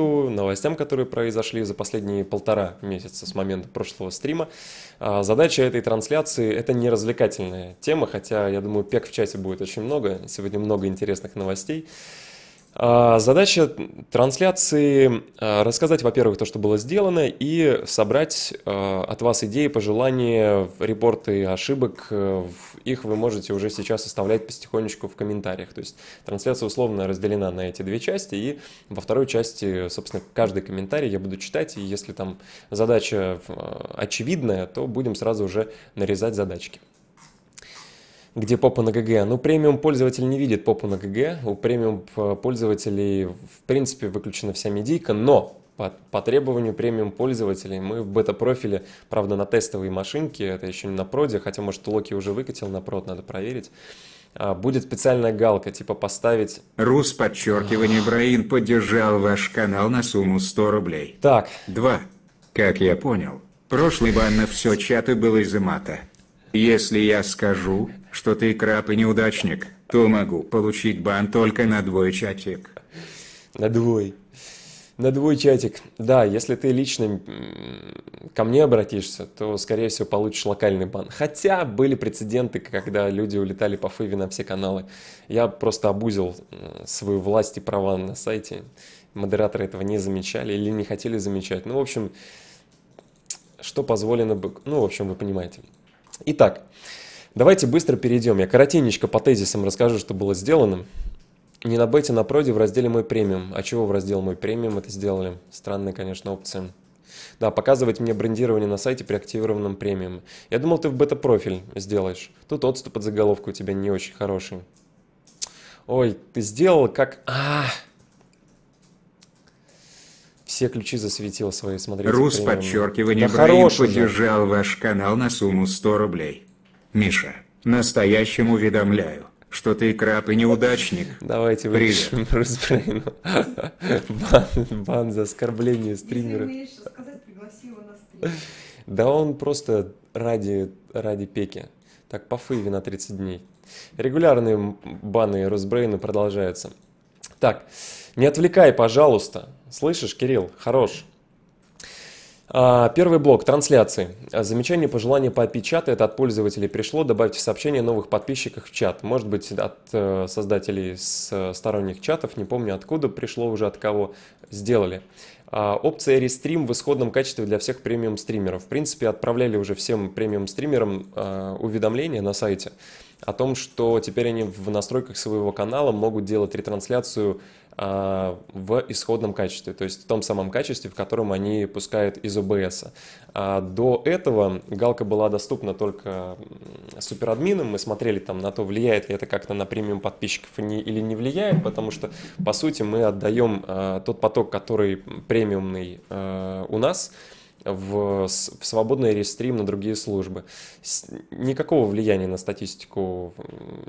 конфликту, новостям, которые произошли за последние полтора месяца с момента прошлого стрима. А, задача этой трансляции – это не развлекательная тема, хотя, я думаю, пек в чате будет очень много. Сегодня много интересных новостей. А, задача трансляции а, рассказать, во-первых, то, что было сделано, и собрать а, от вас идеи, пожелания, репорты ошибок. Э, их вы можете уже сейчас оставлять потихонечку в комментариях. То есть трансляция условно разделена на эти две части, и во второй части, собственно, каждый комментарий я буду читать, и если там задача очевидная, то будем сразу уже нарезать задачки где попа на ГГ. Ну, премиум пользователь не видит попу на ГГ. У премиум э, пользователей, в принципе, выключена вся медийка, но по, по требованию премиум пользователей мы в бета-профиле, правда, на тестовые машинке, это еще не на проде, хотя, может, Локи уже выкатил на прод, надо проверить. А, будет специальная галка, типа поставить... Рус, подчеркивание, Браин поддержал ваш канал на сумму 100 рублей. Так. Два. Как я понял, прошлый бан на все чаты был из-за мата. Если я скажу, что ты краб и неудачник, то могу получить бан только на двой чатик. На двой. На двой чатик. Да, если ты лично ко мне обратишься, то, скорее всего, получишь локальный бан. Хотя были прецеденты, когда люди улетали по фейве на все каналы. Я просто обузил свою власть и права на сайте. Модераторы этого не замечали или не хотели замечать. Ну, в общем, что позволено бы... Ну, в общем, вы понимаете. Итак, Давайте быстро перейдем. Я коротенечко по тезисам расскажу, что было сделано. Не на бете, а на проде в разделе «Мой премиум». А чего в раздел «Мой премиум» это сделали? Странная, конечно, опция. Да, показывать мне брендирование на сайте при активированном премиум. Я думал, ты в бета-профиль сделаешь. Тут отступ от заголовка у тебя не очень хороший. Ой, ты сделал как... А, Все ключи засветил свои, смотрите. Рус, премиум. подчеркивание, да Брейн поддержал ваш канал на сумму 100 рублей. Миша, настоящим уведомляю, что ты краб и неудачник. Давайте вырежем Брюс Брейну. Бан, бан за оскорбление стримера. Если сказать, пригласила на стрим. Да он просто ради, ради пеки. Так, по фейве на 30 дней. Регулярные баны Росбрейна продолжаются. Так, не отвлекай, пожалуйста. Слышишь, Кирилл? Хорош. А, первый блок – трансляции. Замечание, пожелание по опечатке. это от пользователей пришло. Добавьте сообщение о новых подписчиках в чат. Может быть, от э, создателей э, сторонних чатов, не помню откуда пришло уже, от кого сделали. А, опция рестрим в исходном качестве для всех премиум-стримеров. В принципе, отправляли уже всем премиум-стримерам э, уведомления на сайте о том, что теперь они в настройках своего канала могут делать ретрансляцию а, в исходном качестве, то есть в том самом качестве, в котором они пускают из ОБС. А, до этого галка была доступна только суперадминам, мы смотрели там на то, влияет ли это как-то на премиум подписчиков или не влияет, потому что, по сути, мы отдаем а, тот поток, который премиумный у нас, в, в свободный рестрим на другие службы. С, никакого влияния на статистику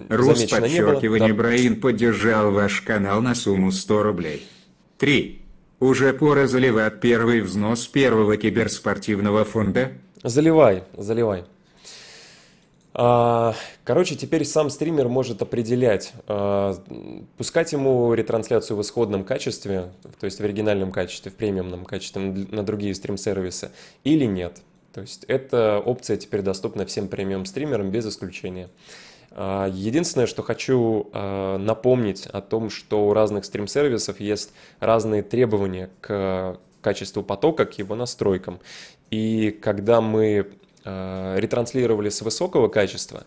Рус, подчеркивание, не было. Браин да. поддержал ваш канал на сумму 100 рублей. Три. Уже пора заливать первый взнос первого киберспортивного фонда? Заливай, заливай. А, короче, теперь сам стример может определять, а, пускать ему ретрансляцию в исходном качестве, то есть в оригинальном качестве, в премиумном качестве на другие стрим-сервисы, или нет. То есть эта опция теперь доступна всем премиум-стримерам без исключения. А, единственное, что хочу напомнить о том, что у разных стрим-сервисов есть разные требования к качеству потока, к его настройкам. И когда мы Э, ретранслировали с высокого качества,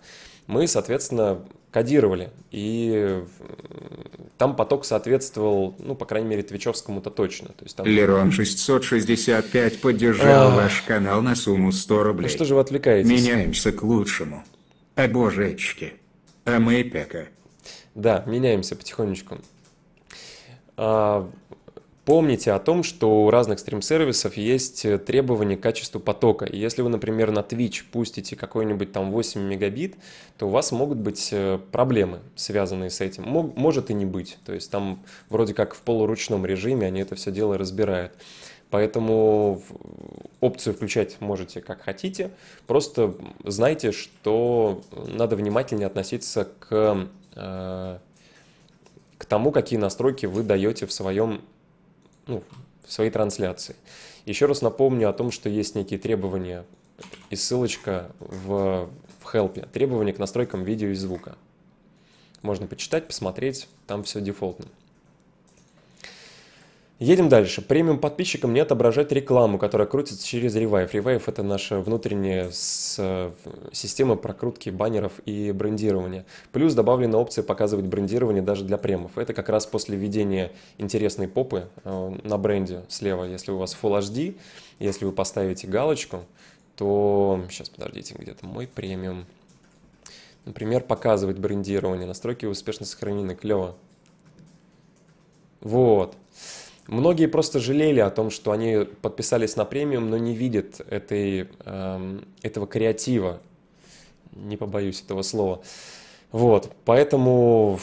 мы, соответственно, кодировали. И э, там поток соответствовал, ну, по крайней мере, Твичевскому-то точно. То есть там... Лерон 665 поддержал а. ваш канал на сумму 100 ну рублей. Ну что же вы отвлекаетесь? Меняемся к лучшему. А божечки. А мы пека. Да, меняемся потихонечку. А, Помните о том, что у разных стрим-сервисов есть э, требования к качеству потока. И если вы, например, на Twitch пустите какой-нибудь там 8 мегабит, то у вас могут быть э, проблемы, связанные с этим. может и не быть. То есть там вроде как в полуручном режиме они это все дело разбирают. Поэтому опцию включать можете как хотите. Просто знайте, что надо внимательнее относиться к, э, к тому, какие настройки вы даете в своем ну, в свои трансляции. Еще раз напомню о том, что есть некие требования и ссылочка в, в хелпе. Требования к настройкам видео и звука. Можно почитать, посмотреть, там все дефолтно. Едем дальше. Премиум подписчикам не отображать рекламу, которая крутится через Revive. Revive — это наша внутренняя с... Э, система прокрутки баннеров и брендирования. Плюс добавлена опция показывать брендирование даже для премов. Это как раз после введения интересной попы э, на бренде слева. Если у вас Full HD, если вы поставите галочку, то... Сейчас, подождите, где-то мой премиум. Например, показывать брендирование. Настройки успешно сохранены. Клево. Вот. Многие просто жалели о том, что они подписались на премиум, но не видят этой, эм, этого креатива. Не побоюсь этого слова. Вот, поэтому,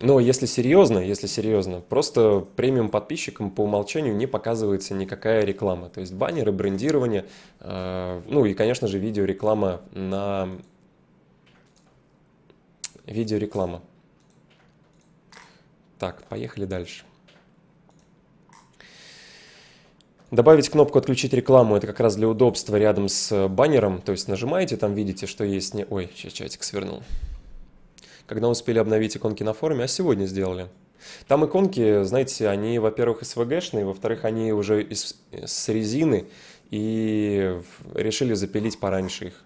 но ну, если серьезно, если серьезно, просто премиум подписчикам по умолчанию не показывается никакая реклама. То есть баннеры, брендирование, э, ну и, конечно же, видеореклама на... Видеореклама. Так, поехали дальше. Добавить кнопку «Отключить рекламу» — это как раз для удобства рядом с э, баннером. То есть нажимаете, там видите, что есть... Не... Ой, сейчас чатик свернул. Когда успели обновить иконки на форуме, а сегодня сделали. Там иконки, знаете, они, во-первых, СВГшные, во-вторых, они уже из, с резины, и решили запилить пораньше их.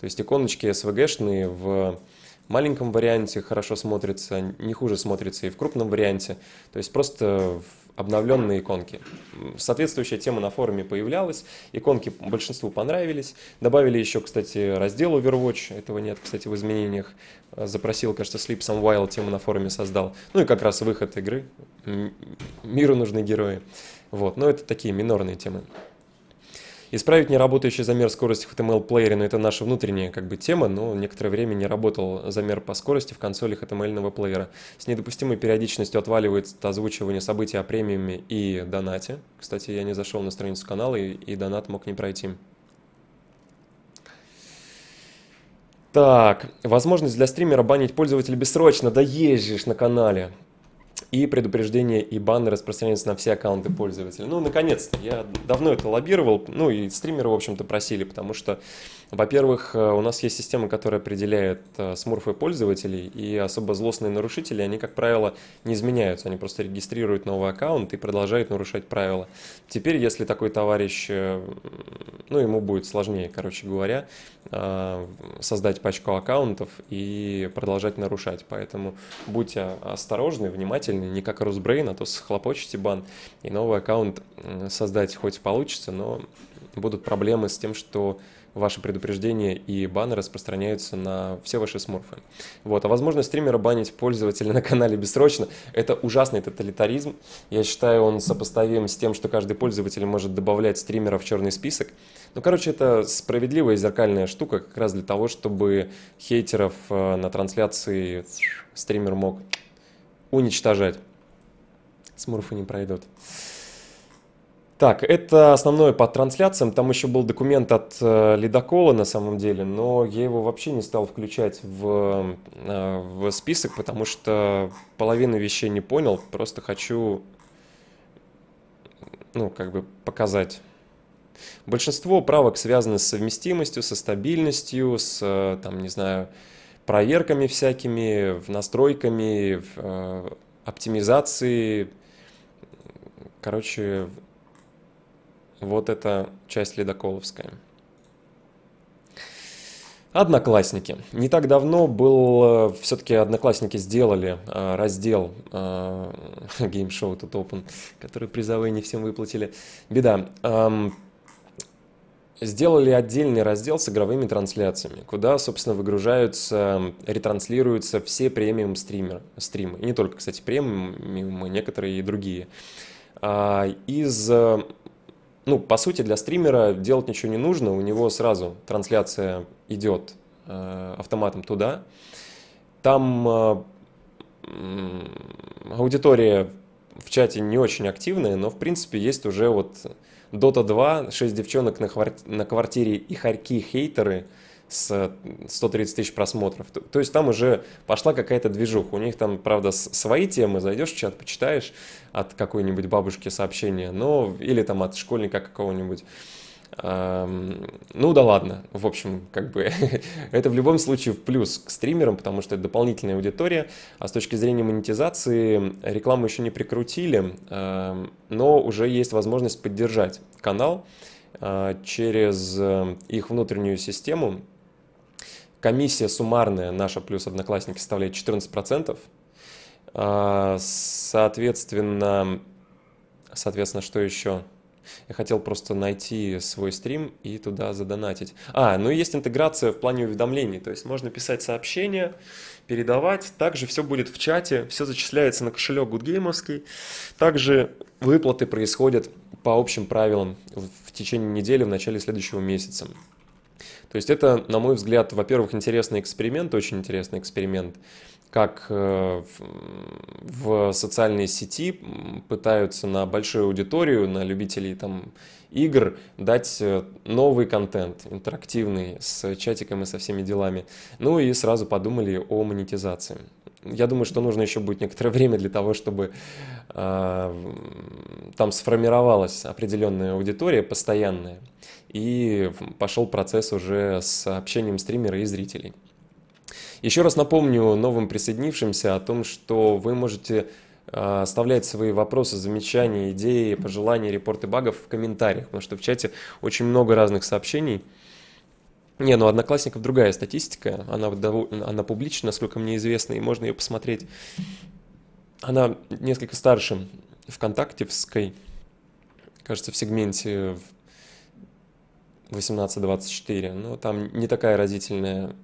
То есть иконочки SVG-шные в маленьком варианте хорошо смотрятся, не хуже смотрятся и в крупном варианте. То есть просто обновленные иконки. Соответствующая тема на форуме появлялась, иконки большинству понравились. Добавили еще, кстати, раздел Overwatch, этого нет, кстати, в изменениях. Запросил, кажется, Sleep Some Wild тему на форуме создал. Ну и как раз выход игры. Миру нужны герои. Вот, но это такие минорные темы. Исправить неработающий замер скорости в HTML-плеере, но ну, это наша внутренняя как бы тема, но некоторое время не работал замер по скорости в консоли HTML-ного плеера. С недопустимой периодичностью отваливается озвучивание событий о премиуме и донате. Кстати, я не зашел на страницу канала, и, и донат мог не пройти. Так, возможность для стримера банить пользователя бессрочно, да езжишь на канале и предупреждения и баны распространяются на все аккаунты пользователя. Ну, наконец-то, я давно это лоббировал, ну и стримеры, в общем-то, просили, потому что ну, во-первых, э, у нас есть система, которая определяет э, смурфы пользователей, и особо злостные нарушители, они, как правило, не изменяются, они просто регистрируют новый аккаунт и продолжают нарушать правила. Теперь, если такой товарищ, э, ну, ему будет сложнее, короче говоря, создать пачку аккаунтов и продолжать нарушать. Поэтому будьте осторожны, внимательны, не как Русбрейн, а то схлопочете бан, и новый аккаунт создать хоть получится, но будут проблемы с тем, что ваши предупреждения и баны распространяются на все ваши смурфы. Вот. А возможность стримера банить пользователя на канале бессрочно – это ужасный тоталитаризм. Я считаю, он сопоставим с тем, что каждый пользователь может добавлять стримера в черный список. Ну, короче, это справедливая зеркальная штука как раз для того, чтобы хейтеров э, на трансляции стример мог уничтожать. Смурфы не пройдут. Так, это основное по трансляциям. Там еще был документ от э, ледокола на самом деле, но я его вообще не стал включать в, э, в список, потому что половину вещей не понял. Просто хочу, ну, как бы показать. Большинство правок связаны с совместимостью, со стабильностью, с, э, там, не знаю, проверками всякими, в настройками, в, э, оптимизацией. Короче, вот эта часть ледоколовская. Одноклассники. Не так давно был, э, все-таки одноклассники сделали э, раздел э, Game Show Тут Open, который призовые не всем выплатили. Беда. Эм, сделали отдельный раздел с игровыми трансляциями, куда, собственно, выгружаются, ретранслируются все премиум стример, стримы. И не только, кстати, премиум, некоторые и другие. А, из ну, по сути, для стримера делать ничего не нужно, у него сразу трансляция идет э, автоматом туда. Там э, аудитория в чате не очень активная, но, в принципе, есть уже вот Dota 2, 6 девчонок на, кварти- на квартире и хорьки хейтеры – с 130 тысяч просмотров. То, то есть там уже пошла какая-то движуха. У них там, правда, свои темы. Зайдешь в чат, почитаешь от какой-нибудь бабушки сообщения, но или там от школьника какого-нибудь. Ну да ладно, в общем, как бы это в любом случае в плюс к стримерам, потому что это дополнительная аудитория, а с точки зрения монетизации рекламу еще не прикрутили, но уже есть возможность поддержать канал а, через э, их внутреннюю систему, Комиссия суммарная наша плюс одноклассники составляет 14%. А, соответственно, соответственно, что еще? Я хотел просто найти свой стрим и туда задонатить. А, ну и есть интеграция в плане уведомлений. То есть можно писать сообщения, передавать. Также все будет в чате, все зачисляется на кошелек гудгеймовский. Также выплаты происходят по общим правилам в течение недели, в начале следующего месяца. То есть это, на мой взгляд, во-первых, интересный эксперимент, очень интересный эксперимент, как э, в социальной сети пытаются на большую аудиторию, на любителей там игр дать э, новый контент, интерактивный, с чатиком и со всеми делами. Ну и сразу подумали о монетизации. Я думаю, что нужно еще будет некоторое время для того, чтобы э, там сформировалась определенная аудитория постоянная и пошел процесс уже с общением стримера и зрителей. Еще раз напомню новым присоединившимся о том, что вы можете а, оставлять свои вопросы, замечания, идеи, пожелания, репорты багов в комментариях, потому что в чате очень много разных сообщений. Не, ну одноклассников другая статистика, она, довольно, она публична, насколько мне известно, и можно ее посмотреть. Она несколько старше в ВКонтактевской, кажется, в сегменте 18-24, но ну, там не такая разительная,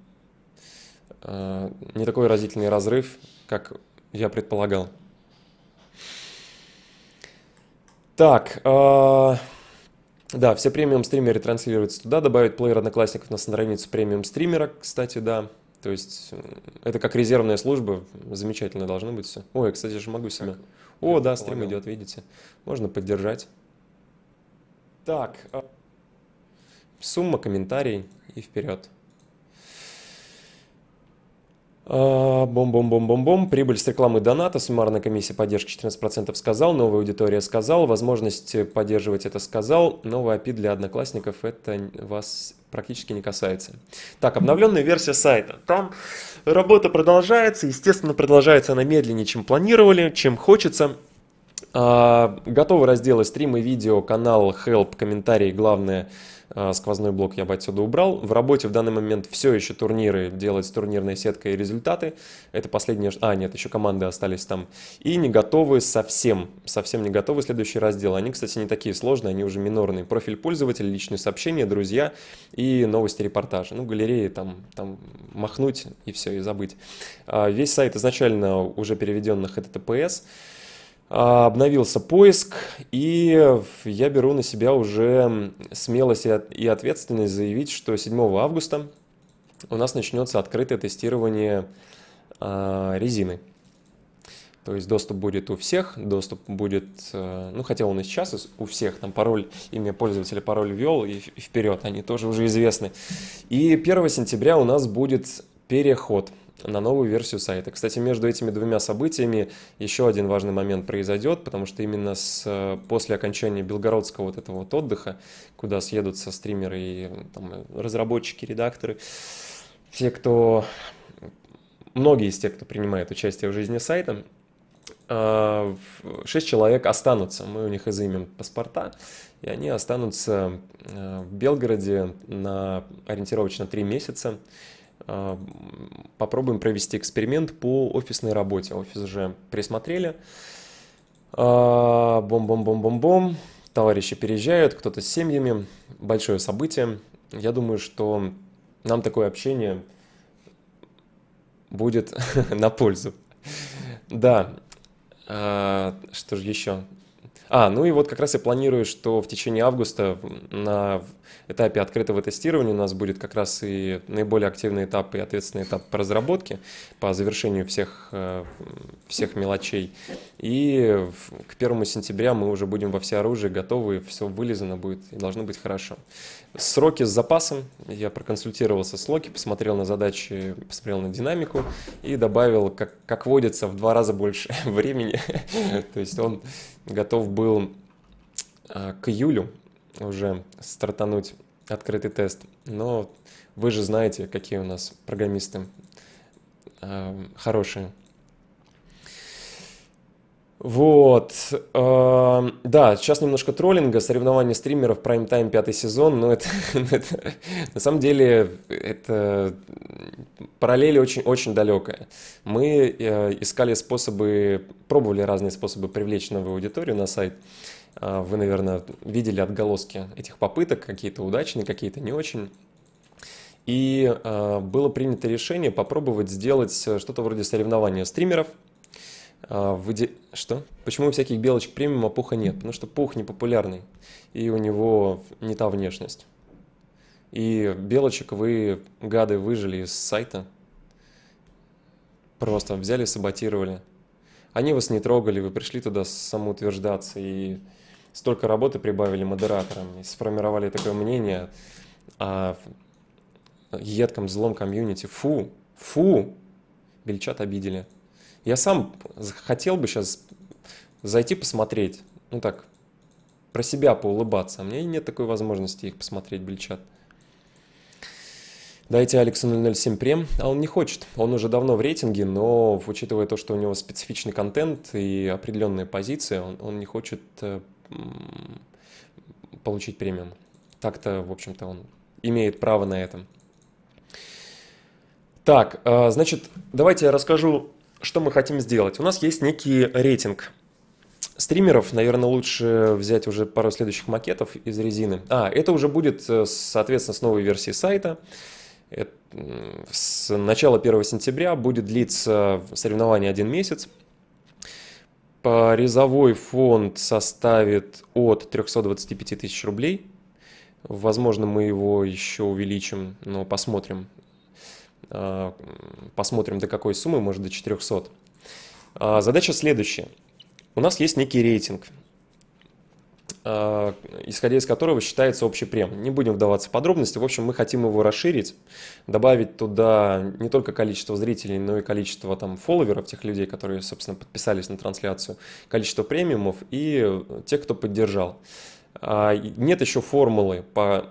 э, не такой разительный разрыв, как я предполагал. Так, э, да, все премиум стримеры транслируются туда, добавить плеер одноклассников на страницу премиум стримера, кстати, да. То есть э, это как резервная служба, замечательно должно быть все. Ой, я, кстати, же могу себя. Как? О, я да, стрим идет, видите. Можно поддержать. Так. Сумма, комментарий и вперед. А, бом-бом-бом-бом-бом. Прибыль с рекламы доната, суммарная комиссия поддержки 14% сказал, новая аудитория сказал, возможность поддерживать это сказал, новый API для одноклассников это вас практически не касается. Так, обновленная версия сайта. Там работа продолжается, естественно, продолжается она медленнее, чем планировали, чем хочется. А, готовы разделы стримы, видео, канал, help, комментарии, главное – а, сквозной блок я бы отсюда убрал. В работе в данный момент все еще турниры делать с турнирной сеткой и результаты. Это последнее... А, нет, еще команды остались там. И не готовы совсем, совсем не готовы следующий раздел. Они, кстати, не такие сложные, они уже минорные. Профиль пользователя, личные сообщения, друзья и новости репортажи. Ну, галереи там, там махнуть и все, и забыть. А, весь сайт изначально уже переведен на HTTPS обновился поиск, и я беру на себя уже смелость и ответственность заявить, что 7 августа у нас начнется открытое тестирование а, резины. То есть доступ будет у всех, доступ будет, э, ну хотя он и сейчас у всех, там пароль, имя пользователя пароль ввел и вперед, они тоже уже известны. И 1 сентября у нас будет переход – на новую версию сайта. Кстати, между этими двумя событиями еще один важный момент произойдет, потому что именно с, э, после окончания белгородского вот этого вот отдыха, куда съедутся стримеры и там, разработчики, редакторы, те, кто... Многие из тех, кто принимает участие в жизни сайта, э, шесть человек останутся. Мы у них изымем паспорта, и они останутся э, в Белгороде на ориентировочно три месяца. А, попробуем провести эксперимент по офисной работе. Офис уже присмотрели. А, бом-бом-бом-бом-бом. Товарищи переезжают, кто-то с семьями. Большое событие. Я думаю, что нам такое общение будет на пользу. Да. А, что же еще? А, ну и вот как раз я планирую, что в течение августа на этапе открытого тестирования у нас будет как раз и наиболее активный этап и ответственный этап по разработке, по завершению всех, э, всех мелочей. И к первому сентября мы уже будем во все оружие, готовы, все вылезано будет и должно быть хорошо. Сроки с запасом. Я проконсультировался с Локи, посмотрел на задачи, посмотрел на динамику и добавил, как, как водится, в два раза больше времени. То есть он готов был э, к июлю уже стартануть открытый тест. Но вы же знаете, какие у нас программисты э, хорошие. Вот. Э, да, сейчас немножко троллинга, соревнования стримеров, Prime Time пятый сезон, но это, это на самом деле это параллели очень-очень далекая. Мы э, искали способы, пробовали разные способы привлечь новую аудиторию на сайт. Э, а, вы, наверное, видели отголоски этих попыток, какие-то удачные, какие-то не очень. И а, было принято решение попробовать сделать э, что-то вроде соревнования стримеров, а, Выде... Что? Почему у всяких белочек премиум, а пуха нет? Потому что пух не популярный, и у него не та внешность. И белочек вы, гады, выжили из сайта. Просто взяли, саботировали. Они вас не трогали, вы пришли туда самоутверждаться и столько работы прибавили модераторам и сформировали такое мнение о едком злом комьюнити. Фу, фу, бельчат обидели. Я сам хотел бы сейчас зайти посмотреть, ну так, про себя поулыбаться. У а меня нет такой возможности их посмотреть, бельчат. Дайте Алексу 007 прем, а он не хочет. Он уже давно в рейтинге, но учитывая то, что у него специфичный контент и определенные позиции, он, он не хочет э, получить премиум. Так-то, в общем-то, он имеет право на это. Так, э, значит, давайте я расскажу, что мы хотим сделать. У нас есть некий рейтинг стримеров. Наверное, лучше взять уже пару следующих макетов из резины. А, это уже будет, э, соответственно, с новой версии сайта. Это с начала 1 сентября будет длиться соревнование один месяц. Призовой фонд составит от 325 тысяч рублей. Возможно, мы его еще увеличим, но посмотрим. А, посмотрим, до какой суммы, может, до 400. А, задача следующая. У нас есть некий рейтинг – Э, исходя из которого считается общий прем. Не будем вдаваться в подробности. В общем, мы хотим его расширить, добавить туда не только количество зрителей, но и количество там фолловеров, тех людей, которые, собственно, подписались на трансляцию, количество премиумов и э, тех, кто поддержал. А, нет еще формулы по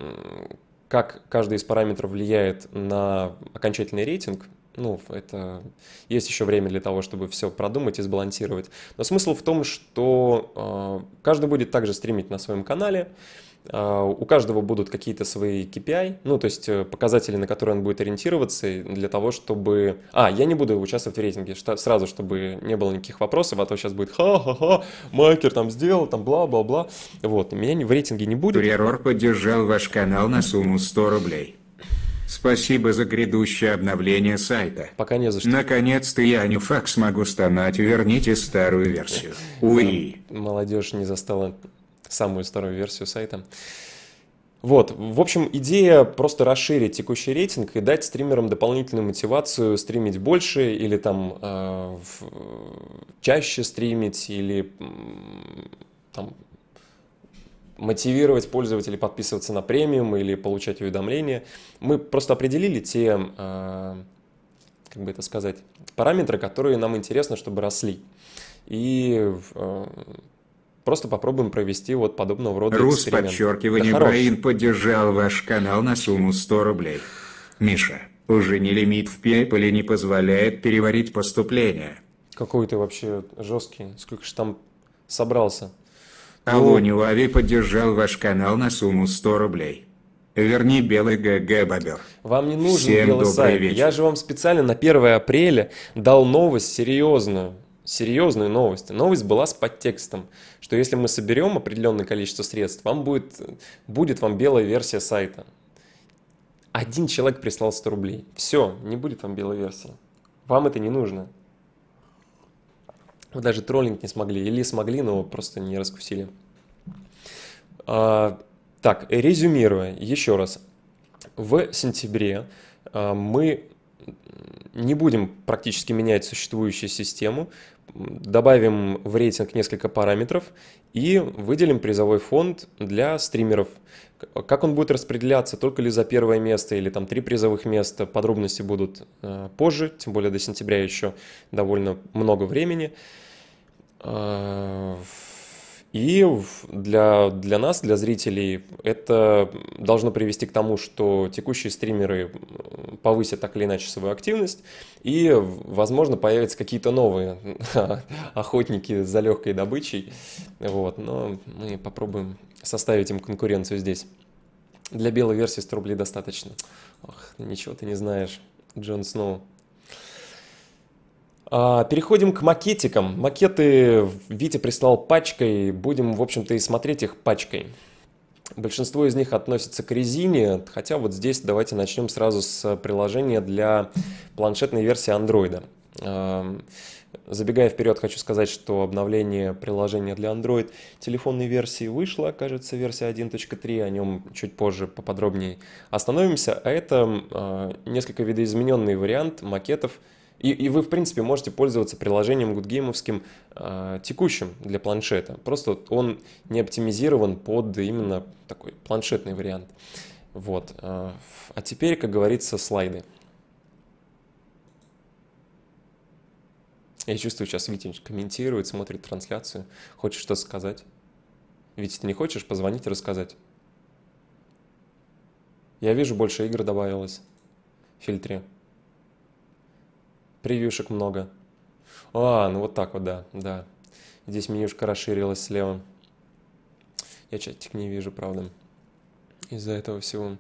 как каждый из параметров влияет на окончательный рейтинг, ну, это есть еще время для того, чтобы все продумать и сбалансировать. Но смысл в том, что э, каждый будет также стримить на своем канале, э, у каждого будут какие-то свои KPI, ну, то есть э, показатели, на которые он будет ориентироваться для того, чтобы... А, я не буду участвовать в рейтинге, что, сразу, чтобы не было никаких вопросов, а то сейчас будет ха-ха-ха, Майкер там сделал, там бла-бла-бла. Вот, меня в рейтинге не будет. Приорор поддержал ваш канал на сумму 100 рублей. Спасибо за грядущее обновление сайта. Пока не за что. Наконец-то я не факс могу стонать, верните старую версию. Уи. Молодежь не застала самую старую версию сайта. Вот, в общем, идея просто расширить текущий рейтинг и дать стримерам дополнительную мотивацию стримить больше или там э, в, э, чаще стримить или там мотивировать пользователей подписываться на премиум или получать уведомления. Мы просто определили те, а, как бы это сказать, параметры, которые нам интересно, чтобы росли. И а, просто попробуем провести вот подобного рода Рус, эксперимент. подчеркивание, да Брейн поддержал ваш канал на сумму 100 рублей. Миша, уже не лимит в PayPal не позволяет переварить поступление. Какой ты вообще жесткий, сколько же там собрался? Алло, Ави поддержал ваш канал на сумму 100 рублей. Верни белый ГГ бобер. Вам не нужен Всем белый сайт. Вечер. Я же вам специально на 1 апреля дал новость серьезную. Серьезную новость. Новость была с подтекстом, что если мы соберем определенное количество средств, вам будет, будет вам белая версия сайта. Один человек прислал 100 рублей. Все, не будет вам белой версии. Вам это не нужно даже троллинг не смогли, или смогли, но просто не раскусили. А, так, резюмируя еще раз, в сентябре а, мы не будем практически менять существующую систему, добавим в рейтинг несколько параметров и выделим призовой фонд для стримеров. Как он будет распределяться, только ли за первое место или там три призовых места, подробности будут э, позже, тем более до сентября еще довольно много времени. Э, и для, для нас, для зрителей, это должно привести к тому, что текущие стримеры повысят так или иначе свою активность, и, возможно, появятся какие-то новые охотники за легкой добычей. Вот, но мы попробуем составить им конкуренцию здесь. Для белой версии 100 рублей достаточно. Ох, ничего ты не знаешь, Джон Сноу. А, переходим к макетикам. Макеты Витя прислал пачкой. Будем, в общем-то, и смотреть их пачкой. Большинство из них относятся к резине, хотя вот здесь давайте начнем сразу с приложения для планшетной версии Android. А, забегая вперед, хочу сказать, что обновление приложения для Android телефонной версии вышло, кажется, версия 1.3, о нем чуть позже поподробнее остановимся. А это а, несколько видоизмененный вариант макетов, и, и вы, в принципе, можете пользоваться приложением гудгеймовским э, текущим для планшета. Просто он не оптимизирован под именно такой планшетный вариант. Вот. А, а теперь, как говорится, слайды. Я чувствую, сейчас Витя комментирует, смотрит трансляцию. Хочешь что то сказать? Ведь ты не хочешь позвонить и рассказать? Я вижу, больше игр добавилось в фильтре. Превьюшек много. А, ну вот так вот, да, да. Здесь менюшка расширилась слева. Я чатик не вижу, правда. Из-за этого всего.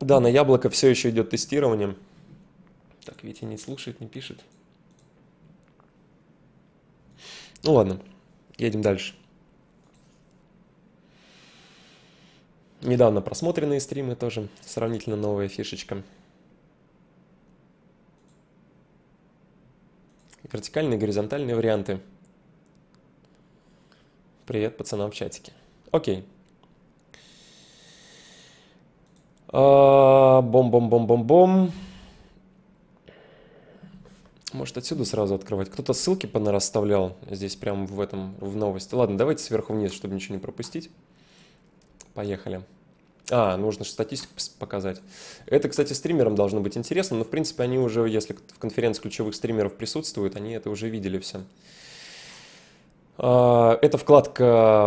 Да, на яблоко все еще идет тестирование. Так, Витя не слушает, не пишет. Ну ладно, едем дальше. Недавно просмотренные стримы тоже, сравнительно новая фишечка. Вертикальные, горизонтальные варианты. Привет пацанам в чатике. Окей. А, бом-бом-бом-бом-бом. Может, отсюда сразу открывать. Кто-то ссылки понарасставлял здесь прямо в этом, в новости. Ладно, давайте сверху вниз, чтобы ничего не пропустить. Поехали. А, нужно же статистику показать. Это, кстати, стримерам должно быть интересно, но, в принципе, они уже, если в конференции ключевых стримеров присутствуют, они это уже видели все. А, это вкладка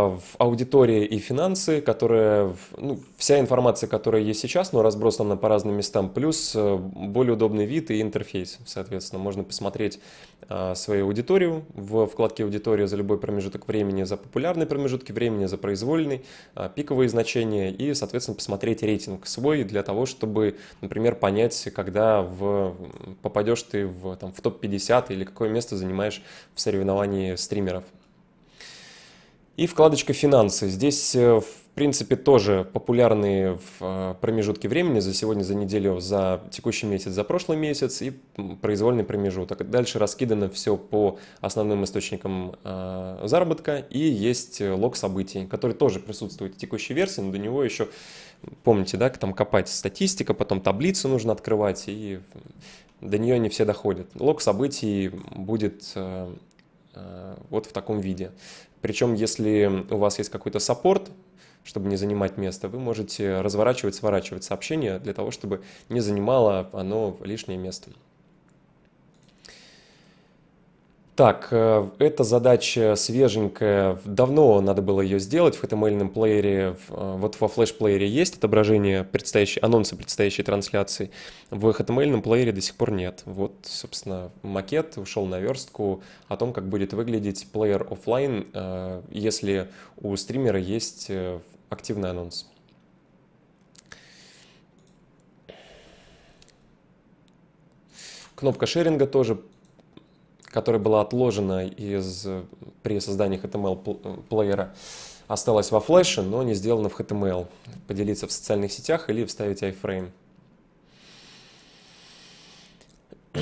в аудитории и финансы, которая, ну, вся информация, которая есть сейчас, но разбросана по разным местам, плюс э, более удобный вид и интерфейс, соответственно. Можно посмотреть а, свою аудиторию в вкладке «Аудитория» за любой промежуток времени, за популярные промежутки времени, за произвольный, а, пиковые значения и, соответственно, посмотреть рейтинг свой для того, чтобы, например, понять, когда в, попадешь ты в, в топ-50 или какое место занимаешь в соревновании стримеров. И вкладочка «Финансы». Здесь, э, в принципе, тоже популярные в э, промежутке времени за сегодня, за неделю, за текущий месяц, за прошлый месяц и произвольный промежуток. Дальше раскидано все по основным источникам э, заработка и есть лог событий, который тоже присутствует в текущей версии, но до него еще, помните, да, там копать статистика, потом таблицу нужно открывать и до нее не все доходят. Лог событий будет вот в таком виде. Причем, если у вас есть какой-то саппорт, чтобы не занимать место, вы можете разворачивать, сворачивать сообщение для того, чтобы не занимало оно лишнее место. Так, э, эта задача свеженькая, давно надо было ее сделать в HTML плеере, э, вот во flash плеере есть отображение предстоящей, анонса предстоящей трансляции, в HTML плеере до сих пор нет. Вот, собственно, макет ушел на верстку о том, как будет выглядеть плеер офлайн, э, если у стримера есть активный анонс. Кнопка шеринга тоже которая была отложена из, при создании HTML-плеера, э, осталась во флеше, но не сделана в HTML. Поделиться в социальных сетях или вставить iframe.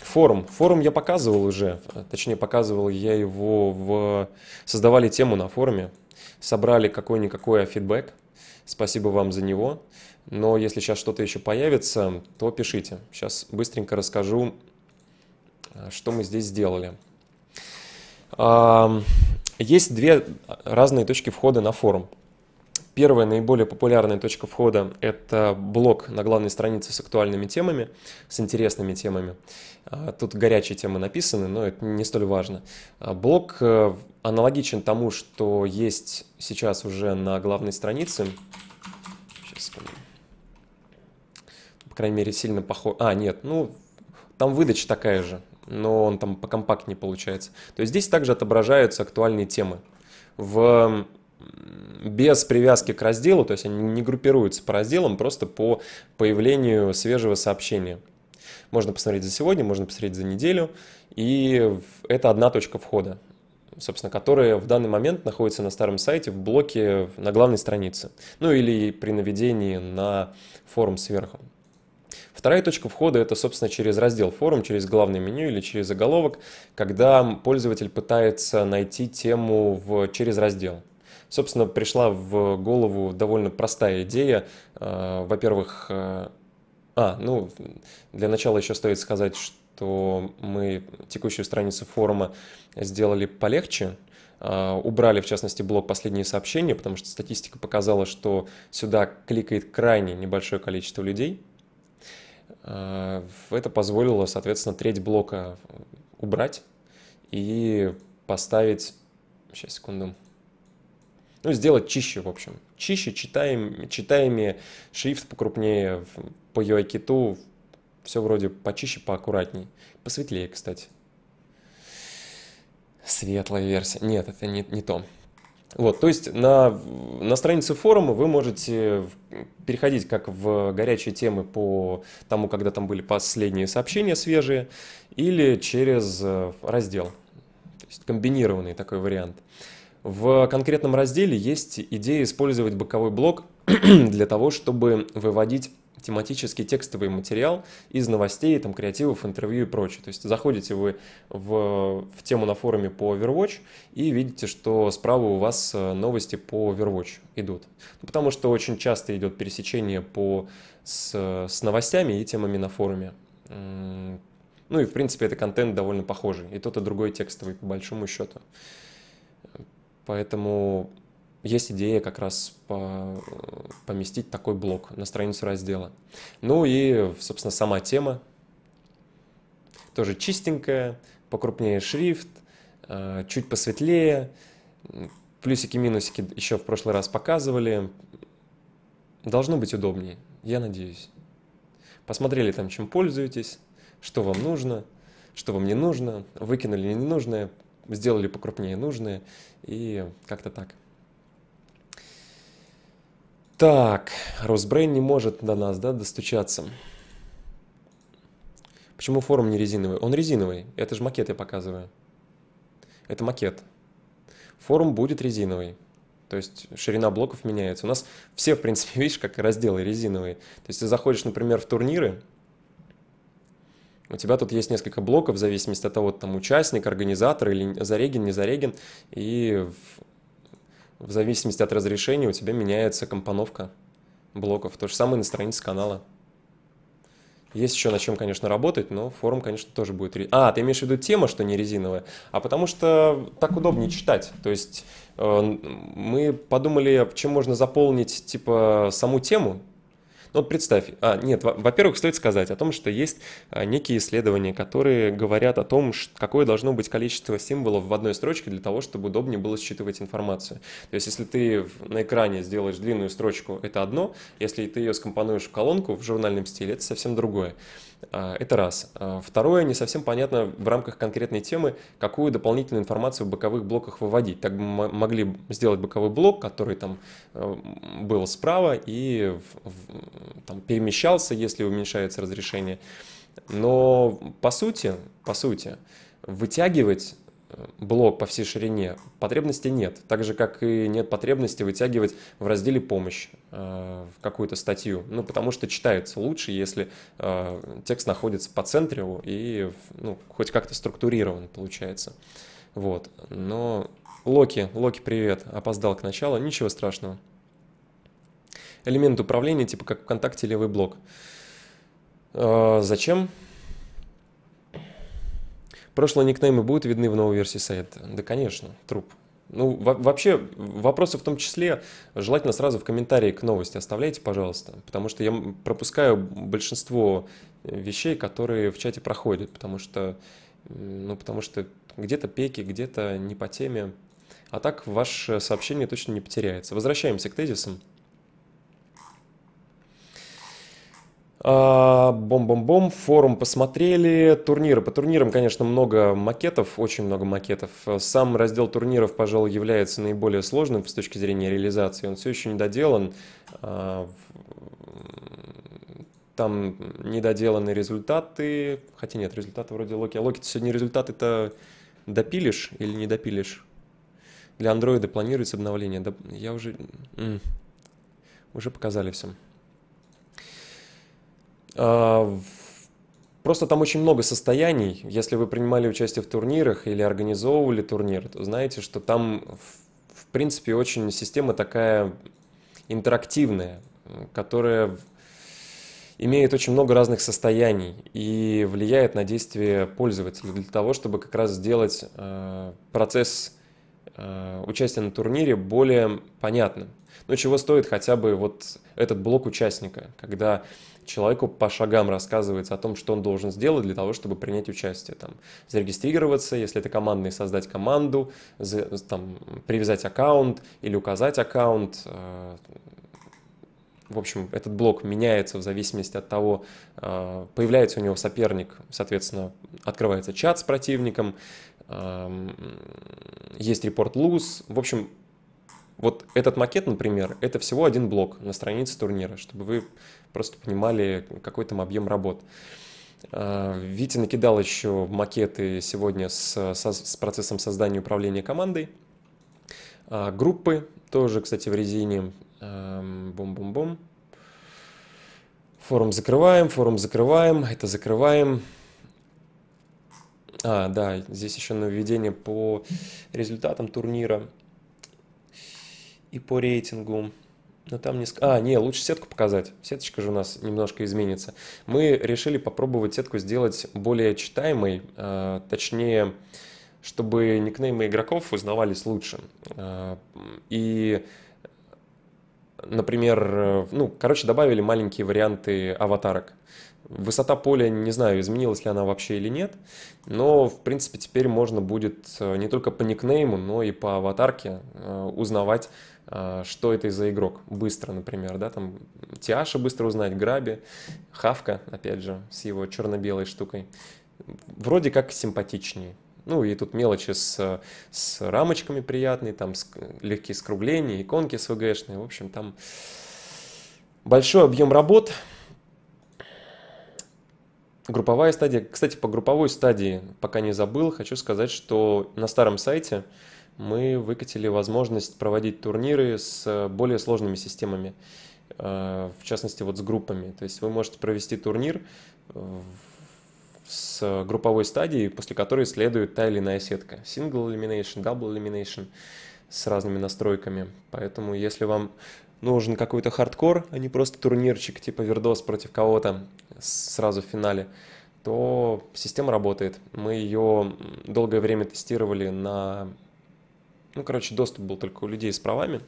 Форум. Форум я показывал уже, э, точнее показывал я его в... Создавали тему на форуме, собрали какой-никакой фидбэк, спасибо вам за него. Но если сейчас что-то еще появится, то пишите. Сейчас быстренько расскажу что мы здесь сделали. Есть две разные точки входа на форум. Первая наиболее популярная точка входа – это блог на главной странице с актуальными темами, с интересными темами. А, тут горячие темы написаны, но это не столь важно. А, блог э, аналогичен тому, что есть сейчас уже на главной странице. Сейчас По крайней мере, сильно похож. А, нет, ну, там выдача такая же но он там покомпактнее получается. То есть здесь также отображаются актуальные темы. В без привязки к разделу, то есть они не группируются по разделам, просто по появлению свежего сообщения. Можно посмотреть за сегодня, можно посмотреть за неделю, и это одна точка входа, собственно, которая в данный момент находится на старом сайте в блоке на главной странице, ну или при наведении на форум сверху. Вторая точка входа это, собственно, через раздел форум, через главное меню или через заголовок, когда пользователь пытается найти тему в, через раздел. Собственно, пришла в голову довольно простая идея. Э, во-первых, э, а, ну, для начала еще стоит сказать, что мы текущую страницу форума сделали полегче, э, убрали, в частности, блок «Последние сообщения», потому что статистика показала, что сюда кликает крайне небольшое количество людей, Э, это позволило, соответственно, треть блока убрать и поставить... Сейчас, секунду. Ну, сделать чище, в общем. Чище, читаем, читаемее, шрифт покрупнее, по ui все вроде почище, поаккуратней. Посветлее, кстати. Светлая версия. Нет, это не, не то. Вот, то есть на, на странице форума вы можете переходить как в горячие темы по тому, когда там были последние сообщения свежие, или через э, раздел. То есть комбинированный такой вариант. В конкретном разделе есть идея использовать боковой блок для того, чтобы выводить тематический текстовый материал из новостей, там, креативов, интервью и прочее. То есть заходите вы в, в тему на форуме по Overwatch и видите, что справа у вас э, новости по Overwatch идут. Ну, потому что очень часто идет пересечение по, с, с новостями и темами на форуме. Ну и, в принципе, это контент довольно похожий. И тот, и другой текстовый, по большому счету. Поэтому есть идея как раз по, э, поместить такой блок на страницу раздела. Ну и, собственно, сама тема тоже чистенькая, покрупнее шрифт, э, чуть посветлее, плюсики-минусики еще в прошлый раз показывали. Должно быть удобнее, я надеюсь. Посмотрели там, чем пользуетесь, что вам нужно, что вам не нужно, выкинули ненужное, сделали покрупнее нужное и как-то так. Так, Росбрейн не может до нас, да, достучаться. Почему форум не резиновый? Он резиновый. Это же макет я показываю. Это макет. Форум будет резиновый. То есть ширина блоков меняется. У нас все, в принципе, видишь, как разделы резиновые. То есть ты заходишь, например, в турниры, у тебя тут есть несколько блоков в зависимости от того, там участник, организатор или зареген, не зареген, и в зависимости от разрешения у тебя меняется компоновка блоков. То же самое на странице канала. Есть еще на чем, конечно, работать, но форум, конечно, тоже будет... А, ты имеешь в виду тема, что не резиновая? А потому что так удобнее читать. То есть э, мы подумали, чем можно заполнить, типа, саму тему, ну вот представь, а, нет, во-первых, стоит сказать о том, что есть а, некие исследования, которые говорят о том, какое должно быть количество символов в одной строчке для того, чтобы удобнее было считывать информацию. То есть если ты на экране сделаешь длинную строчку, это одно, если ты ее скомпонуешь в колонку в журнальном стиле, это совсем другое. А, это раз. А, второе, не совсем понятно в рамках конкретной темы, какую дополнительную информацию в боковых блоках выводить. Так бы могли сделать боковой блок, который там э, был справа и там перемещался, если уменьшается разрешение. Но по сути, по сути, вытягивать блок по всей ширине, потребности нет. Так же, как и нет потребности вытягивать в разделе «Помощь» э, в какую-то статью. Ну, потому что читается лучше, если э, текст находится по центру и ну, хоть как-то структурирован получается. Вот. Но Локи, Локи, привет, опоздал к началу, ничего страшного. Элемент управления, типа как ВКонтакте левый блок. Э, Зачем? Прошлые никнеймы будут видны в новой версии сайта? Да, конечно, труп. Ну, вообще, вопросы в том числе желательно сразу в комментарии к новости оставляйте, пожалуйста, потому что я пропускаю большинство э, вещей, которые в чате проходят, потому что, ну, потому что где-то пеки, где-то не по теме, а так ваше сообщение точно не потеряется. Возвращаемся к тезисам. А, бом-бом-бом, форум посмотрели, турниры. По турнирам, конечно, много макетов, очень много макетов. Сам раздел турниров, пожалуй, является наиболее сложным с точки зрения реализации. Он все еще не доделан. А, там недоделаны результаты, хотя нет, результаты вроде Локи. А Локи, сегодня результаты-то допилишь или не допилишь? Для андроида планируется обновление? Я уже... Уже показали всем. А, просто там очень много состояний. Если вы принимали участие в турнирах или организовывали турнир, то знаете, что там, в принципе, очень система такая интерактивная, которая имеет очень много разных состояний и влияет на действие пользователя для того, чтобы как раз сделать а, процесс а, участия на турнире более понятным. Ну чего стоит хотя бы вот этот блок участника, когда человеку по шагам рассказывается о том, что он должен сделать для того, чтобы принять участие. Там, зарегистрироваться, если это командный, создать команду, за, там, привязать аккаунт или указать аккаунт, э, в общем, этот блок меняется в зависимости от того, э, появляется у него соперник, соответственно, открывается чат с противником, эм, есть репорт луз. В общем, вот этот макет, например, это всего один блок на странице турнира, чтобы вы просто понимали какой там объем работ. А, Витя накидал еще макеты сегодня с, с процессом создания управления командой. А, группы тоже, кстати, в резине. А, бум-бум-бум. Форум закрываем, форум закрываем, это закрываем. А, да, здесь еще нововведение по результатам турнира и по рейтингу. Но там не... А, не, лучше сетку показать. Сеточка же у нас немножко изменится. Мы решили попробовать сетку сделать более читаемой, а, точнее, чтобы никнеймы игроков узнавались лучше. А, и, например, ну, короче, добавили маленькие варианты аватарок. Высота поля, не знаю, изменилась ли она вообще или нет, но, в принципе, теперь можно будет э, не только по никнейму, но и по аватарке э, узнавать, а, что это за игрок быстро, например, да, там Тиаша быстро узнать, Граби, Хавка, опять же, с его черно-белой штукой, вроде как симпатичнее. Ну и тут мелочи с, с рамочками приятные, там с, легкие скругления, иконки с свгшные, в общем, там большой объем работ. Групповая стадия. Кстати, по групповой стадии, пока не забыл, хочу сказать, что на старом сайте мы выкатили возможность проводить турниры с э, более сложными системами, э, в частности, вот с группами. То есть вы можете провести турнир э, с групповой стадии, после которой следует та или иная сетка. Single elimination, double elimination с разными настройками. Поэтому если вам нужен какой-то хардкор, а не просто турнирчик типа вердос против кого-то сразу в финале, то система работает. Мы ее долгое время тестировали на ну, короче, доступ был только у людей с правами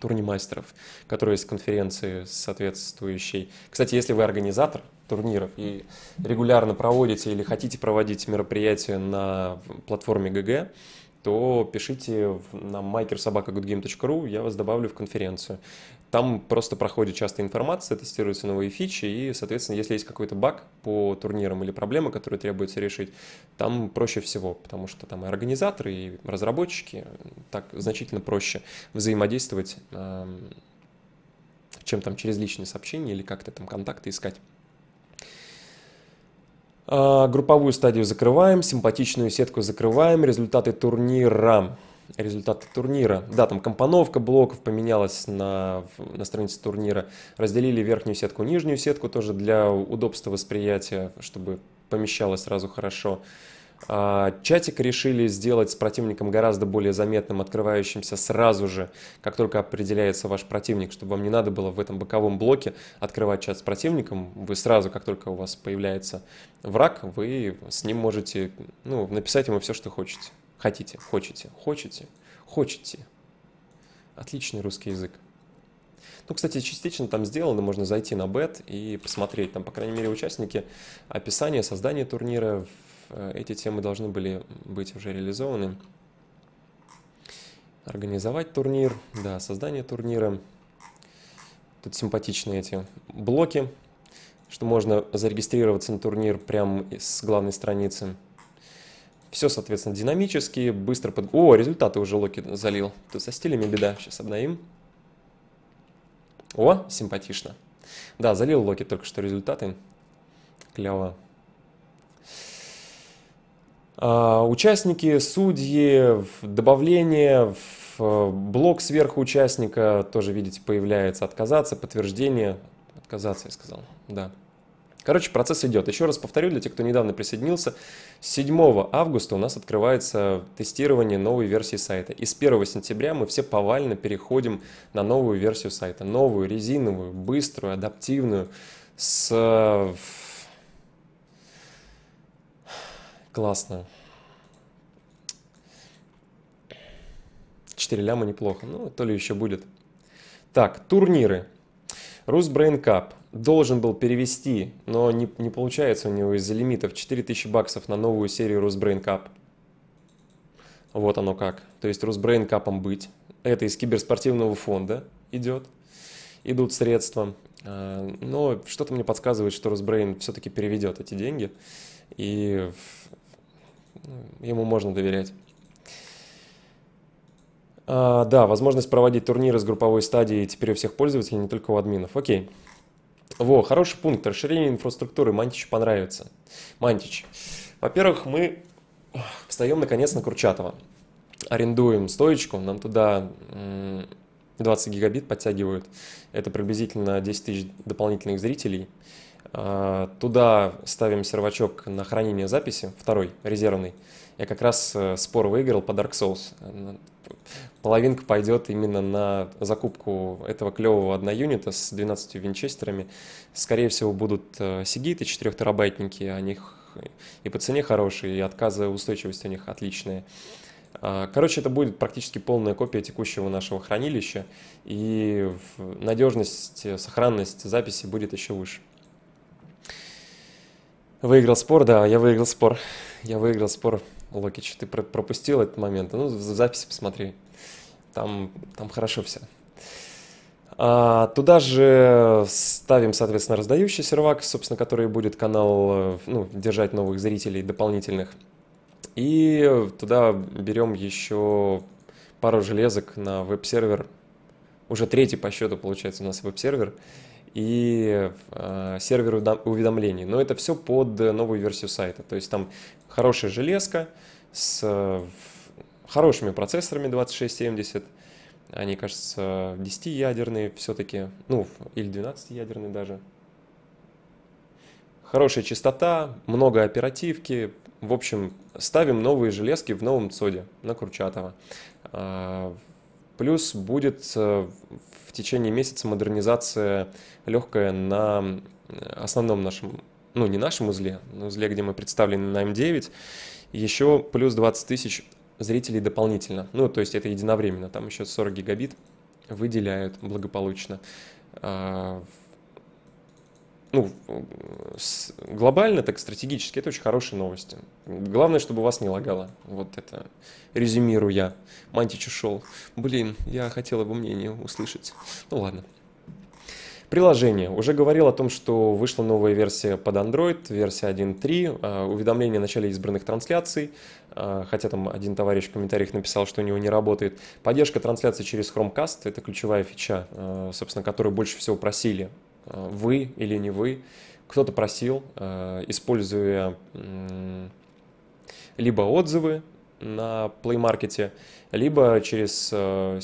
турнимастеров, которые из конференции соответствующей. Кстати, если вы организатор турниров и регулярно проводите или хотите проводить мероприятия на платформе ГГ, то пишите на makersobaka.goodgame.ru, я вас добавлю в конференцию. Там просто проходит часто информация, тестируются новые фичи, и, соответственно, если есть какой-то баг по турнирам или проблема, которую требуется решить, там проще всего, потому что там и организаторы, и разработчики, так значительно проще взаимодействовать, эм, чем там через личные сообщения или как-то там контакты искать. А, групповую стадию закрываем, симпатичную сетку закрываем, результаты турнира результаты турнира. Да, там компоновка блоков поменялась на, на странице турнира. Разделили верхнюю сетку, нижнюю сетку тоже для удобства восприятия, чтобы помещалось сразу хорошо. А, чатик решили сделать с противником гораздо более заметным, открывающимся сразу же, как только определяется ваш противник, чтобы вам не надо было в этом боковом блоке открывать чат с противником. Вы сразу, как только у вас появляется враг, вы с ним можете ну, написать ему все, что хотите. Хотите, хочете, хочете, хочете. Отличный русский язык. Ну, кстати, частично там сделано, можно зайти на бет и посмотреть. Там, по крайней мере, участники описание создания турнира, э, эти темы должны были быть уже реализованы. Организовать турнир, да, создание турнира. Тут симпатичные эти блоки, что можно зарегистрироваться на турнир прямо с главной страницы. Все, соответственно, динамически, быстро под... О, результаты уже Локи залил. Тут со стилями беда. Сейчас обновим. О, симпатично. Да, залил Локи только что результаты. Клево. А, участники, судьи, добавление, э, блок сверху участника тоже, видите, появляется. Отказаться, подтверждение. Отказаться, я сказал. Да. Короче, процесс идет. Еще раз повторю для тех, кто недавно присоединился. 7 августа у нас открывается тестирование новой версии сайта. И с 1 сентября мы все повально переходим на новую версию сайта. Новую, резиновую, быструю, адаптивную, с... Классно. Четыре ляма неплохо. Ну, то ли еще будет. Так, турниры. Русбрейн Cup должен был перевести, но не, не получается у него из-за лимитов 4000 баксов на новую серию Русбрейн Кап. Вот оно как. То есть Русбрейн Капом быть. Это из киберспортивного фонда идет. Идут средства. А, но что-то мне подсказывает, что Русбрейн все-таки переведет эти деньги. И ну, ему можно доверять. А, да, возможность проводить турниры с групповой стадии теперь у всех пользователей, не только у админов. Окей. Во, хороший пункт. Расширение инфраструктуры. Мантичу понравится. Мантич. Во-первых, мы встаем наконец на Курчатова. Арендуем стоечку. Нам туда 20 гигабит подтягивают. Это приблизительно 10 тысяч дополнительных зрителей. А, туда ставим сервачок на хранение записи, второй, резервный я как раз э, спор выиграл по Dark Souls. Половинка пойдет именно на закупку этого клевого одноюнита с 12 винчестерами. Скорее всего, будут э, сигиты 4 терабайтники, о них и по цене хорошие, и отказы устойчивость у них отличная. Короче, это будет практически полная копия текущего нашего хранилища, и надежность, э, сохранность записи будет еще выше. Выиграл спор, да, я выиграл спор. Я выиграл спор Локич, ты пропустил этот момент. Ну, в записи посмотри. Там, там хорошо все. А, туда же ставим, соответственно, раздающий сервак, собственно, который будет канал э, ну, держать новых зрителей дополнительных. И туда берем еще пару железок на веб-сервер. Уже третий по счету получается у нас веб-сервер. И э, сервер уведомлений. Но это все под новую версию сайта. То есть там хорошая железка, с э, хорошими процессорами 2670, они, кажется, 10-ядерные все-таки, ну, или 12-ядерные даже. Хорошая частота, много оперативки. В общем, ставим новые железки в новом ЦОДе на Курчатова. А, плюс будет э, в течение месяца модернизация легкая на э, основном нашем, ну не нашем узле, на узле, где мы представлены на М9 еще плюс 20 тысяч зрителей дополнительно. Ну, то есть это единовременно, там еще 40 гигабит выделяют благополучно. А, ну, глобально, так стратегически, это очень хорошие новости. Главное, чтобы вас не лагало. Вот это резюмирую я. Мантич ушел. Блин, я хотел его мнение услышать. Ну ладно. Приложение. Уже говорил о том, что вышла новая версия под Android, версия 1.3, а, уведомление о начале избранных трансляций, а, хотя там один товарищ в комментариях написал, что у него не работает. Поддержка трансляции через Chromecast, это ключевая фича, а, собственно, которую больше всего просили вы или не вы. Кто-то просил, используя либо отзывы на Play Market, либо через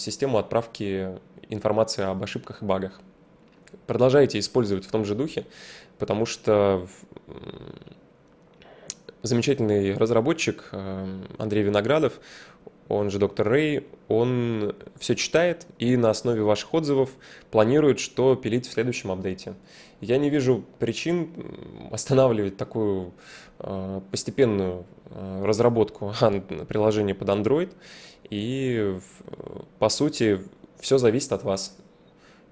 систему отправки информации об ошибках и багах продолжайте использовать в том же духе, потому что замечательный разработчик э, Андрей Виноградов, он же доктор Рэй, он все читает и на основе ваших отзывов планирует, что пилить в следующем апдейте. Я не вижу причин останавливать такую э, постепенную э, разработку приложения под Android, и по сути все зависит от вас.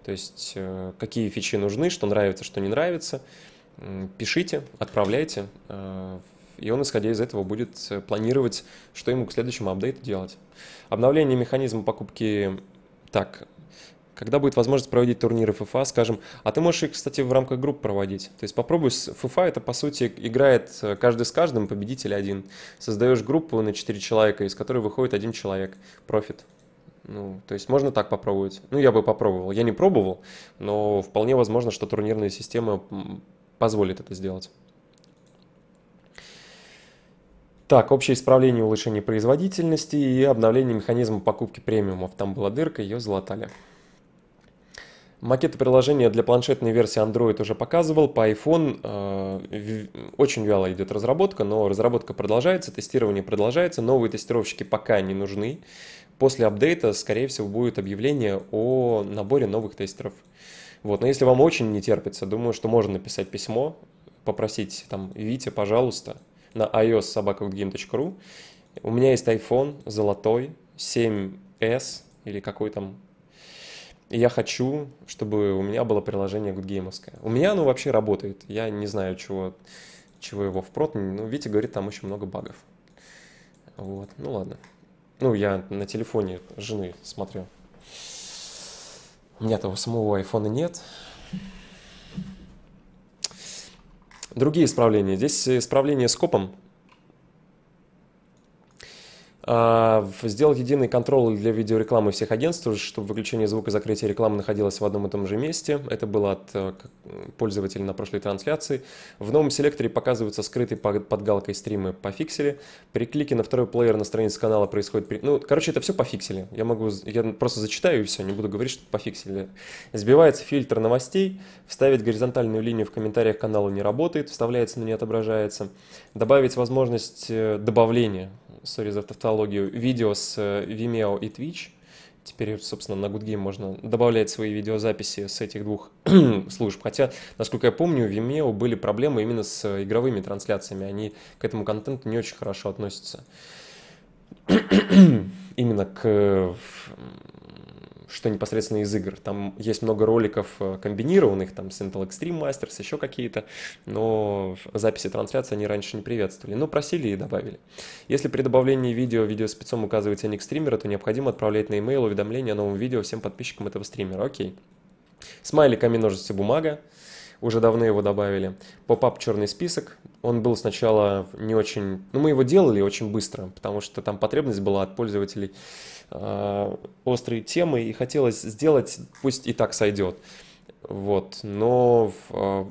То есть э, какие фичи нужны, что нравится, что не нравится. Пишите, отправляйте, э, и он, исходя из этого, будет э, планировать, что ему к следующему апдейту делать. Обновление механизма покупки... Так, когда будет возможность проводить турниры ФФА, скажем, а ты можешь их, кстати, в рамках групп проводить. То есть попробуй, ФФА это, по сути, играет каждый с каждым, победитель один. Создаешь группу на 4 человека, из которой выходит один человек, профит. Ну, то есть можно так попробовать. Ну, я бы попробовал. Я не пробовал, но вполне возможно, что турнирная система позволит это сделать. Так, общее исправление улучшение производительности и обновление механизма покупки премиумов. Там была дырка, ее залатали. Макеты приложения для планшетной версии Android уже показывал. По iPhone э, очень вяло идет разработка, но разработка продолжается, тестирование продолжается. Новые тестировщики пока не нужны после апдейта, скорее всего, будет объявление о наборе новых тестеров. Вот. Но если вам очень не терпится, думаю, что можно написать письмо, попросить там «Витя, пожалуйста», на ios.sobaka.game.ru. У меня есть iPhone золотой, 7S или какой там и я хочу, чтобы у меня было приложение гудгеймовское. У меня оно вообще работает. Я не знаю, чего, чего его впрот. Ну, Витя говорит, там очень много багов. Вот, ну ладно. Ну, я на телефоне жены смотрю. У меня того самого айфона нет. Другие исправления. Здесь исправление с копом. А, сделать единый контроль для видеорекламы всех агентств, чтобы выключение звука и закрытие рекламы находилось в одном и том же месте. Это было от э, пользователей на прошлой трансляции. В новом селекторе показываются скрытые под галкой стримы по фиксели. При клике на второй плеер на странице канала происходит... Ну, короче, это все по фиксели. Я могу... Я просто зачитаю и все, не буду говорить, что по фиксели. Сбивается фильтр новостей, вставить горизонтальную линию в комментариях канала не работает, вставляется, но не отображается. Добавить возможность э, добавления сори за тавтологию, видео с э, Vimeo и Twitch. Теперь, собственно, на Good Game можно добавлять свои видеозаписи с этих двух служб. Хотя, насколько я помню, у Vimeo были проблемы именно с э, игровыми трансляциями. Они к этому контенту не очень хорошо относятся. именно к э, что непосредственно из игр. Там есть много роликов э, комбинированных, там с Intel Extreme Masters, еще какие-то, но записи трансляции они раньше не приветствовали, но просили и добавили. Если при добавлении видео видеоспецом указывается ник стримера, то необходимо отправлять на e-mail уведомление о новом видео всем подписчикам этого стримера. Окей. Смайли, камень, ножницы, бумага уже давно его добавили. Поп-ап черный список. Он был сначала не очень... Ну, мы его делали очень быстро, потому что там потребность была от пользователей Э, острые темы, и хотелось сделать, пусть и так сойдет. Вот, но э,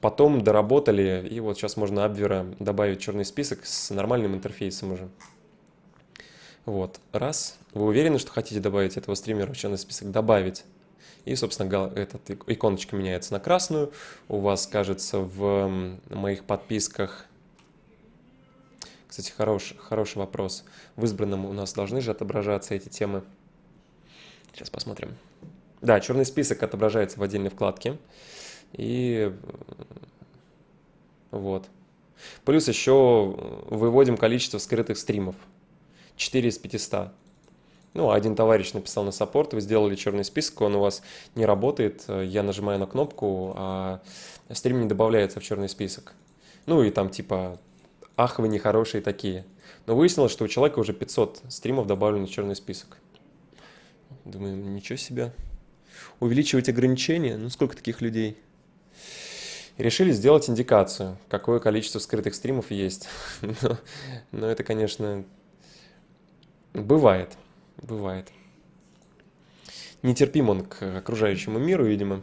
потом доработали, и вот сейчас можно Абвера добавить в черный список с нормальным интерфейсом уже. Вот, раз. Вы уверены, что хотите добавить этого стримера в черный список? Добавить. И, собственно, этот иконочка меняется на красную. У вас, кажется, в моих подписках кстати, хорош, хороший вопрос. В избранном у нас должны же отображаться эти темы. Сейчас посмотрим. Да, черный список отображается в отдельной вкладке. И э, вот. Плюс еще э, выводим количество скрытых стримов. 4 из 500. Ну, один товарищ написал на саппорт, вы сделали черный список, он у вас не работает, э, я нажимаю на кнопку, а стрим не добавляется в черный список. Ну и там типа ах, вы нехорошие такие. Но выяснилось, что у человека уже 500 стримов добавлено в черный список. Думаю, ничего себе. Увеличивать ограничения? Ну, сколько таких людей? И решили сделать индикацию, какое количество скрытых стримов есть. Но, но это, конечно, бывает. Бывает. Нетерпим он к окружающему миру, видимо.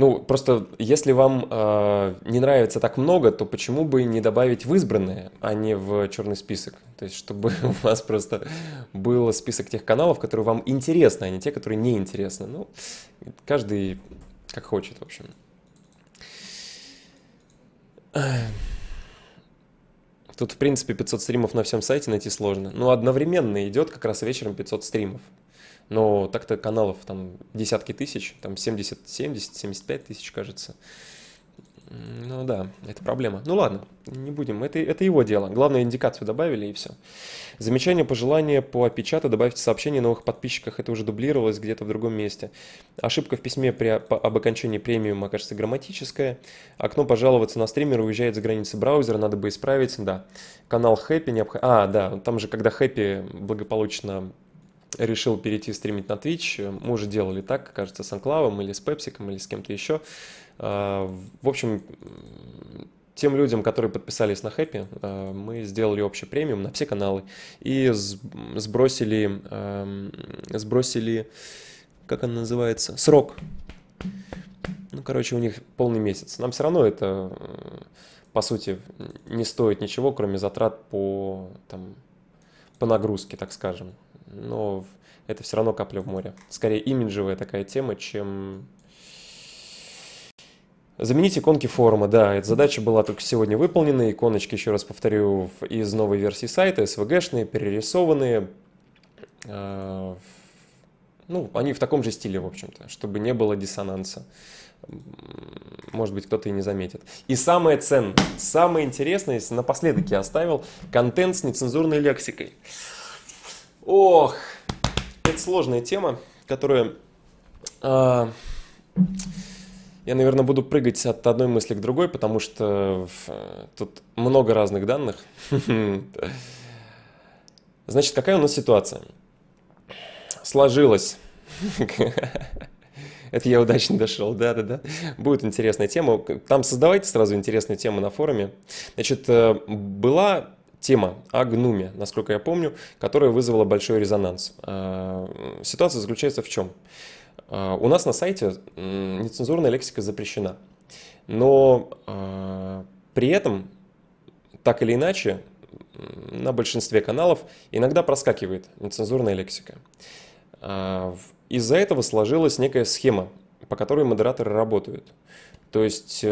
Ну, просто если вам э, не нравится так много, то почему бы не добавить в избранные, а не в черный список? То есть, чтобы у вас просто был список тех каналов, которые вам интересны, а не те, которые неинтересны. Ну, каждый как хочет, в общем. Тут, в принципе, 500 стримов на всем сайте найти сложно. Но одновременно идет как раз вечером 500 стримов. Но так-то каналов там десятки тысяч, там 70, 70, 75 тысяч, кажется. Ну да, это проблема. Ну ладно, не будем. Это, это его дело. Главное, индикацию добавили и все. Замечание, пожелание по опечату. Добавьте сообщение о новых подписчиках. Это уже дублировалось где-то в другом месте. Ошибка в письме при, по, об окончании премиума, кажется, грамматическая. Окно пожаловаться на стримера уезжает за границы браузера. Надо бы исправить. Да. Канал Happy необходимо... А, да, там же, когда Happy благополучно решил перейти стримить на Twitch. Мы уже делали так, кажется, с Анклавом или с Пепсиком или с кем-то еще. А, в общем, тем людям, которые подписались на Happy, а, мы сделали общий премиум на все каналы и сбросили, эм, сбросили, как он называется, срок. Ну, короче, у них полный месяц. Нам все равно это, э, по сути, не стоит ничего, кроме затрат по, там, по нагрузке, так скажем но это все равно капля в море. Скорее имиджевая такая тема, чем... Заменить иконки форума, да, эта задача была только сегодня выполнена. Иконочки, еще раз повторю, из новой версии сайта, SVG-шные, перерисованные. А, ну, они в таком же стиле, в общем-то, чтобы не было диссонанса может быть, кто-то и не заметит. И самое ценное, самое интересное, если напоследок я оставил, контент с нецензурной лексикой. Ох, это сложная тема, которую Э, я, наверное, буду прыгать от одной мысли к другой, потому что э, тут много разных данных. Значит, какая у нас ситуация? Сложилась. Это я удачно дошел, да-да-да. Будет интересная тема. Там создавайте сразу интересную тему на форуме. Значит, э, была тема о гнуме, насколько я помню, которая вызвала большой резонанс. Э, ситуация заключается в чем? Э, у нас на сайте нецензурная лексика запрещена, но э, при этом, так или иначе, на большинстве каналов иногда проскакивает нецензурная лексика. Из-за этого сложилась некая схема, по которой модераторы работают. То есть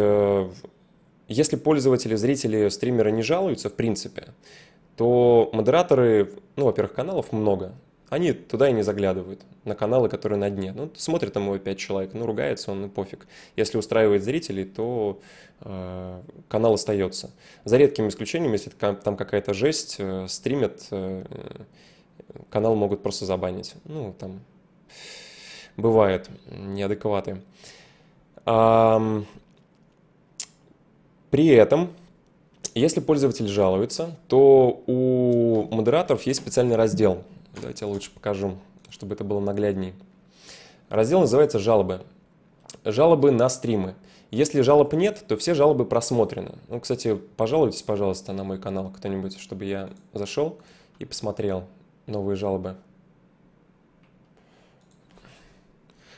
если пользователи, зрители, стримеры не жалуются, в принципе, то модераторы, ну, во-первых, каналов много, они туда и не заглядывают, на каналы, которые на дне. Ну, смотрит там его 5 человек, ну, ругается он, ну, пофиг. Если устраивает зрителей, то э, канал остается. За редкими исключениями, если там какая-то жесть, э, стримят, э, канал могут просто забанить. Ну, там бывает неадекваты. При этом, если пользователь жалуется, то у модераторов есть специальный раздел. Давайте я лучше покажу, чтобы это было нагляднее. Раздел называется «Жалобы». Жалобы на стримы. Если жалоб нет, то все жалобы просмотрены. Ну, кстати, пожалуйтесь, пожалуйста, на мой канал кто-нибудь, чтобы я зашел и посмотрел новые жалобы.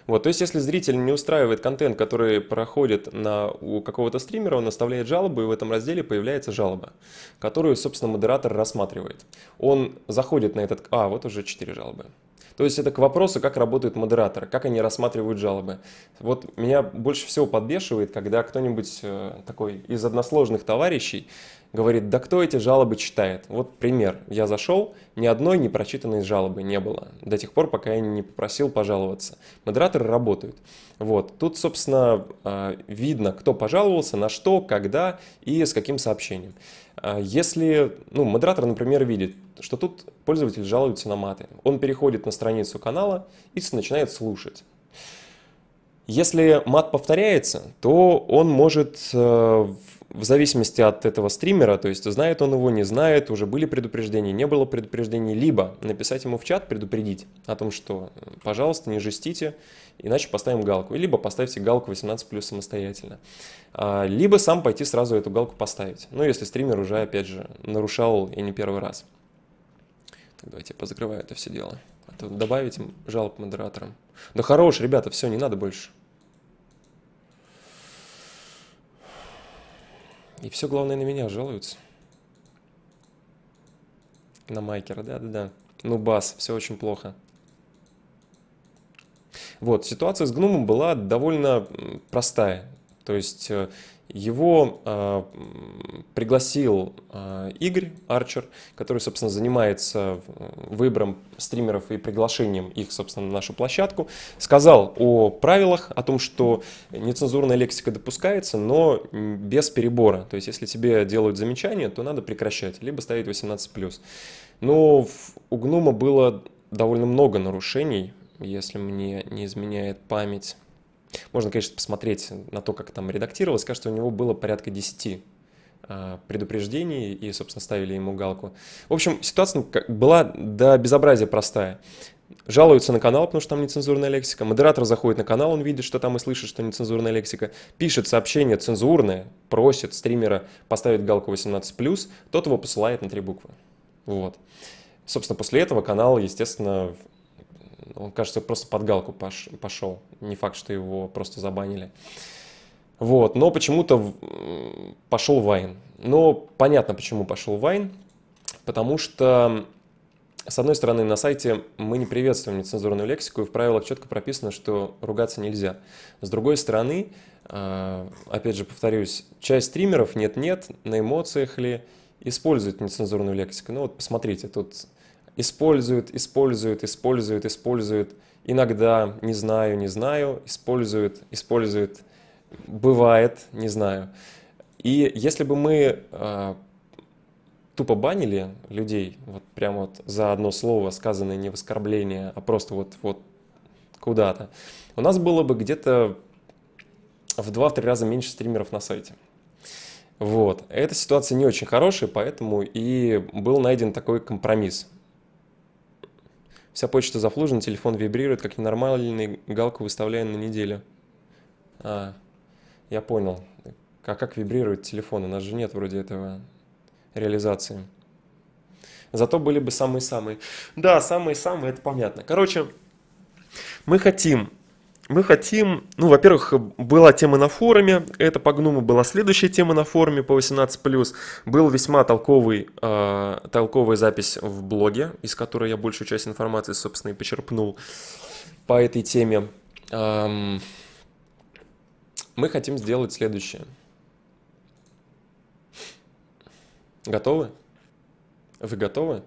Вот, то есть, если зритель не устраивает контент, который проходит на, у какого-то стримера, он оставляет жалобу, и в этом разделе появляется жалоба, которую, собственно, модератор рассматривает. Он заходит на этот... А, вот уже 4 жалобы. То есть это к вопросу, как работают модераторы, как они рассматривают жалобы. Вот меня больше всего подбешивает, когда кто-нибудь э, такой из односложных товарищей говорит, да кто эти жалобы читает? Вот пример. Я зашел, ни одной непрочитанной жалобы не было до тех пор, пока я не попросил пожаловаться. Модераторы работают. Вот. Тут, собственно, а, видно, кто пожаловался, на что, когда и с каким сообщением. А, если ну, модератор, например, видит, что тут пользователь жалуется на маты, он переходит на страницу канала и начинает слушать. Если мат повторяется, то он может э, в зависимости от этого стримера, то есть знает он его, не знает, уже были предупреждения, не было предупреждений, либо написать ему в чат, предупредить о том, что, э, пожалуйста, не жестите, иначе поставим галку, либо поставьте галку 18 самостоятельно, а, либо сам пойти сразу эту галку поставить, ну, если стример уже, опять же, нарушал и не первый раз. Так, давайте я позакрываю это все дело. А то добавить жалоб модераторам. Да хорош, ребята, все, не надо больше. И все главное на меня жалуются. На майкера, да-да-да. Ну, бас, все очень плохо. Вот, ситуация с гномом была довольно простая. То есть э, его э, пригласил э, Игорь Арчер, который, собственно, занимается э, выбором стримеров и приглашением их, собственно, на нашу площадку. Сказал о правилах, о том, что нецензурная лексика допускается, но без перебора. То есть, если тебе делают замечания, то надо прекращать, либо ставить 18+. Но у Гнума было довольно много нарушений, если мне не изменяет память. Можно, конечно, посмотреть на то, как там редактировалось. Кажется, у него было порядка 10 а, предупреждений и, собственно, ставили ему галку. В общем, ситуация ну, была до безобразия простая. Жалуются на канал, потому что там нецензурная лексика. Модератор заходит на канал, он видит, что там и слышит, что нецензурная лексика. Пишет сообщение цензурное, просит стримера поставить галку 18+, тот его посылает на три буквы. Вот. Собственно, после этого канал, естественно, он, кажется, просто под галку пошел. Не факт, что его просто забанили. Вот, но почему-то пошел Вайн. Но понятно, почему пошел Вайн. Потому что, с одной стороны, на сайте мы не приветствуем нецензурную лексику, и в правилах четко прописано, что ругаться нельзя. С другой стороны, э, опять же повторюсь, часть стримеров нет-нет, на эмоциях ли, используют нецензурную лексику. Ну вот посмотрите, тут Используют, используют, используют, используют. Иногда, не знаю, не знаю. Используют, используют. Бывает, не знаю. И если бы мы э, тупо банили людей, вот прямо вот за одно слово, сказанное не в оскорбление, а просто вот, вот куда-то, у нас было бы где-то в 2-3 раза меньше стримеров на сайте. Вот. Эта ситуация не очень хорошая, поэтому и был найден такой компромисс. Вся почта зафлужена, телефон вибрирует, как ненормальный, галку выставляю на неделю. А, я понял. А как вибрирует телефон? У нас же нет вроде этого реализации. Зато были бы самые-самые. Да, самые-самые, это понятно. Короче, мы хотим мы хотим, ну, во-первых, была тема на форуме, это по гному была следующая тема на форуме по 18+, был весьма толковый, э, толковая запись в блоге, из которой я большую часть информации, собственно, и почерпнул по этой теме. Эм, мы хотим сделать следующее. Готовы? Вы готовы?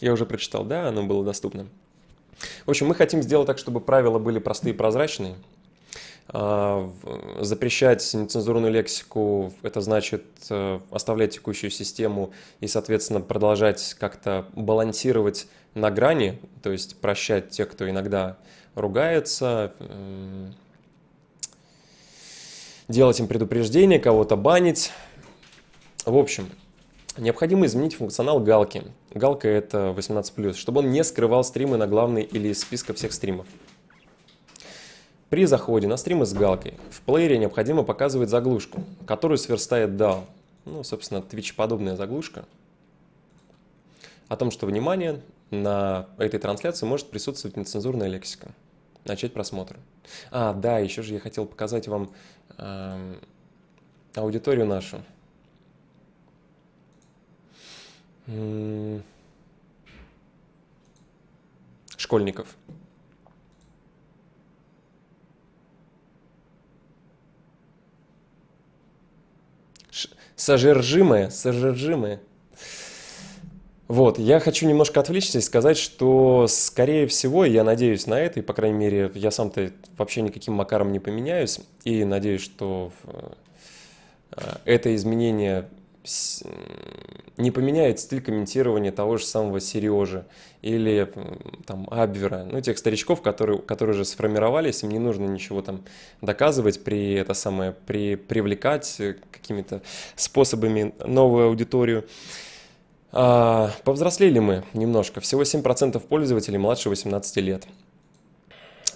Я уже прочитал, да, оно было доступно. В общем, мы хотим сделать так, чтобы правила были простые и прозрачные. А, запрещать нецензурную лексику – это значит э, оставлять текущую систему и, соответственно, продолжать как-то балансировать на грани, то есть прощать тех, кто иногда ругается, э, делать им предупреждение, кого-то банить. В общем, необходимо изменить функционал галки, галка это 18+, чтобы он не скрывал стримы на главный или из списка всех стримов. При заходе на стримы с галкой в плеере необходимо показывать заглушку, которую сверстает DAO. Ну, собственно, Twitch-подобная заглушка. О том, что внимание, на этой трансляции может присутствовать нецензурная лексика. Начать просмотр. А, да, еще же я хотел показать вам э, аудиторию нашу. школьников. Ш сожержимое, сожержимое. Вот, я хочу немножко отвлечься и сказать, что, скорее всего, я надеюсь на это, и, по крайней мере, я сам-то вообще никаким макаром не поменяюсь, и надеюсь, что э, это изменение не поменяет стиль комментирования того же самого Сережи или там Абвера, ну, тех старичков, которые, которые уже сформировались, им не нужно ничего там доказывать, при, это самое, при, привлекать э, какими-то способами новую аудиторию. А, повзрослели мы немножко, всего 7% пользователей младше 18 лет.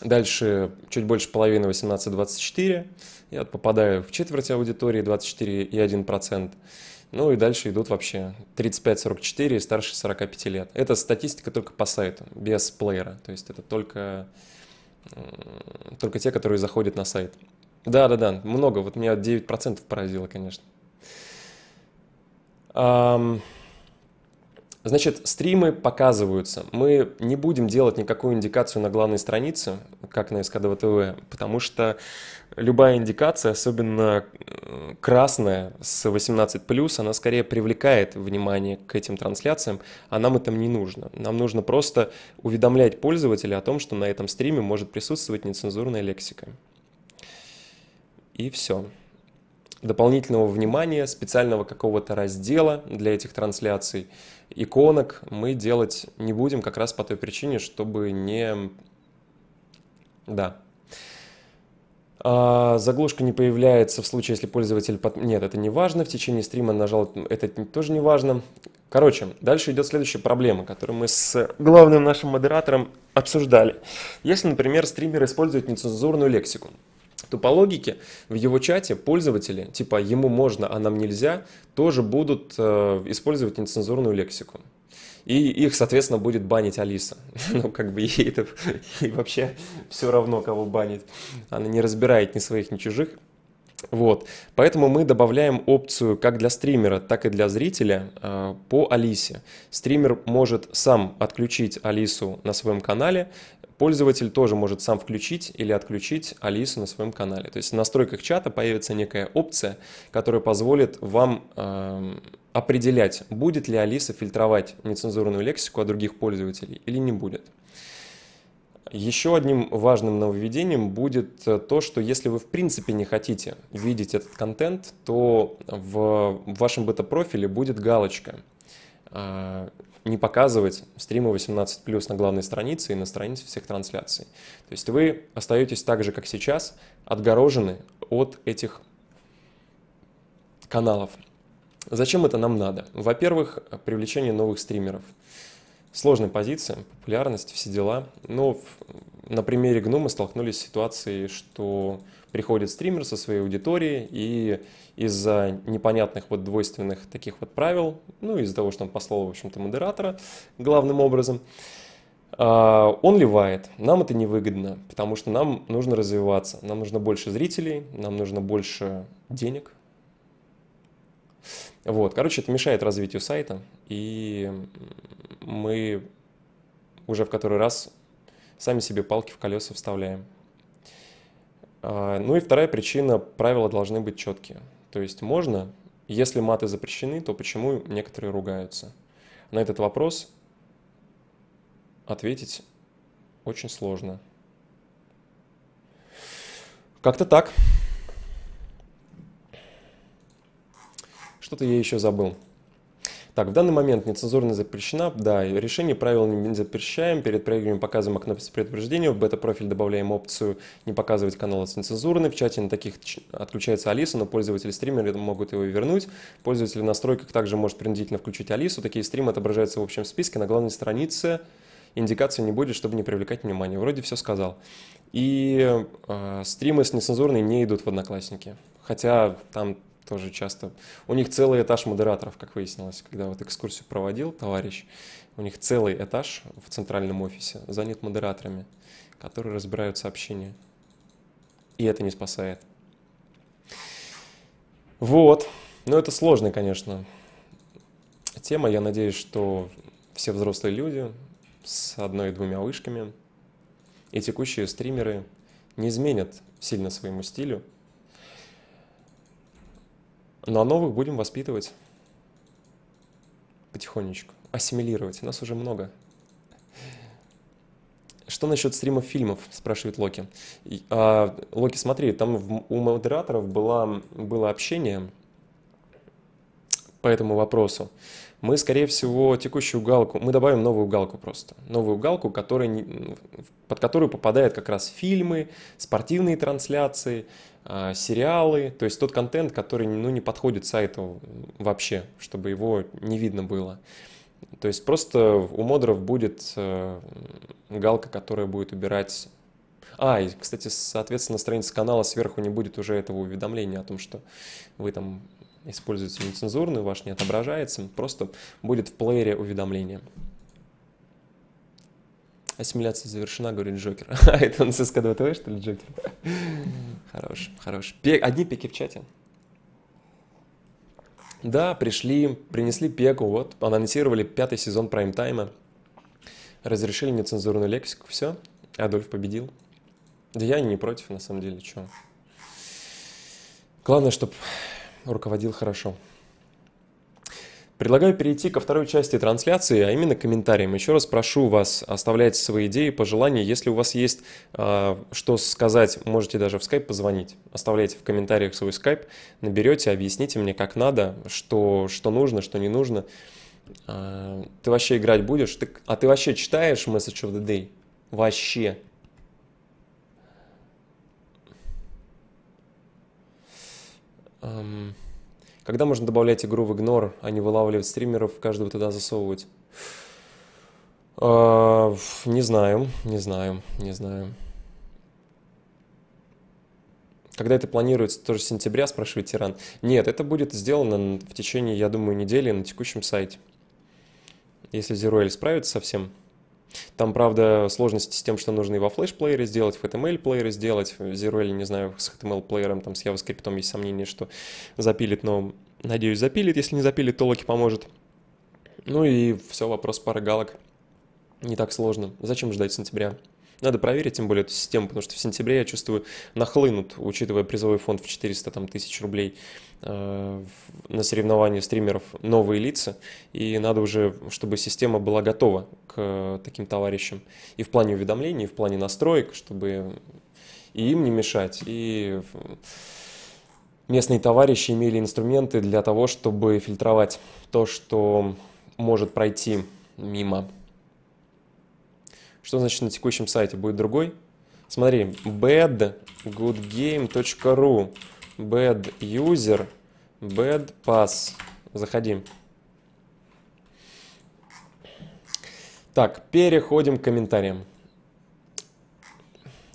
Дальше чуть больше половины 18-24, я попадаю в четверть аудитории 24,1%. Ну и дальше идут вообще 35-44 и старше 45 лет. Это статистика только по сайту, без плеера. То есть это только, только те, которые заходят на сайт. Да-да-да, много. Вот меня 9% поразило, конечно. Значит, стримы показываются. Мы не будем делать никакую индикацию на главной странице, как на СКДВТВ, потому что любая индикация, особенно э, красная с 18+, она скорее привлекает внимание к этим трансляциям, а нам это не нужно. Нам нужно просто уведомлять пользователя о том, что на этом стриме может присутствовать нецензурная лексика. И все. Дополнительного внимания, специального какого-то раздела для этих трансляций, иконок мы делать не будем как раз по той причине, чтобы не... Да, а, заглушка не появляется в случае, если пользователь... Под... Нет, это не важно. В течение стрима нажал... Это тоже не важно. Короче, дальше идет следующая проблема, которую мы с главным нашим модератором обсуждали. Если, например, стример использует нецензурную лексику, то по логике в его чате пользователи, типа ему можно, а нам нельзя, тоже будут э, использовать нецензурную лексику и их, соответственно, будет банить Алиса. ну, как бы ей это и вообще все равно, кого банит. Она не разбирает ни своих, ни чужих. Вот. Поэтому мы добавляем опцию как для стримера, так и для зрителя э, по Алисе. Стример может сам отключить Алису на своем канале, пользователь тоже может сам включить или отключить Алису на своем канале. То есть в настройках чата появится некая опция, которая позволит вам э, определять, будет ли Алиса фильтровать нецензурную лексику от других пользователей или не будет. Еще одним важным нововведением будет э, то, что если вы в принципе не хотите видеть этот контент, то в вашем бета-профиле будет галочка э, не показывать стримы 18+, на главной странице и на странице всех трансляций. То есть вы остаетесь так же, как сейчас, отгорожены от этих каналов. Зачем это нам надо? Во-первых, привлечение новых стримеров. Сложная позиция, популярность, все дела. Но на примере Гну мы столкнулись с ситуацией, что приходит стример со своей аудиторией, и из-за непонятных вот двойственных таких вот правил, ну, из-за того, что он послал, в общем-то, модератора главным образом, а, он ливает. Нам это невыгодно, потому что нам нужно развиваться, нам нужно больше зрителей, нам нужно больше денег. Вот, короче, это мешает развитию сайта, и мы уже в который раз сами себе палки в колеса вставляем. А, ну и вторая причина, правила должны быть четкие. То есть можно, если маты запрещены, то почему некоторые ругаются? На этот вопрос ответить очень сложно. Как-то так. Что-то я еще забыл. Так, в данный момент нецензурно запрещена. Да, решение правил не запрещаем. Перед проигрыванием показываем окно предупреждения. В бета-профиль добавляем опцию «Не показывать каналы с нецензурной». В чате на таких отключается Алиса, но пользователи стримеры могут его вернуть. Пользователь в настройках также может принудительно включить Алису. Такие стримы отображаются в общем списке на главной странице. Индикации не будет, чтобы не привлекать внимание. Вроде все сказал. И э, стримы с нецензурной не идут в Одноклассники. Хотя там тоже часто... У них целый этаж модераторов, как выяснилось, когда вот экскурсию проводил товарищ, у них целый этаж в центральном офисе занят модераторами, которые разбирают сообщения. И это не спасает. Вот. но ну, это сложно, конечно, тема. Я надеюсь, что все взрослые люди с одной и двумя вышками и текущие стримеры не изменят сильно своему стилю. Ну а новых будем воспитывать потихонечку, ассимилировать. Нас уже много. Что насчет стримов фильмов, спрашивает Локи. а, Локи, смотри, там в, у модераторов была, было общение по этому вопросу мы, скорее всего, текущую галку, мы добавим новую галку просто. Новую галку, которая, под которую попадают как раз фильмы, спортивные трансляции, а, сериалы, то есть тот контент, который ну, не подходит сайту вообще, чтобы его не видно было. То есть просто у модеров будет э, галка, которая будет убирать... А, и, кстати, соответственно, страница канала сверху не будет уже этого уведомления о том, что вы там используется нецензурный, ваш не отображается, просто будет в плеере уведомление. Ассимиляция завершена, говорит Джокер. А это он с СК2 ТВ, что ли, Джокер? Хорош, хорош. Одни пеки в чате. Да, пришли, принесли пеку, вот, анонсировали пятый сезон прайм-тайма, разрешили нецензурную лексику, все, Адольф победил. Да я не против, на самом деле, чего. Главное, чтобы руководил хорошо. Предлагаю перейти ко второй части трансляции, а именно комментариям. Еще раз прошу вас оставлять свои идеи, пожелания. Если у вас есть э, что сказать, можете даже в скайп позвонить. Оставляйте в комментариях свой скайп, наберете, объясните мне, как надо, что, что нужно, что не нужно. Э, ты вообще играть будешь? Ты, а ты вообще читаешь Message of the Day? Вообще. Когда можно добавлять игру в игнор, а не вылавливать стримеров, каждого туда засовывать? А, не знаю, не знаю, не знаю. Когда это планируется, тоже с сентября, спрашивает Тиран. Нет, это будет сделано в течение, я думаю, недели на текущем сайте. Если Zero L справится со всем, там, правда, сложности с тем, что нужно и во флеш-плеере сделать, в HTML-плеере сделать. Zero или не знаю, с HTML-плеером, там с JavaScript есть сомнения, что запилит, но, надеюсь, запилит. Если не запилит, то Локи поможет. Ну и все, вопрос пары галок. Не так сложно. Зачем ждать сентября? Надо проверить, тем более, эту систему, потому что в сентябре, я чувствую, нахлынут, учитывая призовой фонд в 400 там, тысяч рублей э, на соревнования стримеров новые лица, и надо уже, чтобы система была готова к э, таким товарищам и в плане уведомлений, и в плане настроек, чтобы и им не мешать, и местные товарищи имели инструменты для того, чтобы фильтровать то, что может пройти мимо что значит на текущем сайте? Будет другой? Смотри, badgoodgame.ru bad user bad pass. Заходим. Так, переходим к комментариям.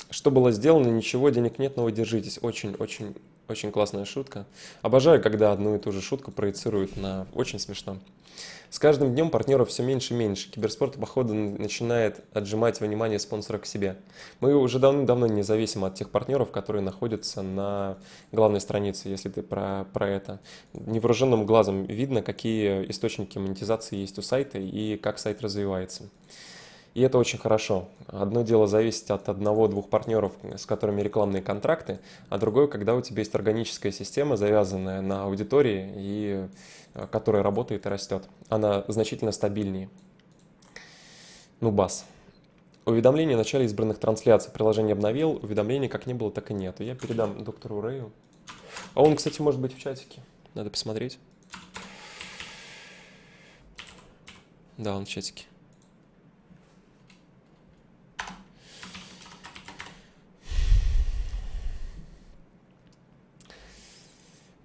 Что было сделано, ничего, денег нет, но вы держитесь. Очень-очень очень классная шутка. Обожаю, когда одну и ту же шутку проецируют на... Очень смешно. С каждым днем партнеров все меньше и меньше. Киберспорт, походу, начинает отжимать внимание спонсора к себе. Мы уже давно-давно не зависим от тех партнеров, которые находятся на главной странице, если ты про, про это. Невооруженным глазом видно, какие источники монетизации есть у сайта и как сайт развивается. И это очень хорошо. Одно дело зависеть от одного-двух партнеров, с которыми рекламные контракты, а другое, когда у тебя есть органическая система, завязанная на аудитории и э, которая работает и растет. Она значительно стабильнее. Ну, бас. Уведомление о начале избранных трансляций. Приложение обновил, уведомления как не было, так и нет. Я передам доктору Рэю. А он, кстати, может быть в чатике. Надо посмотреть. Да, он в чатике.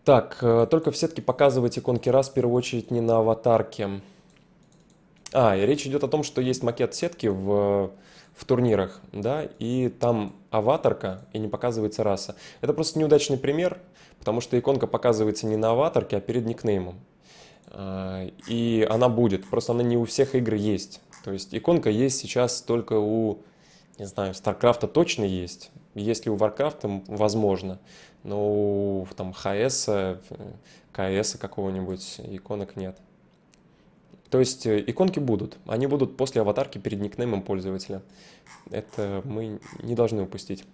Так, э, только в сетке показывать иконки раз, в первую очередь не на аватарке. А, и речь идет о том, что есть макет сетки в, в турнирах, да, и там аватарка, и не показывается раса. Это просто неудачный пример, потому что иконка показывается не на аватарке, а перед никнеймом. А, и она будет, просто она не у всех игр есть. То есть иконка есть сейчас только у, не знаю, Старкрафта точно есть, если у Варкрафта, возможно но там ХС, КС какого-нибудь иконок нет. То есть э, иконки будут. Они будут после аватарки перед никнеймом пользователя. Это мы не должны упустить.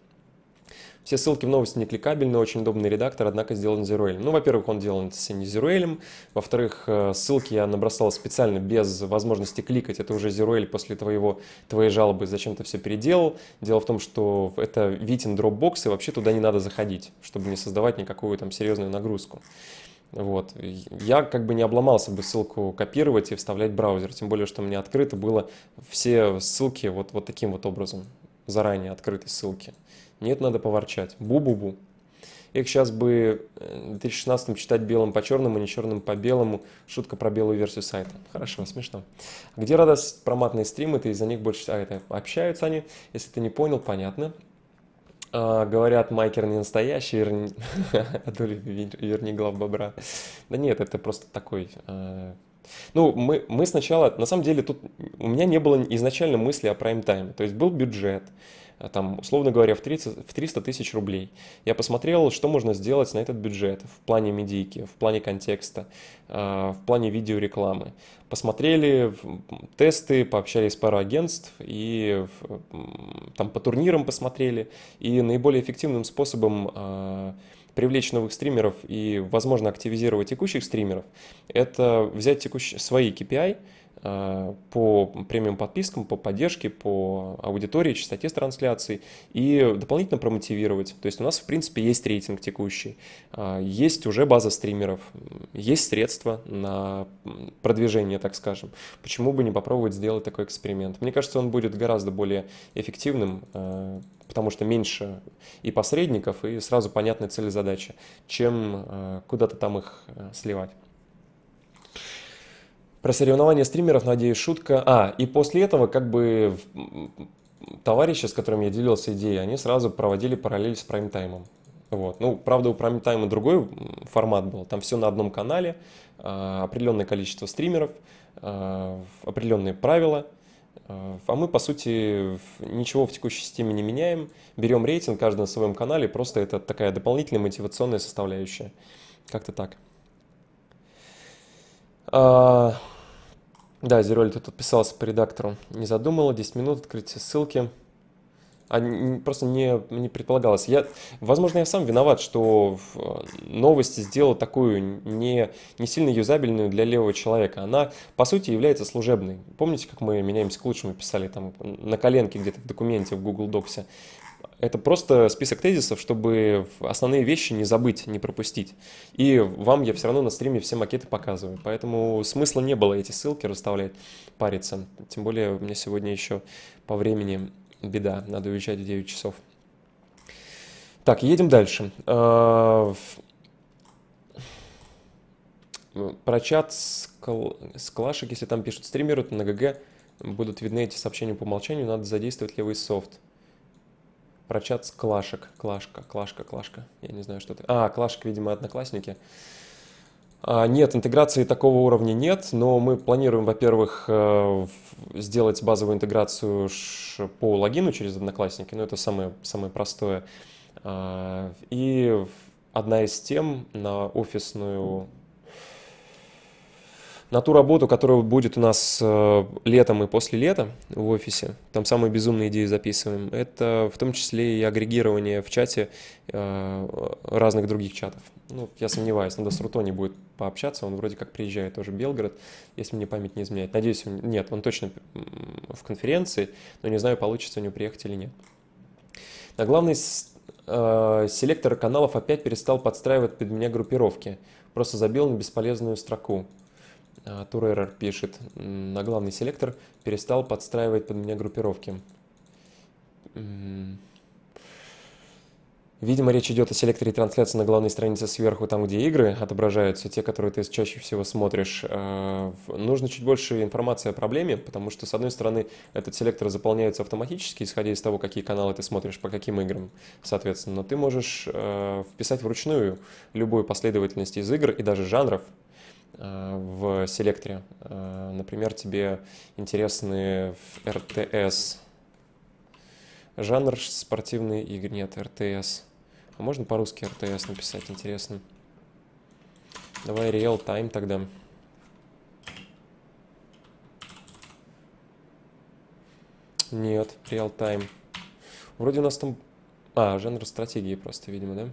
Все ссылки в новости не кликабельны, очень удобный редактор, однако сделан зеруэлем. Ну, во-первых, он сделан не зеруэлем, во-вторых, э, ссылки я набросал специально без возможности кликать, это уже зеруэль после твоего, твоей жалобы зачем-то все переделал. Дело в том, что это Витин Dropbox, и вообще туда не надо заходить, чтобы не создавать никакую там серьезную нагрузку. Вот. Я как бы не обломался бы ссылку копировать и вставлять в браузер, тем более, что мне открыто было все ссылки вот, вот таким вот образом, заранее открыты ссылки. Нет, надо поворчать. Бу-бу-бу. Их сейчас бы э, в 2016 читать белым по черному, а не черным по белому. Шутка про белую версию сайта. Хорошо, смешно. Где радость про матные стримы? Ты из-за них больше... А, это общаются они. Если ты не понял, понятно. А, говорят, майкер не настоящий, верни... верни глав бобра. Да нет, это просто такой... А, ну, мы, мы сначала, на самом деле, тут у меня не было изначально мысли о прайм-тайме. То есть был бюджет, Э, там, условно говоря, в 30, в 300 тысяч рублей. Я посмотрел, что можно сделать на этот бюджет в плане медийки, в плане контекста, э, в плане видеорекламы. Посмотрели тесты, пообщались с парой агентств и там по турнирам посмотрели. И наиболее эффективным способом э, привлечь новых стримеров и, возможно, активизировать текущих стримеров, это взять текущие, свои KPI – Э, по премиум подпискам, по поддержке, по аудитории, частоте трансляций и дополнительно промотивировать. То есть у нас, в принципе, есть рейтинг текущий, э, есть уже база стримеров, есть средства на продвижение, так скажем. Почему бы не попробовать сделать такой эксперимент? Мне кажется, он будет гораздо более эффективным, э, потому что меньше и посредников, и сразу понятны цели задача чем куда-то там их сливать. Про соревнования стримеров, надеюсь, шутка. А, и после этого как бы товарищи, с которыми я делился идеей, они сразу проводили параллель с прайм-таймом. Вот. Ну, правда, у прайм-тайма другой формат был. Там все на одном канале, а, определенное количество стримеров, а, определенные правила. А, а мы, по сути, ничего в текущей системе не меняем. Берем рейтинг, каждый на своем канале, просто это такая дополнительная мотивационная составляющая. Как-то так. А, да, Зероль тут подписался по редактору. Не задумала, 10 минут, открыть все ссылки. А просто не, не предполагалось. Я, возможно, я сам виноват, что э, новости сделал такую не, не сильно юзабельную для левого человека. Она, по сути, является служебной. Помните, как мы меняемся к лучшему писали там на коленке где-то в документе в Google Docs? Это просто список тезисов, чтобы основные вещи не забыть, не пропустить. И вам я все равно на стриме все макеты показываю. Поэтому смысла не было эти ссылки расставлять, париться. Тем более у меня сегодня еще по времени беда. Надо уезжать в 9 часов. Так, едем дальше. А, про чат с, клашек, если там пишут стримеры, то на ГГ будут видны эти сообщения по умолчанию. Надо задействовать левый софт. Про чат с Клашек. Клашка, Клашка, Клашка. Я не знаю, что ты. А, Клашек, видимо, одноклассники. А, нет, интеграции такого уровня нет, но мы планируем, во-первых, э, сделать базовую интеграцию по логину через Одноклассники, но ну, это самое, самое простое. А, и одна из тем на офисную на ту работу, которая будет у нас э, летом и после лета в офисе, там самые безумные идеи записываем, это в том числе и агрегирование в чате э, разных других чатов. Ну, я сомневаюсь, надо с Рутони будет пообщаться, он вроде как приезжает тоже в Белгород, если мне память не изменяет. Надеюсь, он... нет, он точно в конференции, но не знаю, получится у него приехать или нет. На главный э, селектор каналов опять перестал подстраивать под меня группировки, просто забил на бесполезную строку. А, Туререр пишет, на главный селектор перестал подстраивать под меня группировки. Видимо, речь идет о селекторе трансляции на главной странице сверху, там, где игры отображаются, те, которые ты чаще всего смотришь. А, нужно чуть больше информации о проблеме, потому что, с одной стороны, этот селектор заполняется автоматически, исходя из того, какие каналы ты смотришь, по каким играм, соответственно. Но ты можешь а, вписать вручную любую последовательность из игр и даже жанров, Э, в селекторе. Э, например, тебе интересны в РТС жанр спортивные игры. Нет, РТС. А можно по-русски РТС написать? Интересно. Давай Real Time тогда. Нет, Real Time. Вроде у нас там... А, жанр стратегии просто, видимо, да?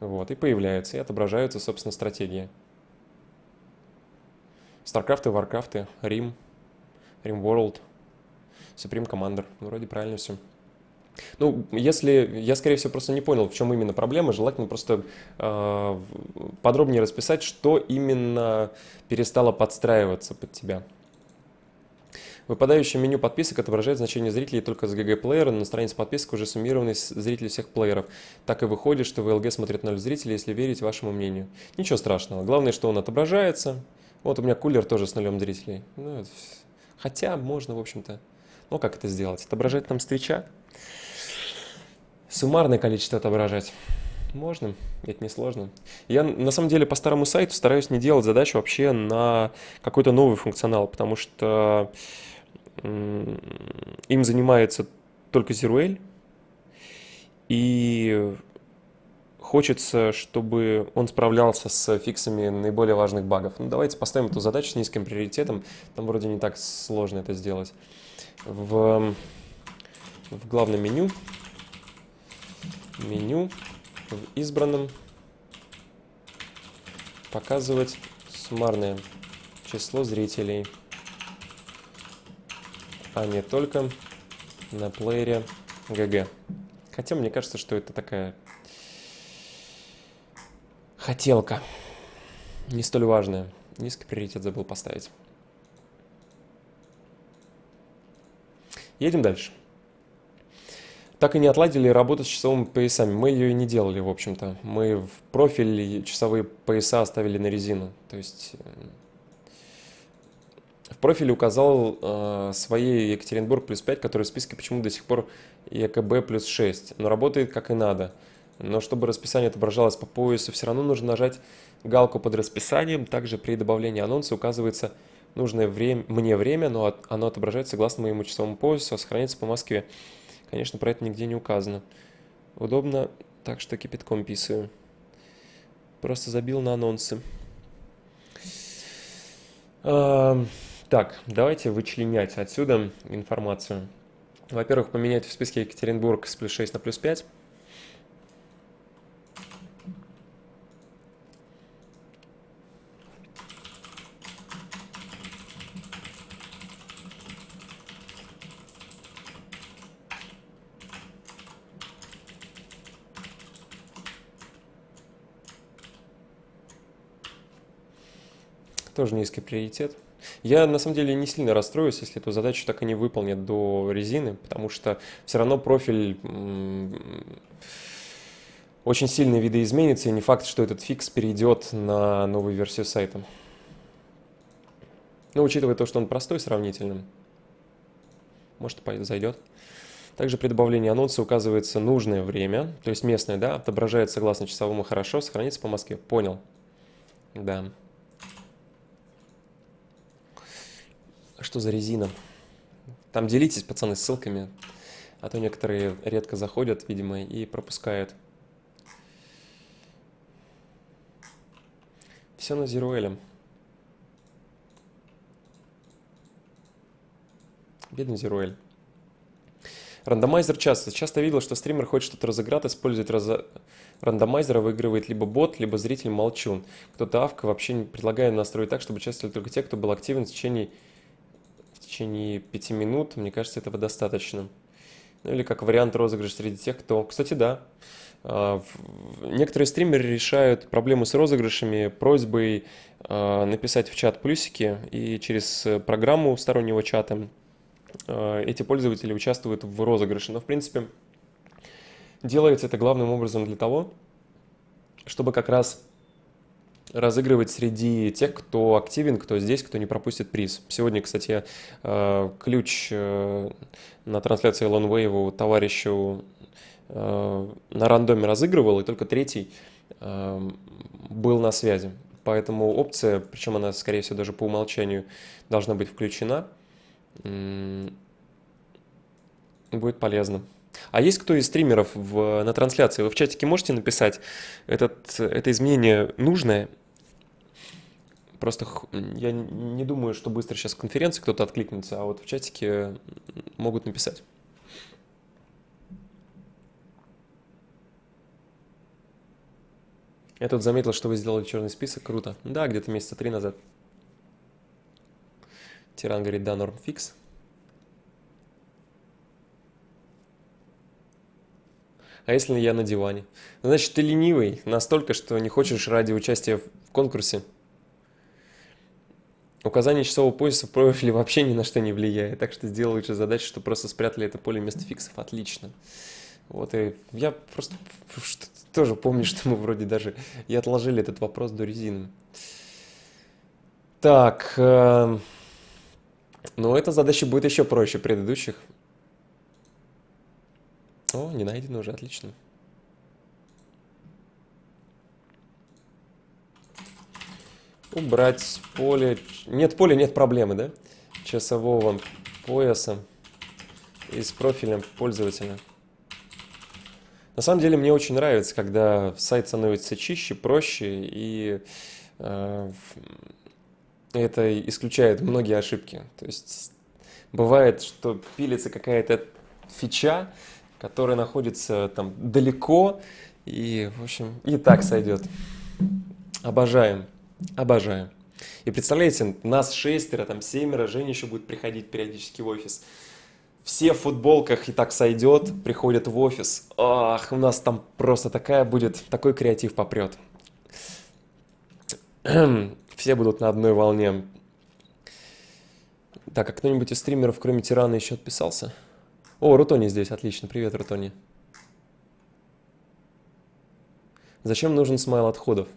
Вот, и появляются, и отображаются, собственно, стратегии. Старкрафты, Варкрафты, Рим, Рим World, Supreme Commander. Ну, вроде правильно все. Ну, если я, скорее всего, просто не понял, в чем именно проблема, желательно просто э, подробнее расписать, что именно перестало подстраиваться под тебя. Выпадающее меню подписок отображает значение зрителей только с ГГ плеера, но на странице подписок уже суммированы зрители всех плееров. Так и выходит, что VLG смотрит 0 зрителей, если верить вашему мнению. Ничего страшного. Главное, что он отображается. Вот у меня кулер тоже с нулем зрителей. Ну, хотя можно, в общем-то. Но ну, как это сделать? Отображать там встреча? Суммарное количество отображать. Можно, это несложно. Я на самом деле по старому сайту стараюсь не делать задачу вообще на какой-то новый функционал, потому что им занимается только Зируэль, и хочется, чтобы он справлялся с фиксами наиболее важных багов. Ну, давайте поставим эту задачу с низким приоритетом, там вроде не так сложно это сделать. В, в главном меню, меню, в избранном, показывать суммарное число зрителей – а не только на плеере GG. Хотя мне кажется, что это такая хотелка, не столь важная. Низкий приоритет забыл поставить. Едем дальше. Так и не отладили работу с часовыми поясами. Мы ее и не делали, в общем-то. Мы в профиль часовые пояса оставили на резину. То есть э, профиле указал э, своей Екатеринбург плюс 5, который в списке почему до сих пор ЕКБ плюс 6, но работает как и надо. Но чтобы расписание отображалось по поясу, все равно нужно нажать галку под расписанием. Также при добавлении анонса указывается нужное время, мне время, но от, оно отображается согласно моему часовому поясу, а сохраняется по Москве. Конечно, про это нигде не указано. Удобно, так что кипятком писаю. Просто забил на анонсы. Uh... Так, давайте вычленять отсюда информацию. Во-первых, поменять в списке Екатеринбург с плюс 6 на плюс 5. Тоже низкий приоритет. Я на самом деле не сильно расстроюсь, если эту задачу так и не выполнят до резины, потому что все равно профиль очень сильно видоизменится, и не факт, что этот фикс перейдет на новую версию сайта. Но учитывая то, что он простой сравнительно, может, зайдет. Также при добавлении анонса указывается нужное время, то есть местное, да, отображает согласно часовому хорошо, сохранится по Москве. Понял. Да. Что за резина? Там делитесь, пацаны, ссылками. А то некоторые редко заходят, видимо, и пропускают. Все на зеруэлем. Бедный зеруэль. Рандомайзер часто. Часто видел, что стример хочет что-то разыграть, использует раз... рандомайзера, выигрывает либо бот, либо зритель молчун. Кто-то авка, вообще не предлагаю настроить так, чтобы участвовали только те, кто был активен в течение течение 5 минут, мне кажется, этого достаточно. Ну или как вариант розыгрыш среди тех, кто... Кстати, да. А, некоторые стримеры решают проблемы с розыгрышами просьбой а, написать в чат плюсики и через программу стороннего чата а, эти пользователи участвуют в розыгрыше. Но, в принципе, делается это главным образом для того, чтобы как раз разыгрывать среди тех, кто активен, кто здесь, кто не пропустит приз. Сегодня, кстати, э, ключ э, на трансляции Лон Вейву товарищу э, на рандоме разыгрывал, и только третий был на связи. Поэтому опция, причем она, скорее всего, даже по умолчанию должна быть включена, будет полезна. А есть кто из стримеров в, на трансляции? Вы в чатике можете написать, этот, это изменение нужное Просто я не думаю, что быстро сейчас в конференции кто-то откликнется, а вот в чатике могут написать. Я тут заметил, что вы сделали черный список. Круто. Да, где-то месяца три назад. Тиран говорит, да, норм фикс. А если я на диване? Значит, ты ленивый настолько, что не хочешь ради участия в конкурсе Указание часового пояса в профиле вообще ни на что не влияет, так что сделал лучше задачу, что просто спрятали это поле вместо фиксов. Отлично. Вот, и я просто тоже помню, что мы вроде даже и отложили этот вопрос до резины. Так, э, ну эта задача будет еще проще предыдущих. О, не найдено уже, отлично. убрать поле. Нет поля, нет проблемы, да? Часового пояса из профиля пользователя. На самом деле мне очень нравится, когда сайт становится чище, проще, и э, это исключает многие ошибки. То есть бывает, что пилится какая-то фича, которая находится там далеко, и, в общем, и так сойдет. Обожаем. Обожаю. И представляете, нас шестеро, там семеро, Женя еще будет приходить периодически в офис. Все в футболках и так сойдет, приходят в офис. Ах, у нас там просто такая будет, такой креатив попрет. Все будут на одной волне. Так, а кто-нибудь из стримеров, кроме Тирана, еще отписался? О, Рутони здесь, отлично. Привет, Рутони. Зачем нужен смайл отходов?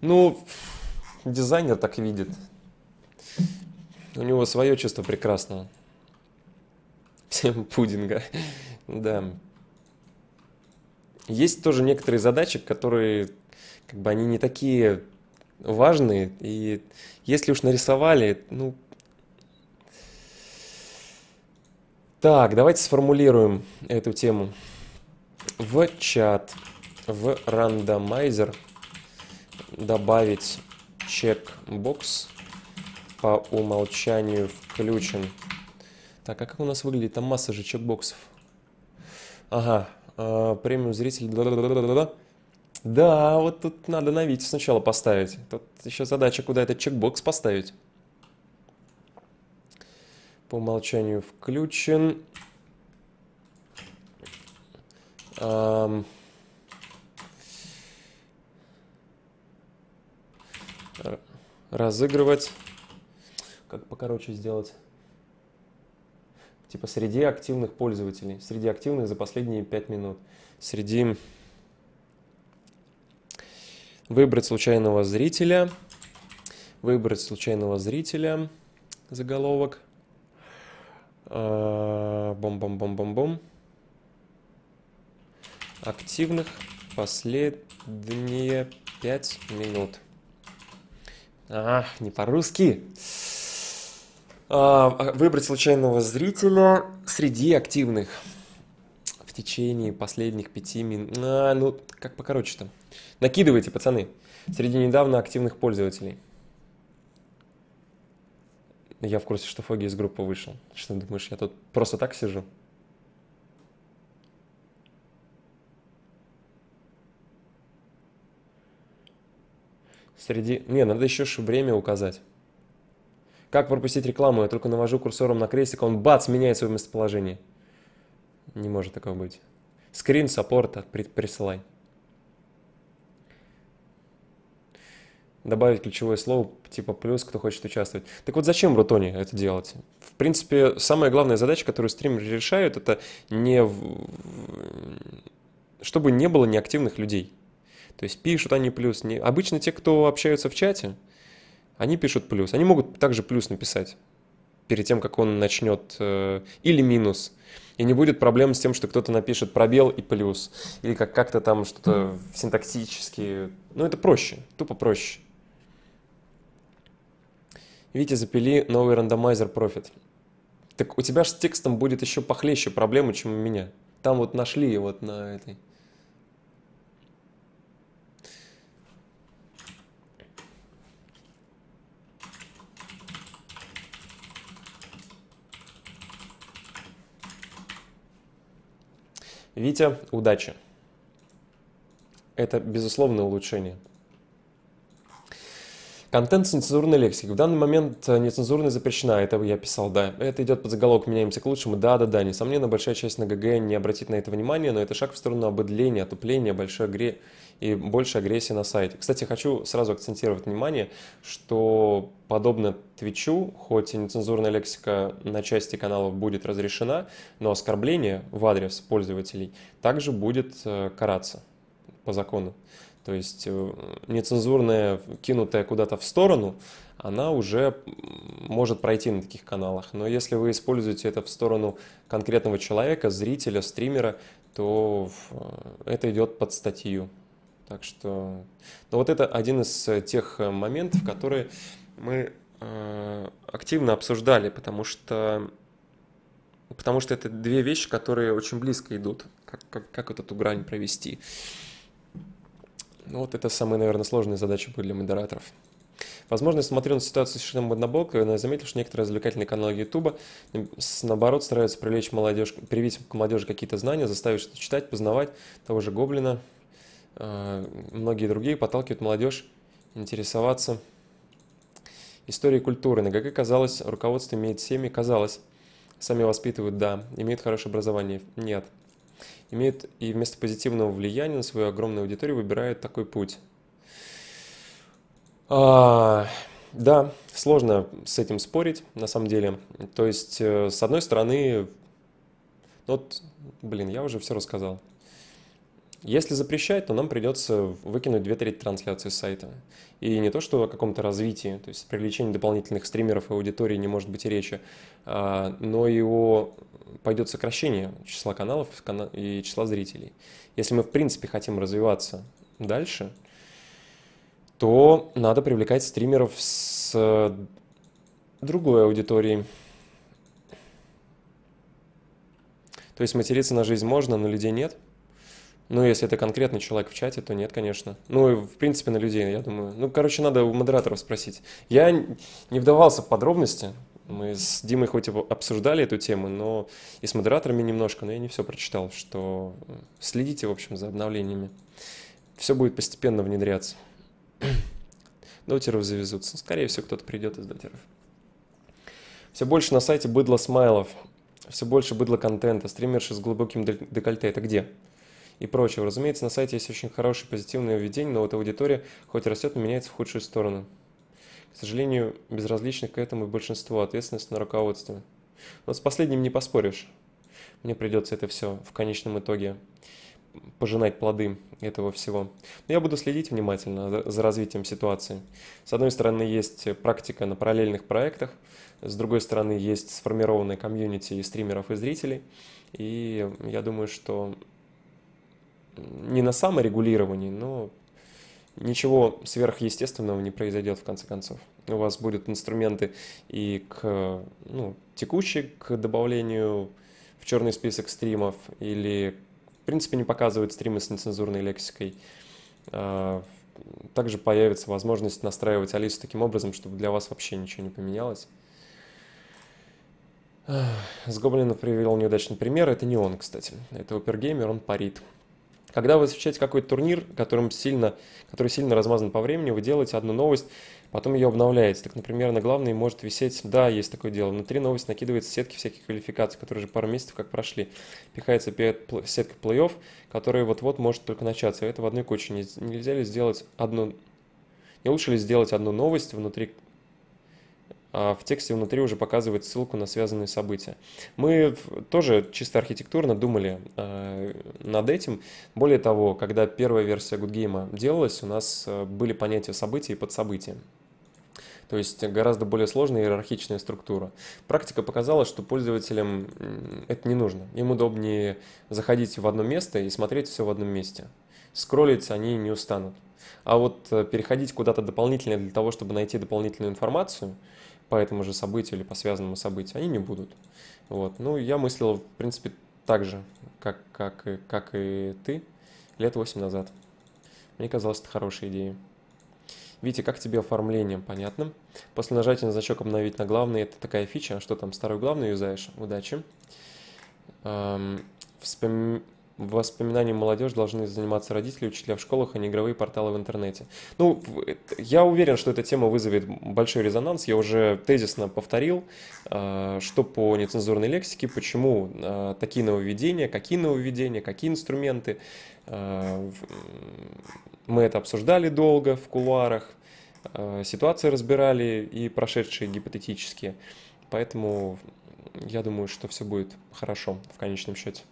Ну, дизайнер так видит. У него свое чувство прекрасного. Всем пудинга. да. Есть тоже некоторые задачи, которые, как бы, они не такие важные. И если уж нарисовали, ну... Так, давайте сформулируем эту тему в чат, в рандомайзер добавить чекбокс. По умолчанию включен. Так, а как у нас выглядит? Там масса же чекбоксов. Ага, э, премиум зритель. Да, да, да, да, да, да. да, вот тут надо на Вите сначала поставить. Тут еще задача, куда этот чекбокс поставить. По умолчанию включен. Эм... разыгрывать. Как покороче сделать? Типа среди активных пользователей. Среди активных за последние 5 минут. Среди... Выбрать случайного зрителя. Выбрать случайного зрителя. Заголовок. А, бом-бом-бом-бом-бом. Активных последние 5 минут. А, не по-русски. А, выбрать случайного зрителя среди активных в течение последних пяти минут. А, ну, как покороче-то. Накидывайте, пацаны. Среди недавно активных пользователей. Я в курсе, что Фоги из группы вышел. Что ты думаешь, я тут просто так сижу? среди... Не, надо еще время указать. Как пропустить рекламу? Я только навожу курсором на крестик, а он бац, меняет свое местоположение. Не может такого быть. Скрин саппорта присылай. Добавить ключевое слово, типа плюс, кто хочет участвовать. Так вот зачем Рутони это делать? В принципе, самая главная задача, которую стримеры решают, это не... чтобы не было неактивных людей. То есть пишут они плюс. Не... Обычно те, кто общаются в чате, они пишут плюс. Они могут также плюс написать перед тем, как он начнет, э, или минус. И не будет проблем с тем, что кто-то напишет пробел и плюс, или как- как-то там что-то синтаксически. Ну, это проще, тупо проще. Витя, запили новый рандомайзер профит. Так у тебя же с текстом будет еще похлеще проблемы, чем у меня. Там вот нашли вот на этой Витя, удачи. Это, безусловное улучшение. Контент с нецензурной лексикой. В данный момент э, нецензурная запрещена, это я писал, да. Это идет под заголовок «Меняемся к лучшему». Да-да-да, несомненно, большая часть на ГГ не обратит на это внимания, но это шаг в сторону обыдления, отупления, большой игре и больше агрессии на сайте. Кстати, хочу сразу акцентировать внимание, что подобно Твичу, хоть и нецензурная лексика на части каналов будет разрешена, но оскорбление в адрес пользователей также будет э, караться по закону. То есть э, нецензурная, кинутая куда-то в сторону, она уже может пройти на таких каналах. Но если вы используете это в сторону конкретного человека, зрителя, стримера, то э, это идет под статью так что, но ну, вот это один из э, тех э, моментов, которые мы э, активно обсуждали, потому что потому что это две вещи, которые очень близко идут. Как, как, как вот эту грань провести? Ну вот это самые, наверное, сложные задачи были для модераторов. Возможно, я смотрю на ситуацию совершенно однобоко, но я заметил, что некоторые развлекательные каналы Ютуба, наоборот, стараются привлечь молодежь, привить к молодежи какие-то знания, заставить что-то читать, познавать того же Гоблина, Э, многие другие подталкивают молодежь интересоваться историей культуры. На ГГ казалось, руководство имеет семьи, казалось, сами воспитывают, да, имеют хорошее образование, нет. Имеют и вместо позитивного влияния на свою огромную аудиторию выбирают такой путь. А, да, сложно с этим спорить, на самом деле. То есть, э, с одной стороны, вот, блин, я уже все рассказал. Если запрещать, то нам придется выкинуть две трети трансляции с сайта. И не то, что о каком-то развитии, то есть привлечении дополнительных стримеров и аудитории не может быть и речи, а, но и о пойдет сокращение числа каналов и числа зрителей. Если мы, в принципе, хотим развиваться дальше, то надо привлекать стримеров с э, другой аудиторией. То есть материться на жизнь можно, но людей нет – ну, если это конкретный человек в чате, то нет, конечно. Ну, и, в принципе, на людей, я думаю. Ну, короче, надо у модераторов спросить. Я не вдавался в подробности. Мы с Димой хоть и обсуждали эту тему, но и с модераторами немножко, но я не все прочитал, что э, следите, в общем, за обновлениями. Все будет постепенно внедряться. Дотеров завезутся. Скорее всего, кто-то придет из дотеров. Все больше на сайте быдло смайлов. Все больше быдло контента. Стримерши с глубоким декольте. Это где? и прочего. Разумеется, на сайте есть очень хорошее позитивное введение, но вот аудитория хоть растет, но меняется в худшую сторону. К сожалению, безразлично к этому большинство, ответственность на руководстве. Но с последним не поспоришь. Мне придется это все в конечном итоге пожинать плоды этого всего. Но я буду следить внимательно за развитием ситуации. С одной стороны, есть практика на параллельных проектах, с другой стороны, есть сформированная комьюнити и стримеров, и зрителей. И я думаю, что не на саморегулировании, но ничего сверхъестественного не произойдет в конце концов. У вас будут инструменты и к ну, текущей, к добавлению в черный список стримов или, в принципе, не показывать стримы с нецензурной лексикой. А, также появится возможность настраивать Алису таким образом, чтобы для вас вообще ничего не поменялось. С Гоблина привел неудачный пример. Это не он, кстати. Это Опергеймер, он парит. Когда вы освещаете какой-то турнир, которым сильно, который сильно размазан по времени, вы делаете одну новость, потом ее обновляете. Так, например, на главной может висеть, да, есть такое дело, внутри новости накидываются сетки всяких квалификаций, которые уже пару месяцев как прошли. Пихается перед сетка плей-офф, которая вот-вот может только начаться. Это в одной куче. Нельзя ли сделать одну... Не лучше ли сделать одну новость внутри а, в тексте внутри уже показывает ссылку на связанные события. Мы тоже чисто архитектурно думали а, над этим. Более того, когда первая версия GoodGame делалась, у нас а, были понятия события и подсобытия. То есть гораздо более сложная иерархичная структура. Практика показала, что пользователям это не нужно. Им удобнее заходить в одно место и смотреть все в одном месте. Скроллить они не устанут. А вот э, переходить куда-то дополнительно для того, чтобы найти дополнительную информацию – по этому же событию или по связанному событию, они не будут. Вот. Ну, я мыслил, в принципе, так же, как, как, как и ты лет восемь назад. Мне казалось, это хорошая идея. Витя, как тебе оформление? Понятно. После нажатия на значок «Обновить на главный» — это такая фича. Что там, старую главную юзаешь? Удачи. Эм, вспом воспоминанием молодежи должны заниматься родители, учителя в школах, а не игровые порталы в интернете. Ну, я уверен, что эта тема вызовет большой резонанс. Я уже тезисно повторил, э, что по нецензурной лексике, почему э, такие нововведения, какие нововведения, какие инструменты. Э, мы это обсуждали долго в кулуарах, ситуации разбирали и прошедшие гипотетические. Поэтому я думаю, что все будет хорошо в конечном счете.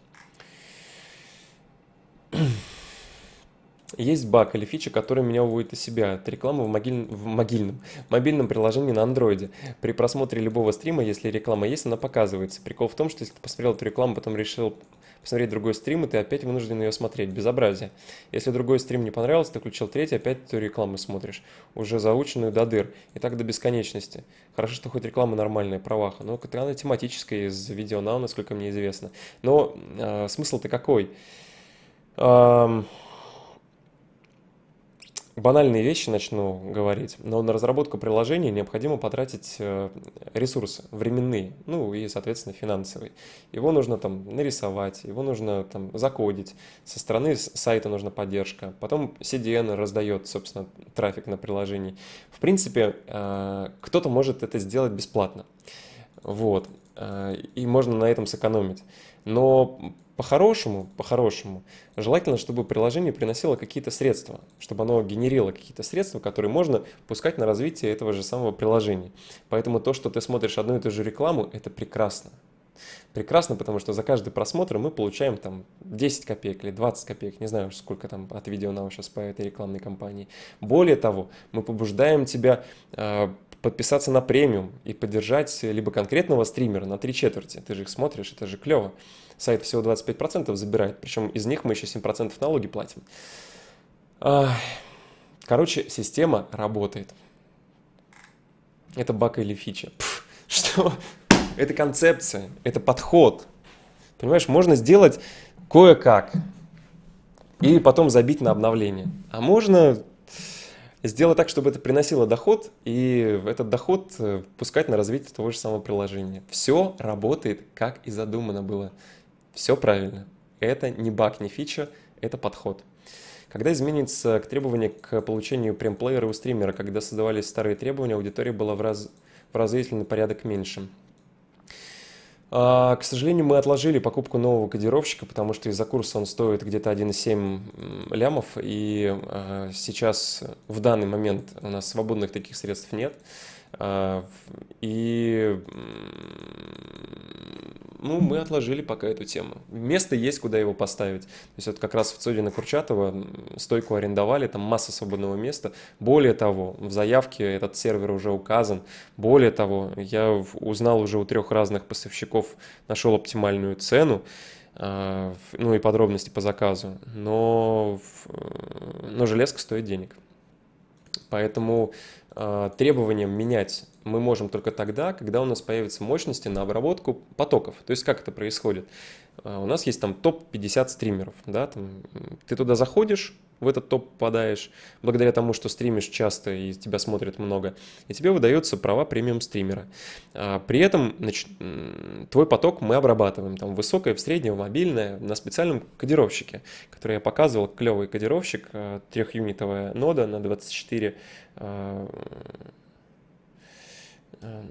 Есть баг или фича, которая меня уводит из себя. Это реклама в, могиль... в могильном, мобильном приложении на андроиде. При просмотре любого стрима, если реклама есть, она показывается. Прикол в том, что если ты посмотрел эту рекламу, потом решил посмотреть другой стрим, и ты опять вынужден ее смотреть. Безобразие. Если другой стрим не понравился, ты включил третий, опять эту рекламу смотришь. Уже заученную до дыр. И так до бесконечности. Хорошо, что хоть реклама нормальная, праваха. Но она тематическая из видео насколько мне известно. Но э, смысл-то Какой? банальные вещи начну говорить, но на разработку приложения необходимо потратить э, ресурсы временные, ну и, соответственно, финансовые. Его нужно там нарисовать, его нужно там закодить, со стороны сайта нужна поддержка, потом CDN раздает, собственно, трафик на приложении. В принципе, э, кто-то может это сделать бесплатно, вот, э, и можно на этом сэкономить. Но по-хорошему, по-хорошему, желательно, чтобы приложение приносило какие-то средства, чтобы оно генерило какие-то средства, которые можно пускать на развитие этого же самого приложения. Поэтому то, что ты смотришь одну и ту же рекламу, это прекрасно. Прекрасно, потому что за каждый просмотр мы получаем там 10 копеек или 20 копеек, не знаю, сколько там от видео нам сейчас по этой рекламной кампании. Более того, мы побуждаем тебя э, подписаться на премиум и поддержать либо конкретного стримера на три четверти. Ты же их смотришь, это же клево сайт всего 25% забирает, причем из них мы еще 7% налоги платим. Короче, система работает. Это бака или фича. Пфф, что? Это концепция, это подход. Понимаешь, можно сделать кое-как и потом забить на обновление. А можно сделать так, чтобы это приносило доход, и этот доход э, пускать на развитие того же самого приложения. Все работает, как и задумано было. Все правильно. Это не баг, не фича, это подход. Когда изменится к требованию к получению премплеера у стримера, когда создавались старые требования, аудитория была в, раз... в разительный порядок меньше. А, к сожалению, мы отложили покупку нового кодировщика, потому что из-за курса он стоит где-то 1,7 лямов, и а, сейчас в данный момент у нас свободных таких средств нет. А, и ну, мы отложили пока эту тему. Место есть, куда его поставить. То есть вот как раз в Цодина Курчатова стойку арендовали, там масса свободного места. Более того, в заявке этот сервер уже указан. Более того, я узнал уже у трех разных поставщиков, нашел оптимальную цену а, ну и подробности по заказу, но, э, но железка стоит денег. Поэтому а, требованием менять мы можем только тогда, когда у нас появятся мощности на обработку потоков. То есть как это происходит? А, у нас есть там топ-50 стримеров, да, там, ты туда заходишь, в этот топ попадаешь, благодаря тому, что стримишь часто и тебя смотрят много, и тебе выдаются права премиум стримера. А, при этом значит, твой поток мы обрабатываем, там высокое, в среднее, мобильное, на специальном кодировщике, который я показывал, клевый кодировщик, а, трехюнитовая нода на 24 Э,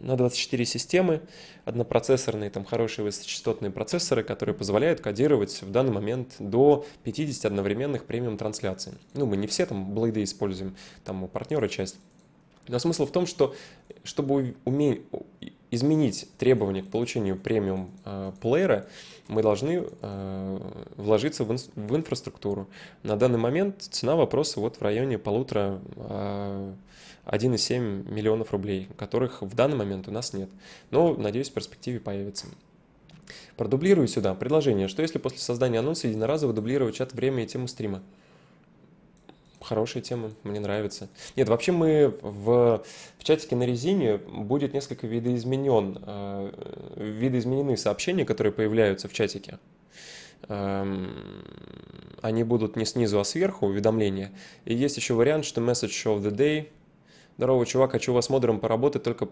на 24 системы, однопроцессорные, там хорошие высочастотные процессоры, которые позволяют кодировать в данный момент до 50 одновременных премиум трансляций. Ну, мы не все там блейды используем, там у партнера часть. Но смысл в том, что чтобы уме... изменить требования к получению премиум э, плеера, мы должны э, вложиться в, ин... в инфраструктуру. На данный момент цена вопроса вот в районе полутора э, 1,7 миллионов рублей, которых в данный момент у нас нет, но, надеюсь, в перспективе появится. Продублирую сюда предложение, что если после создания анонса единоразово дублировать чат время и тему стрима? Хорошая тема, мне нравится. Нет, вообще мы в, в чатике на резине будет несколько видоизменен, э, видоизменены сообщения, которые появляются в чатике эм, они будут не снизу, а сверху уведомления. И есть еще вариант, что message of the day здорово, чувак, хочу вас модером поработать, только,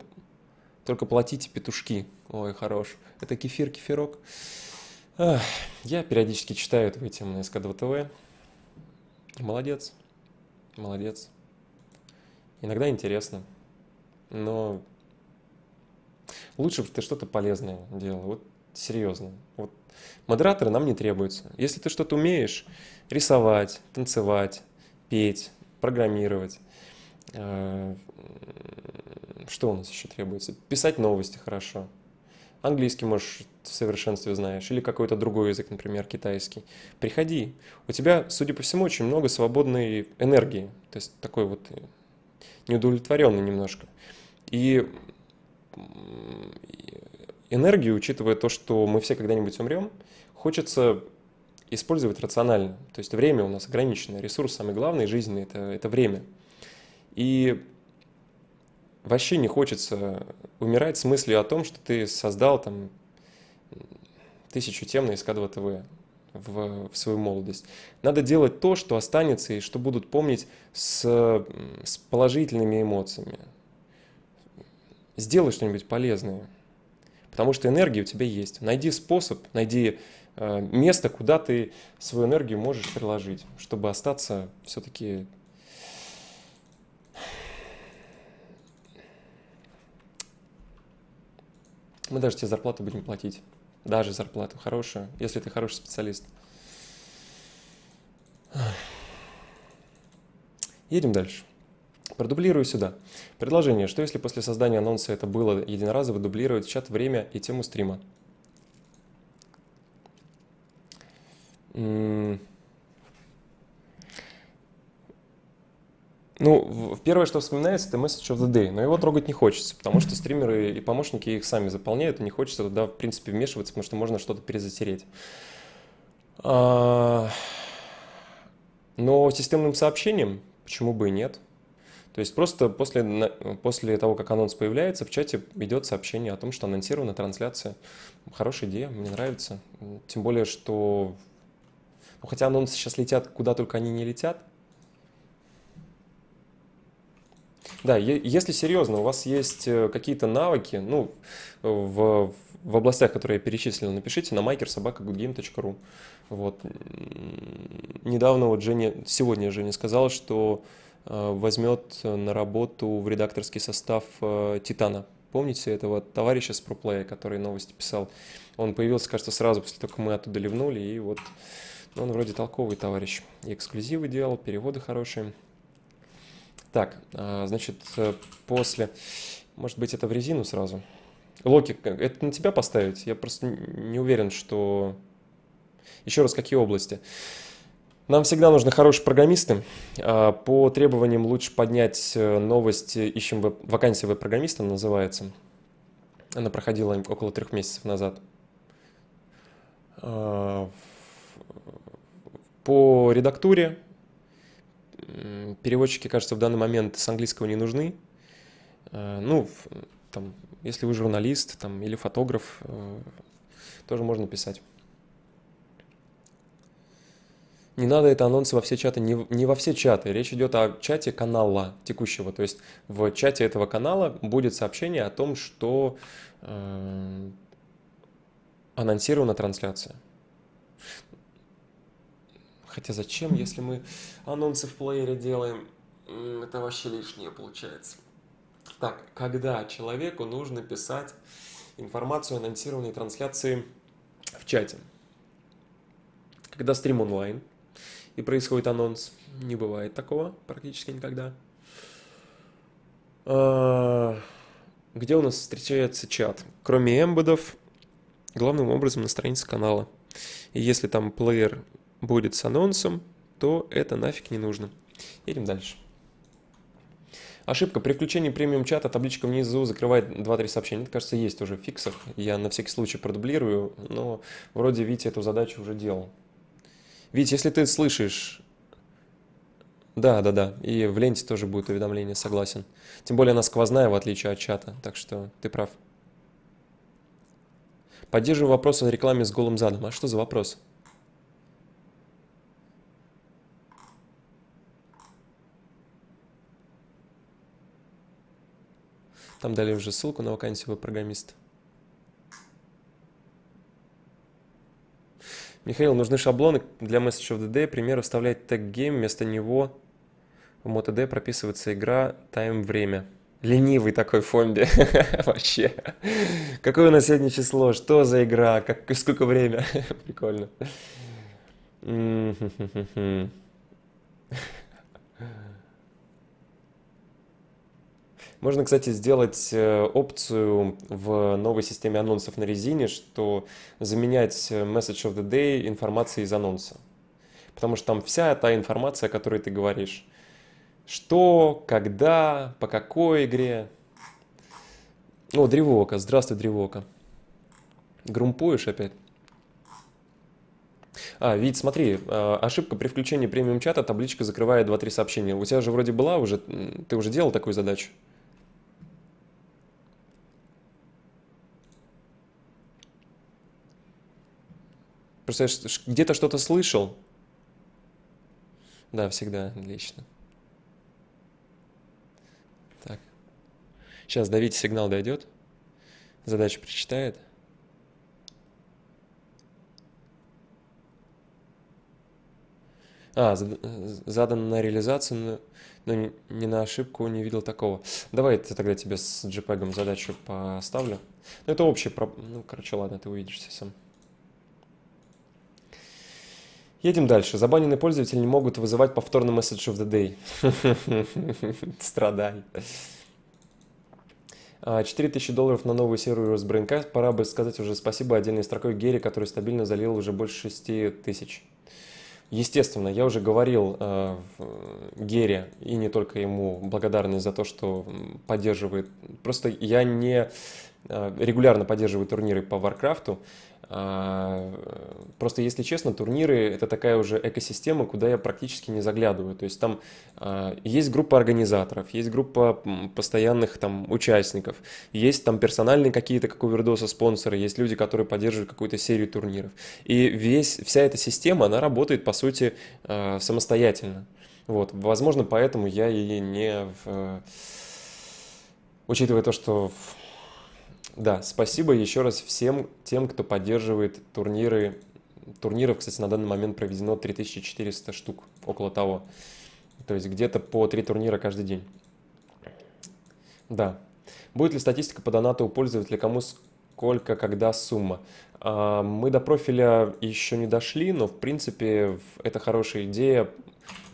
только платите петушки. Ой, хорош. Это кефир, кефирок. Ах, я периодически читаю твои темы на СК2ТВ. Молодец. Молодец. Иногда интересно. Но лучше бы ты что-то полезное делал. Вот серьезно. Вот модераторы нам не требуются. Если ты что-то умеешь, рисовать, танцевать, петь, программировать, Э, что у нас еще требуется? Писать новости хорошо. Английский, может, в совершенстве знаешь, или какой-то другой язык, например, китайский. Приходи. У тебя, судя по всему, очень много свободной энергии. То есть такой вот э, неудовлетворенный немножко. И энергию, учитывая то, что мы все когда-нибудь умрем, хочется использовать рационально. То есть время у нас ограничено, ресурс самый главный, жизненный это, это время. И вообще не хочется умирать с мыслью о том, что ты создал там тысячу тем на СК2 ТВ в, в свою молодость. Надо делать то, что останется и что будут помнить с, с положительными эмоциями. Сделай что-нибудь полезное, потому что энергия у тебя есть. Найди способ, найди э, место, куда ты свою энергию можешь приложить, чтобы остаться все-таки Мы даже тебе зарплату будем платить. Даже зарплату хорошую, если ты хороший специалист. Едем дальше. Продублирую сюда. Предложение. Что если после создания анонса это было единоразово дублировать чат время и тему стрима? Ну, первое, что вспоминается, это Message of the Day, но его трогать не хочется, потому что стримеры и помощники их сами заполняют, и не хочется туда, в принципе, вмешиваться, потому что можно что-то перезатереть. А, но системным сообщением почему бы и нет? То есть просто после, после того, как анонс появляется, в чате идет сообщение о том, что анонсирована трансляция. Хорошая идея, мне нравится. Тем более, что... Ну, хотя анонсы сейчас летят, куда только они не летят, Да, если серьезно, у вас есть э, какие-то навыки, ну, в, в областях, которые я перечислил, напишите на makersobaka.goodgame.ru. Вот. Недавно вот Женя, сегодня Женя сказала, что э, возьмет на работу в редакторский состав э, «Титана». Помните этого товарища с проплея, который новости писал? Он появился, кажется, сразу после того, как мы оттуда ливнули, и вот он вроде толковый товарищ. И эксклюзивы делал, переводы хорошие. Так, а, значит, э, после... Может быть, это в резину сразу? Локи, э, это на тебя поставить? Я просто не уверен, что... Еще раз, какие области? Нам всегда нужны хорошие программисты. А, по требованиям лучше поднять э, новость «Ищем веб... вакансия веб-программиста» называется. Она проходила около трех месяцев назад. А, по редактуре переводчики, кажется, в данный момент с английского не нужны. Э, ну, там, если вы журналист там, или фотограф, э, тоже можно писать. Не надо это анонсы во все чаты, не, не во все чаты. Речь идет о чате канала текущего. То есть в чате этого канала будет сообщение о том, что э, анонсирована трансляция. Хотя зачем, если мы анонсы в плеере делаем, это вообще лишнее получается. Так, когда человеку нужно писать информацию о анонсированной трансляции в чате? Когда стрим онлайн и происходит анонс. Не бывает такого практически никогда. А, где у нас встречается чат? Кроме эмбедов главным образом на странице канала. И если там плеер будет с анонсом, то это нафиг не нужно. Едем дальше. Ошибка. При включении премиум чата табличка внизу закрывает 2-3 сообщения. Это, кажется, есть уже в фиксах. Я на всякий случай продублирую, но вроде Витя эту задачу уже делал. Витя, если ты слышишь... Да, да, да. И в ленте тоже будет уведомление, согласен. Тем более она сквозная, в отличие от чата, так что ты прав. Поддерживаю вопрос о рекламе с голым задом. А что за вопрос? Там дали уже ссылку на вакансию программиста Михаил, нужны шаблоны для месседжа в DD. Пример, вставлять тег game вместо него в MotoD прописывается игра time время Ленивый такой фомби вообще. Какое у нас сегодня число? Что за игра? Как, сколько время? Прикольно. Можно, кстати, сделать э, опцию в новой системе анонсов на резине, что заменять э, message of the day информацией из анонса. Потому что там вся та информация, о которой ты говоришь. Что, когда, по какой игре. О, Древока. Здравствуй, Древока. Грумпуешь опять? А, вид, смотри, э, ошибка при включении премиум чата, табличка закрывает 2-3 сообщения. У тебя же вроде была уже, ты уже делал такую задачу? Просто где-то что-то слышал. Да, всегда, лично. Так. Сейчас давить сигнал дойдет. Задачу прочитает. А, задан на реализацию, но не на ошибку не видел такого. Давай я тогда тебе с JPEG задачу поставлю. Ну, это общий... Про... Ну, короче, ладно, ты увидишься сам. Едем дальше. Забаненные пользователи не могут вызывать повторный message of the day. Страдай. 4000 а, долларов на новую серию с Пора бы сказать уже спасибо отдельной строкой Герри, который стабильно залил уже больше 6000. Естественно, я уже говорил э, э, Гере и не только ему благодарность за то, что поддерживает. Просто я не э, регулярно поддерживаю турниры по Варкрафту, а, просто, если честно, турниры – это такая уже экосистема, куда я практически не заглядываю. То есть там а, есть группа организаторов, есть группа постоянных там участников, есть там персональные какие-то, как у Вердоса, спонсоры, есть люди, которые поддерживают какую-то серию турниров. И весь, вся эта система, она работает, по сути, а, самостоятельно. Вот, возможно, поэтому я и не в... Учитывая то, что да, спасибо еще раз всем тем, кто поддерживает турниры. Турниров, кстати, на данный момент проведено 3400 штук, около того. То есть где-то по три турнира каждый день. Да. Будет ли статистика по донату у пользователя, кому сколько, когда сумма? А, мы до профиля еще не дошли, но в принципе это хорошая идея.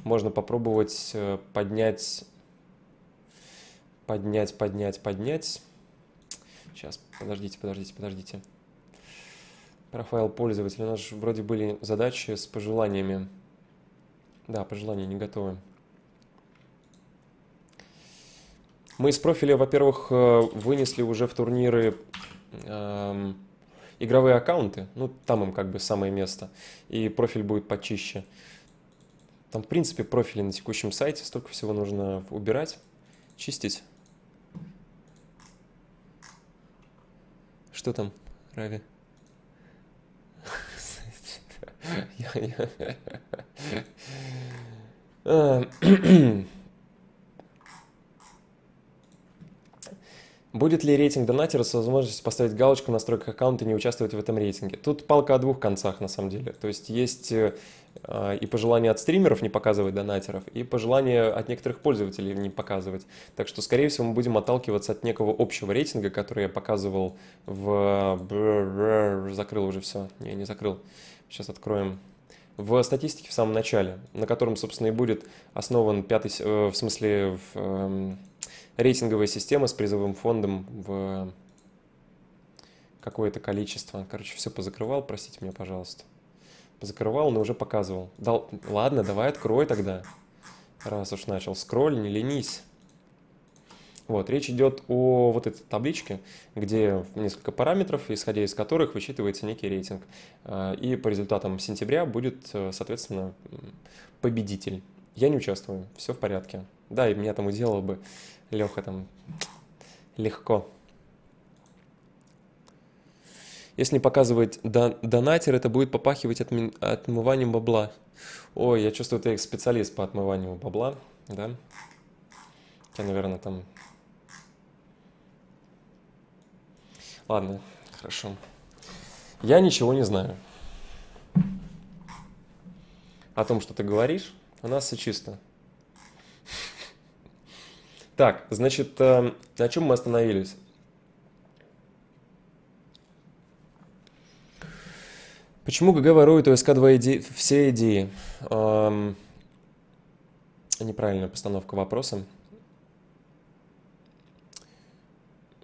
Можно попробовать э, поднять, поднять, поднять, поднять. Сейчас, подождите, подождите, подождите. Профайл пользователя. У нас же вроде были задачи с пожеланиями. Да, пожелания не готовы. Мы из профиля, во-первых, э, вынесли уже в турниры эм, игровые аккаунты. Ну, там им как бы самое место. И профиль будет почище. Там, в принципе, профили на текущем сайте. Столько всего нужно убирать, чистить. Что там, Рави? Будет ли рейтинг донатера с возможностью поставить галочку в настройках аккаунта и не участвовать в этом рейтинге? Тут палка о двух концах, на самом деле. То есть есть э, Э, и пожелание от стримеров не показывать донатеров, и пожелание от некоторых пользователей не показывать. Так что, скорее всего, мы будем отталкиваться от некого общего рейтинга, который я показывал в... Э, закрыл уже все. Не, не закрыл. Сейчас откроем. В статистике в самом начале, на котором, собственно, и будет основан пятый... Э, в смысле, в... Эм, рейтинговая система с призовым фондом в какое-то количество. Короче, все позакрывал, простите меня, пожалуйста. Закрывал, но уже показывал. Дал, ладно, давай открой тогда. Раз уж начал. Скроль, не ленись. Вот, речь идет о вот этой табличке, где несколько параметров, исходя из которых высчитывается некий рейтинг. Э, и по результатам сентября будет, э, соответственно, победитель. Я не участвую, все в порядке. Да, и меня там уделал бы Леха там легко. Если не показывать дон- донатер, это будет попахивать отми- отмыванием бабла. Ой, я чувствую, ты специалист по отмыванию бабла, да? Я, наверное, там... Ладно, хорошо. Я ничего не знаю о том, что ты говоришь. У нас все чисто. Так, значит, на э, чем мы остановились? Почему ГГ ворует у СК-2 все идеи? Эм... Неправильная постановка вопроса.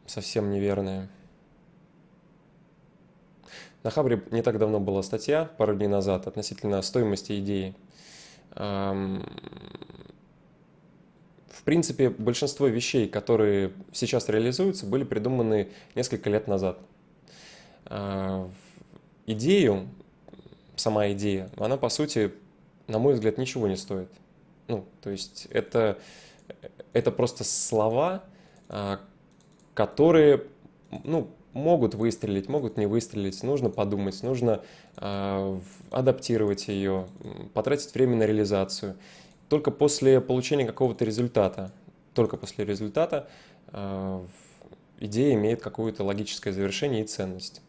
Совсем неверная. На Хабре не так давно была статья, пару дней назад, относительно стоимости идеи. Эм... В принципе, большинство вещей, которые сейчас реализуются, были придуманы несколько лет назад. Эм идею, сама идея, она, по сути, на мой взгляд, ничего не стоит. Ну, то есть это, это просто слова, а, которые, ну, могут выстрелить, могут не выстрелить, нужно подумать, нужно э, адаптировать ее, потратить время на реализацию. Только после получения какого-то результата, только после результата э, идея имеет какое-то логическое завершение и ценность.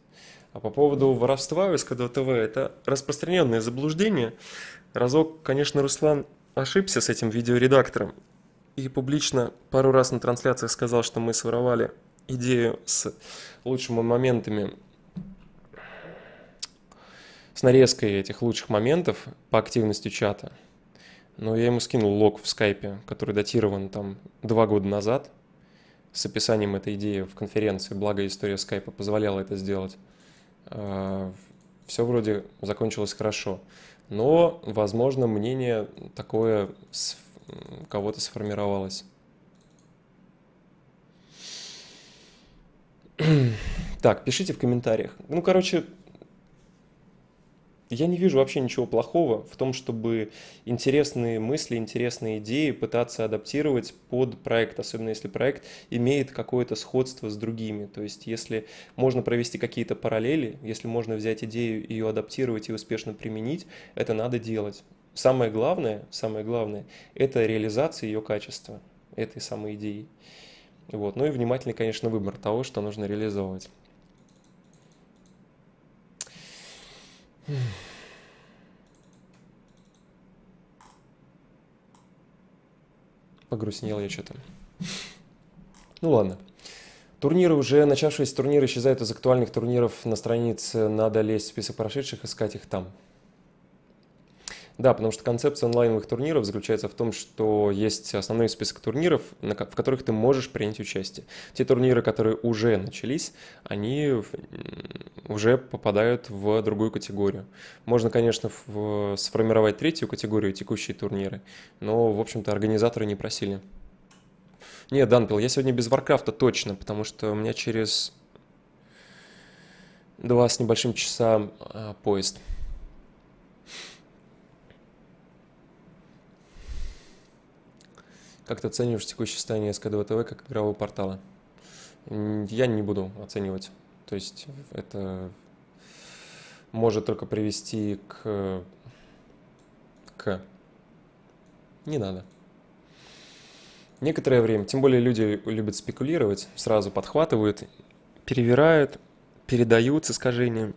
А по поводу воровства из КДТВ, это распространенное заблуждение. Разок, конечно, Руслан ошибся с этим видеоредактором и публично пару раз на трансляциях сказал, что мы своровали идею с лучшими моментами, с нарезкой этих лучших моментов по активности чата. Но я ему скинул лог в скайпе, который датирован там два года назад, с описанием этой идеи в конференции, благо история скайпа позволяла это сделать. А, все вроде закончилось хорошо. Но, возможно, мнение такое с кого-то сформировалось. Так, пишите в комментариях. Ну, короче, я не вижу вообще ничего плохого в том, чтобы интересные мысли, интересные идеи пытаться адаптировать под проект, особенно если проект имеет какое-то сходство с другими. То есть если можно провести какие-то параллели, если можно взять идею, ее адаптировать и успешно применить, это надо делать. Самое главное, самое главное, это реализация ее качества, этой самой идеи. Вот. Ну и внимательный, конечно, выбор того, что нужно реализовывать. Погрустнел я что-то. Ну ладно. Турниры уже, начавшиеся турниры исчезают из актуальных турниров на странице. Надо лезть в список прошедших, искать их там. Да, потому что концепция онлайновых турниров заключается в том, что есть основной список турниров, в которых ты можешь принять участие. Те турниры, которые уже начались, они уже попадают в другую категорию. Можно, конечно, в... сформировать третью категорию, текущие турниры, но, в общем-то, организаторы не просили. Не, Данпил, я сегодня без Варкрафта точно, потому что у меня через два с небольшим часа а, поезд. Как ты оцениваешь текущее состояние СКДВТВ как игрового портала? Я не буду оценивать. То есть это может только привести к... к... Не надо. Некоторое время, тем более люди любят спекулировать, сразу подхватывают, перевирают, передают с искажением.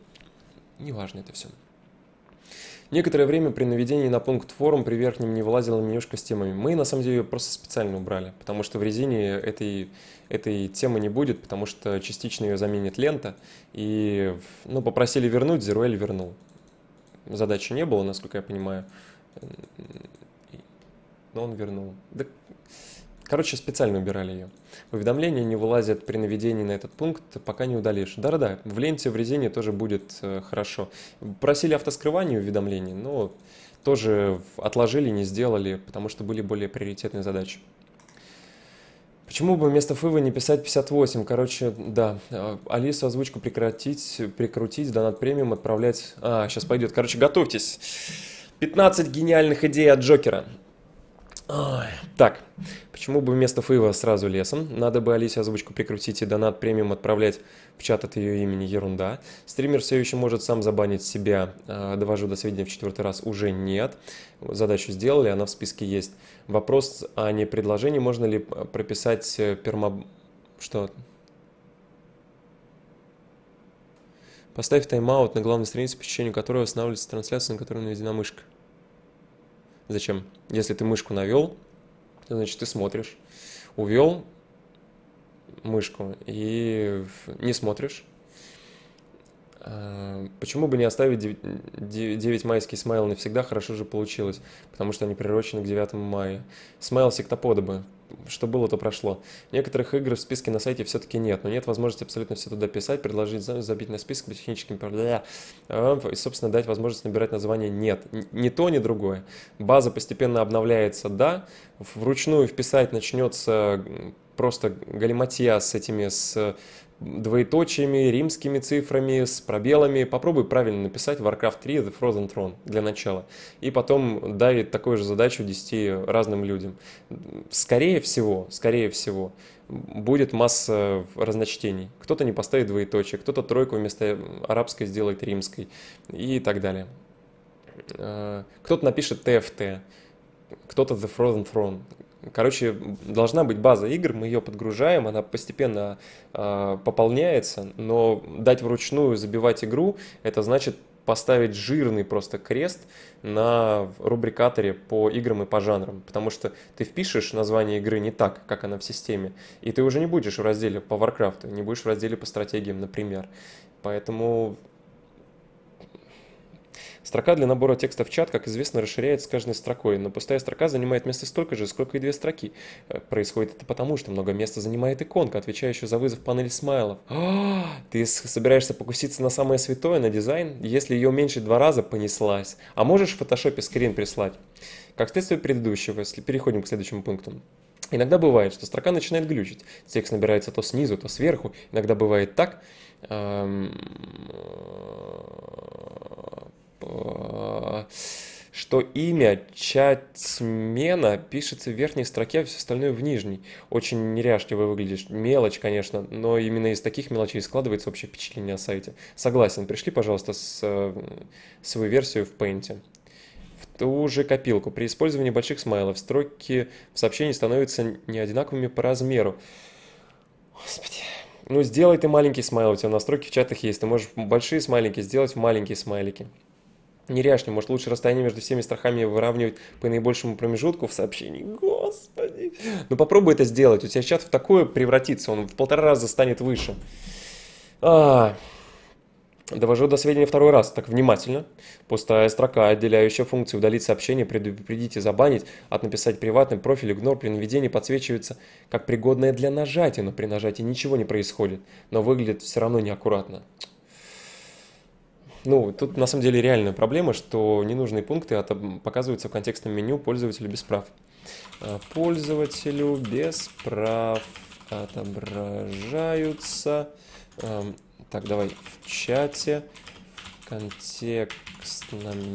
Неважно это все. Некоторое время при наведении на пункт форум при верхнем не вылазила менюшка с темами. Мы, на самом деле, ее просто специально убрали, потому что в резине этой, этой темы не будет, потому что частично ее заменит лента. И ну, попросили вернуть, Зеруэль вернул. Задачи не было, насколько я понимаю. Но он вернул. Да Короче, специально убирали ее. Уведомления не вылазят при наведении на этот пункт, пока не удалишь. Да-да, в ленте, в резине тоже будет э, хорошо. Просили автоскрывание уведомлений, но тоже отложили, не сделали, потому что были более приоритетные задачи. Почему бы вместо фыва не писать 58? Короче, да. Э, Алису озвучку прекратить, прикрутить, донат премиум отправлять. А, сейчас пойдет. Короче, готовьтесь. 15 гениальных идей от Джокера. Ой. Так, Почему бы вместо фейва сразу лесом? Надо бы Алисе озвучку прикрутить и донат премиум отправлять в чат от ее имени. Ерунда. Стример все еще может сам забанить себя. А, довожу до сведения в четвертый раз. Уже нет. Задачу сделали, она в списке есть. Вопрос, а не предложение. Можно ли а, прописать э, перма... Что? Поставь тайм-аут на главной странице, по течению которого останавливается трансляция, на которую наведена мышка. Зачем? Если ты мышку навел, значит, ты смотришь. Увел мышку и не смотришь. А, почему бы не оставить 9, 9 майский смайл навсегда, хорошо же получилось, потому что они приурочены к 9 мая. Смайл сектопода бы что было, то прошло. Некоторых игр в списке на сайте все-таки нет, но нет возможности абсолютно все туда писать, предложить забить на список техническим техническим эм, и, собственно, дать возможность набирать название нет. Ни то, ни другое. База постепенно обновляется, да. Вручную вписать начнется просто галиматья с этими, с двоеточиями, римскими цифрами, с пробелами. Попробуй правильно написать Warcraft 3 The Frozen Throne для начала. И потом дай такую же задачу 10 разным людям. Скорее всего, скорее всего, будет масса разночтений. Кто-то не поставит двоеточие, кто-то тройку вместо арабской сделает римской и так далее. Э, кто-то напишет TFT, кто-то The Frozen Throne, Короче, должна быть база игр, мы ее подгружаем, она постепенно э, пополняется, но дать вручную забивать игру, это значит поставить жирный просто крест на рубрикаторе по играм и по жанрам, потому что ты впишешь название игры не так, как она в системе, и ты уже не будешь в разделе по Warcraft, не будешь в разделе по стратегиям, например. Поэтому Строка для набора текста в чат, как известно, расширяется с каждой строкой, но пустая строка занимает место столько же, сколько и две строки. Э, происходит это потому, что много места занимает иконка, отвечающая за вызов панели смайлов. О, ты собираешься покуситься на самое святое, на дизайн? Если ее меньше два раза, понеслась. А можешь в фотошопе скрин прислать? Как следствие предыдущего, переходим к следующему пункту. Иногда бывает, что строка начинает глючить. Текст набирается то снизу, то сверху. Иногда бывает так. Эм... Э, что имя чатсмена пишется в верхней строке, а все остальное в нижней. Очень неряшливо выглядишь. Мелочь, конечно, но именно из таких мелочей складывается общее впечатление о сайте. Согласен, пришли, пожалуйста, с, э, свою версию в Paint. В ту же копилку. При использовании больших смайлов строки в сообщении становятся не одинаковыми по размеру. Господи. Ну, сделай ты маленький смайл, у тебя настройки в чатах есть. Ты можешь большие смайлики сделать в маленькие смайлики неряшню, может лучше расстояние между всеми страхами выравнивать по наибольшему промежутку в сообщении. Господи. Ну попробуй это сделать, у тебя чат в такое превратится, он в полтора раза станет выше. А, довожу до сведения второй раз, так внимательно. Пустая строка, отделяющая функцию удалить сообщение, предупредить и забанить, от написать приватным, профиль, игнор при наведении подсвечивается как пригодное для нажатия, но при нажатии ничего не происходит, но выглядит все равно неаккуратно. Ну, тут на самом деле реальная проблема, что ненужные пункты показываются в контекстном меню пользователю без прав. А, пользователю без прав отображаются. Эм, так, давай в чате, в контекстном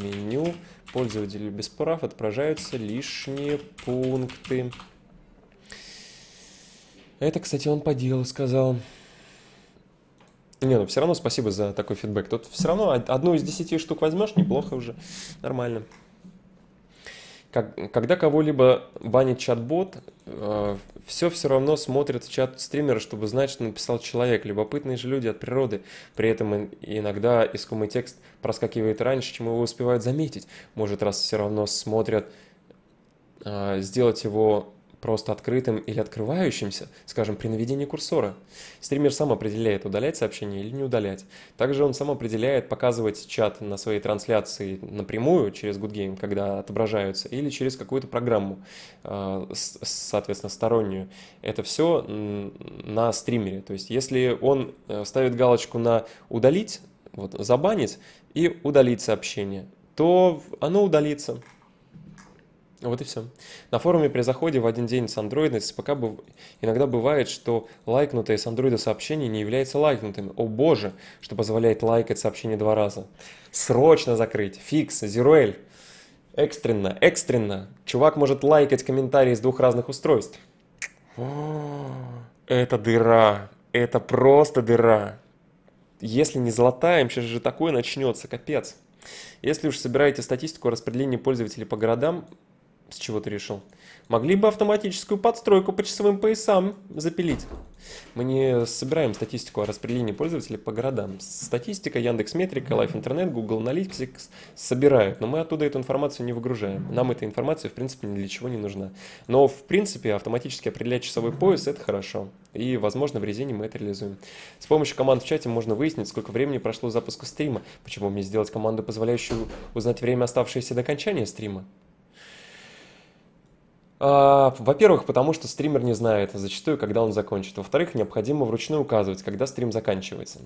меню пользователю без прав отображаются лишние пункты. Это, кстати, он по делу сказал. Не, ну все равно спасибо за такой фидбэк. Тут все равно одну из десяти штук возьмешь, неплохо уже, нормально. Как, когда кого-либо банит чат-бот, э, все все равно смотрят в чат стримера, чтобы знать, что написал человек. Любопытные же люди от природы. При этом иногда искомый текст проскакивает раньше, чем его успевают заметить. Может, раз все равно смотрят, э, сделать его просто открытым или открывающимся, скажем, при наведении курсора. Стример сам определяет, удалять сообщение или не удалять. Также он сам определяет, показывать чат на своей трансляции напрямую через Good Game, когда отображаются, или через какую-то программу, а, соответственно, стороннюю. Это все на стримере. То есть если он э, ставит галочку на «удалить», вот, забанить и удалить сообщение, то оно удалится. Вот и все. На форуме при заходе в один день с андроида с ПК быв... иногда бывает, что лайкнутое с андроида сообщение не является лайкнутым. О боже, что позволяет лайкать сообщение два раза. Срочно закрыть. Фикс, зеруэль. Экстренно, экстренно. Чувак может лайкать комментарии с двух разных устройств. О, это дыра. Это просто дыра. Если не золотаем, сейчас же такое начнется, капец. Если уж собираете статистику распределения пользователей по городам, с чего ты решил? Могли бы автоматическую подстройку по часовым поясам запилить. Мы не собираем статистику о распределении пользователей по городам. Статистика, Яндекс Метрика, Life Интернет, Google Analytics собирают, но мы оттуда эту информацию не выгружаем. Нам эта информация, в принципе, ни для чего не нужна. Но, в принципе, автоматически определять часовой пояс – это хорошо. И, возможно, в резине мы это реализуем. С помощью команд в чате можно выяснить, сколько времени прошло запуска стрима. Почему мне сделать команду, позволяющую узнать время, оставшееся до окончания стрима? А, во-первых, потому что стример не знает зачастую, когда он закончит. Во-вторых, необходимо вручную указывать, когда стрим заканчивается.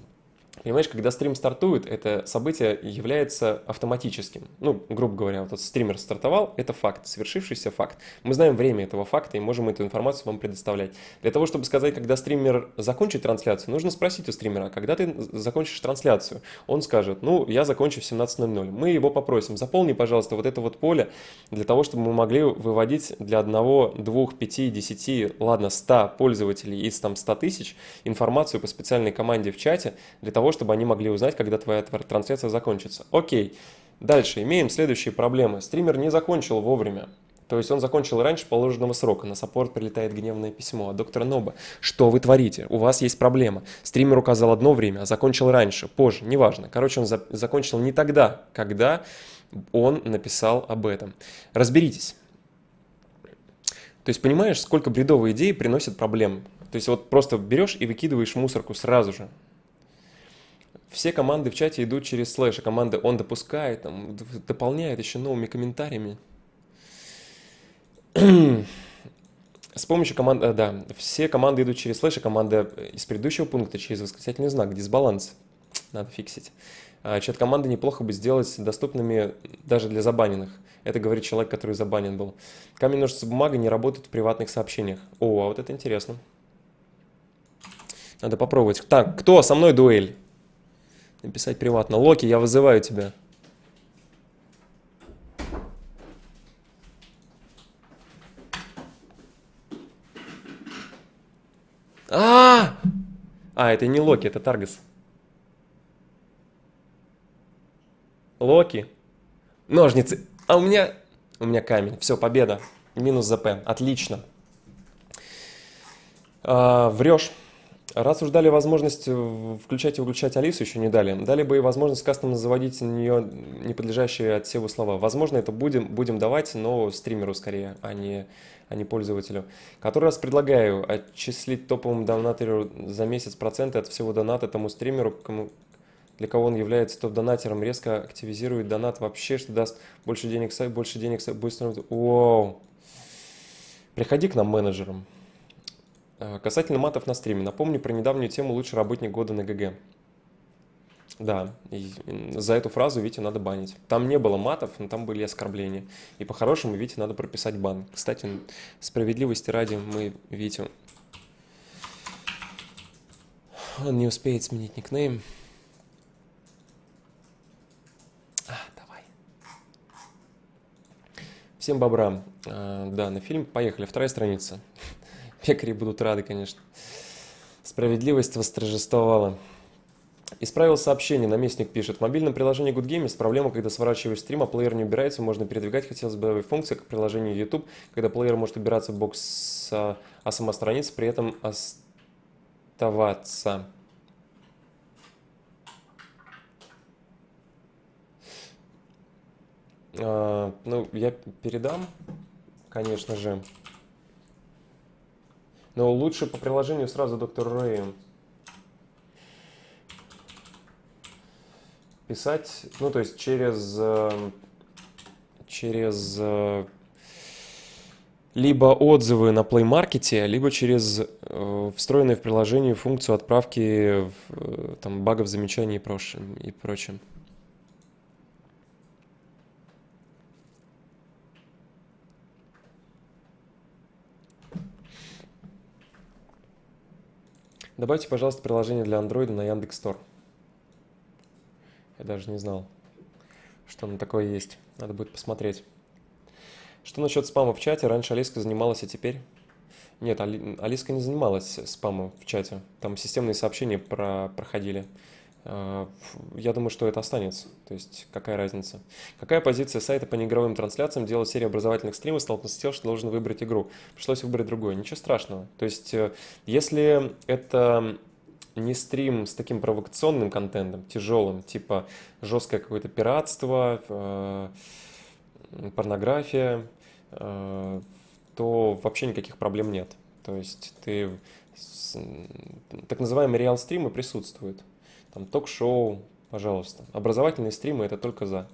Понимаешь, когда стрим стартует, это событие является автоматическим. Ну, грубо говоря, вот этот стример стартовал, это факт, совершившийся факт. Мы знаем время этого факта и можем эту информацию вам предоставлять. Для того, чтобы сказать, когда стример закончит трансляцию, нужно спросить у стримера, когда ты закончишь трансляцию. Он скажет, ну, я закончу в 17.00. Мы его попросим, заполни, пожалуйста, вот это вот поле, для того, чтобы мы могли выводить для одного, двух, пяти, десяти, ладно, ста пользователей из там ста тысяч информацию по специальной команде в чате, для того, того, чтобы они могли узнать, когда твоя трансляция закончится. Окей. Дальше имеем следующие проблемы. Стример не закончил вовремя. То есть он закончил раньше положенного срока. На саппорт прилетает гневное письмо от доктора Ноба. Что вы творите? У вас есть проблема. Стример указал одно время, а закончил раньше, позже, неважно. Короче, он за закончил не тогда, когда он написал об этом. Разберитесь. То есть понимаешь, сколько бредовых идей приносит проблем. То есть вот просто берешь и выкидываешь мусорку сразу же все команды в чате идут через слэш, а команды он допускает, там, дополняет еще новыми комментариями. С помощью команды, э, да, все команды идут через слэш, а команда э, из предыдущего пункта через восклицательный знак, дисбаланс. Надо фиксить. А, чат команды неплохо бы сделать доступными э, даже для забаненных. Это говорит человек, который забанен был. Камень, ножницы, бумага не работает в приватных сообщениях. О, а вот это интересно. Надо попробовать. Так, кто со мной дуэль? Написать приватно. Локи, я вызываю тебя. А, -а, а, а это не Локи, это Таргас. Локи. Ножницы. А у меня... У меня камень. Все, победа. Минус ЗП. Отлично. А, врешь. Раз уж дали возможность включать и выключать Алису, еще не дали, дали бы и возможность кастомно заводить на нее не подлежащие отсеву слова. Возможно, это будем, будем давать, но стримеру скорее, а не, а не пользователю. Который раз предлагаю отчислить топовому донатеру за месяц проценты от всего доната тому стримеру, кому, для кого он является топ-донатером, резко активизирует донат вообще, что даст больше денег, больше денег, больше... Воу! Приходи к нам менеджером. Э, касательно матов на стриме, напомню про недавнюю тему «Лучший работник года на ГГ». Да, и за эту фразу Вите надо банить. Там не было матов, но там были оскорбления. И по-хорошему Вите надо прописать бан. Кстати, справедливости ради мы Витю... Он не успеет сменить никнейм. А, давай. Всем бобра. А, э, да, на фильм поехали. Вторая страница. Пекари будут рады, конечно. Справедливость восторжествовала. Исправил сообщение, наместник пишет. В мобильном приложении Good Game есть проблема, когда сворачиваешь стрим, а плеер не убирается, можно передвигать, хотелось бы функция, к приложению YouTube, когда плеер может убираться в бокс, а, а сама страница при этом оставаться. А, ну, я передам, конечно же. Но лучше по приложению сразу доктор Рэй Писать, ну то есть через, э, через э, либо отзывы на Play Market, либо через э, встроенную в приложение функцию отправки э, там, багов, замечаний и прочим. И прочим. Добавьте, пожалуйста, приложение для Android на Яндекс Store. Я даже не знал, что оно такое есть. Надо будет посмотреть. Что насчет спама в чате? Раньше Алиска занималась, а теперь... Нет, Али... Алиска не занималась спамом в чате. Там системные сообщения про... проходили. Э, я думаю, что это останется. То есть какая разница? Какая позиция сайта по неигровым трансляциям делать серию образовательных стримов, столкнулся с тем, что должен выбрать игру? Пришлось выбрать другую. Ничего страшного. То есть э, если это не стрим с таким провокационным контентом, тяжелым, типа жесткое какое-то пиратство, э, порнография, то вообще никаких проблем нет. То есть ты так называемые реал-стримы присутствуют там ток-шоу, пожалуйста. Образовательные стримы – это только за.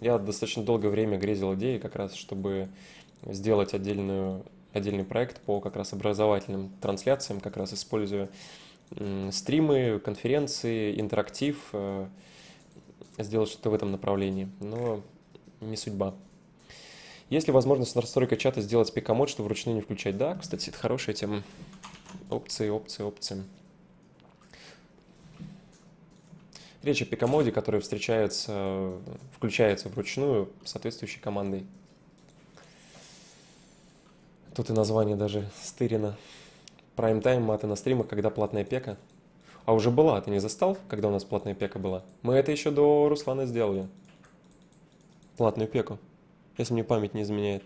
Я достаточно долгое время грезил идеей как раз, чтобы сделать отдельную, отдельный проект по как раз образовательным трансляциям, как раз используя стримы, конференции, интерактив, э, сделать что-то в этом направлении, но не судьба. Есть ли возможность настройка чата сделать пикомод, чтобы вручную не включать? Да, кстати, это хорошая тема. Опции, опции, опции. Речь о пикомоде, который встречается, включается вручную соответствующей командой. Тут и название даже стырено. Prime Time маты на стримах, когда платная пека. А уже была, ты не застал, когда у нас платная пека была? Мы это еще до Руслана сделали. Платную пеку. Если мне память не изменяет.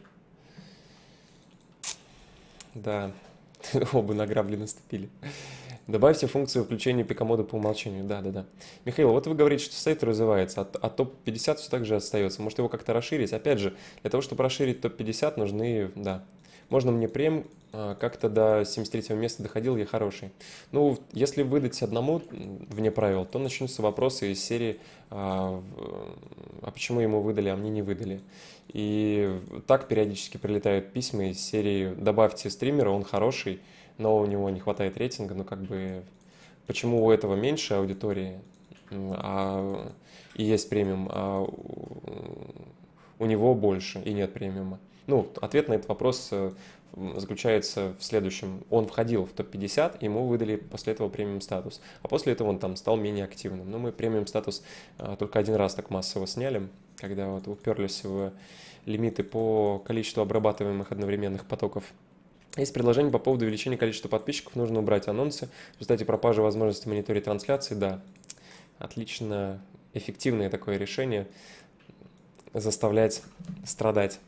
Да, оба награбли наступили. Добавьте функцию включения пикомода по умолчанию. Да, да, да. Михаил, вот вы говорите, что сайт развивается, а, а топ-50 все так же остается. Может его как-то расширить? Опять же, для того, чтобы расширить топ-50, нужны, да. Можно мне прем, а, как-то до 73 места доходил, я хороший. Ну, если выдать одному вне правил, то начнутся вопросы из серии а, «А почему ему выдали, а мне не выдали?». И так периодически прилетают письма из серии «Добавьте стримера, он хороший» но у него не хватает рейтинга, ну как бы почему у этого меньше аудитории, а, и есть премиум, а у, у него больше и нет премиума? Ну, ответ на этот вопрос э, заключается в следующем. Он входил в топ-50, ему выдали после этого премиум статус. А после этого он там стал менее активным. Но мы премиум статус э, только один раз так массово сняли, когда вот уперлись в лимиты по количеству обрабатываемых одновременных потоков есть предложение по поводу увеличения количества подписчиков, нужно убрать анонсы. В результате пропажи возможности мониторить трансляции, да. Отлично, эффективное такое решение заставлять страдать.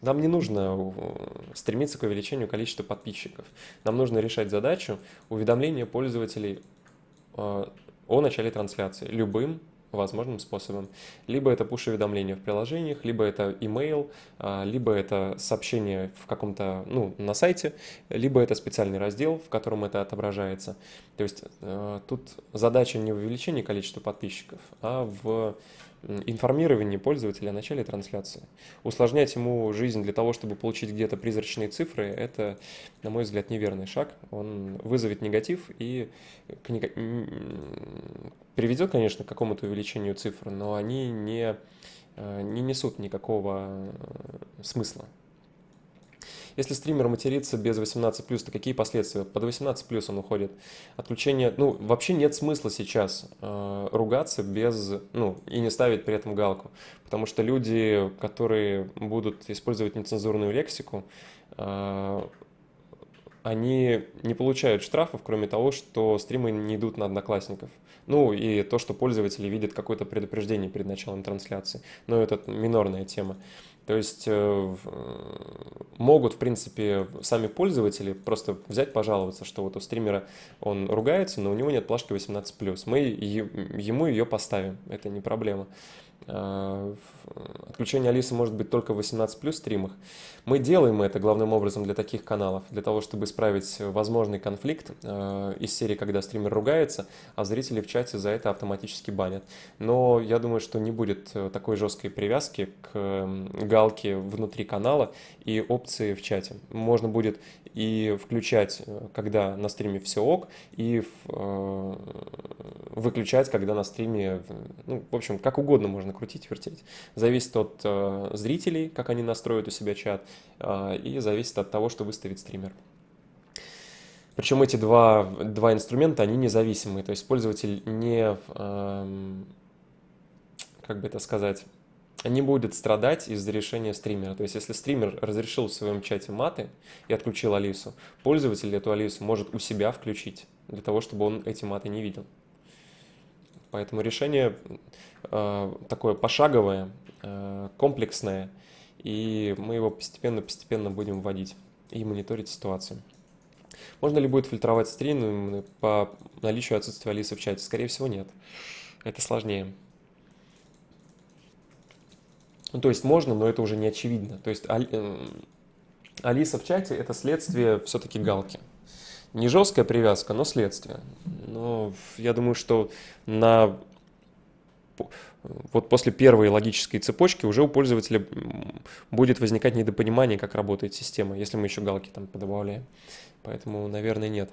Нам не нужно э, стремиться к увеличению количества подписчиков. Нам нужно решать задачу уведомления пользователей э, о начале трансляции любым возможным способом. Либо это пуш уведомления в приложениях, либо это email, а, либо это сообщение в каком-то, ну, на сайте, либо это специальный раздел, в котором это отображается. То есть э, тут задача не в увеличении количества подписчиков, а в Информирование пользователя о начале трансляции. Усложнять ему жизнь для того, чтобы получить где-то призрачные цифры, это, на мой взгляд, неверный шаг. Он вызовет негатив и приведет, конечно, к какому-то увеличению цифр, но они не, э, не несут никакого э, смысла. Если стример матерится без 18+, то какие последствия? Под 18+, он уходит. Отключение, ну, вообще нет смысла сейчас э, ругаться без, ну, и не ставить при этом галку. Потому что люди, которые будут использовать нецензурную лексику, э, они не получают штрафов, кроме того, что стримы не идут на одноклассников. Ну и то, что пользователи видят какое-то предупреждение перед началом трансляции. Но это минорная тема. То есть э, э, могут, в принципе, сами пользователи просто взять, пожаловаться, что вот у стримера он ругается, но у него нет плашки 18+. Мы ему ее поставим, это не проблема. А, э, отключение Алисы может быть только в 18+, стримах. Мы делаем это главным образом для таких каналов, для того, чтобы исправить возможный конфликт э, из серии, когда стример ругается, а зрители в чате за это автоматически банят. Но я думаю, что не будет э, такой жесткой привязки к эм, галке внутри канала и опции в чате. Можно будет и включать, э, когда на стриме все ок, и э, выключать, когда на стриме, э, ну, в общем, как угодно можно крутить, вертеть. Зависит от э, зрителей, как они настроят у себя чат, а, и зависит от того, что выставит стример. Причем эти два, два инструмента, они независимые, то есть пользователь не, эм, как бы это сказать, не будет страдать из-за решения стримера. То есть, если стример разрешил в своем чате маты и отключил Алису, пользователь эту Алису может у себя включить, для того, чтобы он эти маты не видел. Поэтому решение э, такое пошаговое, э, комплексное – и мы его постепенно-постепенно будем вводить и мониторить ситуацию. Можно ли будет фильтровать стрим по наличию отсутствия Алисы в чате? Скорее всего, нет. Это сложнее. Ну, то есть можно, но это уже не очевидно. То есть Али... Э, Алиса в чате это следствие все-таки галки. Не жесткая привязка, но следствие. Но я думаю, что на вот после первой логической цепочки уже у пользователя будет возникать недопонимание, как работает система, если мы еще галки там подобавляем. Поэтому, наверное, нет.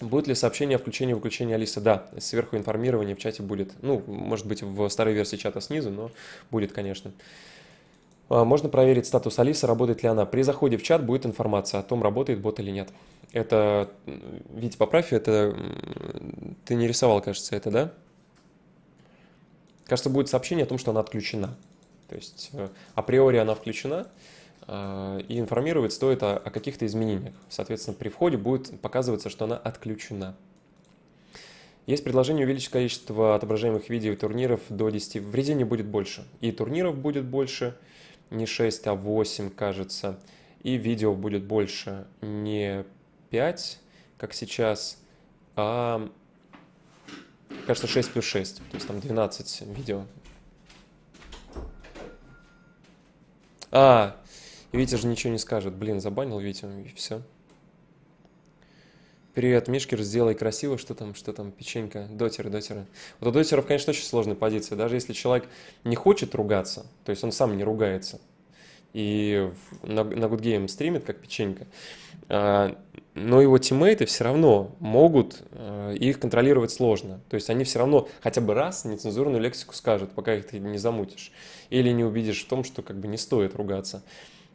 Будет ли сообщение о включении и выключении Алисы? Да, сверху информирование в чате будет. Ну, может быть, в старой версии чата снизу, но будет, конечно. А, можно проверить статус Алисы, работает ли она. При заходе в чат будет информация о том, работает бот или нет. Это, Витя, поправь, это ты не рисовал, кажется, это, да? Кажется, будет сообщение о том, что она отключена. То есть э, априори она включена а, и информировать стоит о, о каких-то изменениях. Соответственно, при входе будет показываться, что она отключена. Есть предложение увеличить количество отображаемых видео турниров до 10. В резине будет больше. И турниров будет больше, не 6, а 8, кажется. И видео будет больше не 5, как сейчас, а, кажется, 6 плюс 6, то есть там 12 видео. А, Витя же ничего не скажет. Блин, забанил Витю и все. Привет, Мишкер, сделай красиво, что там, что там, печенька, дотеры, дотеры. Вот у дотеров, конечно, очень сложная позиция. Даже если человек не хочет ругаться, то есть он сам не ругается, и на, на Good Game стримит, как печенька, а, но его тиммейты все равно могут, э, их контролировать сложно. То есть они все равно хотя бы раз нецензурную лексику скажут, пока их ты не замутишь. Или не убедишь в том, что как бы не стоит ругаться.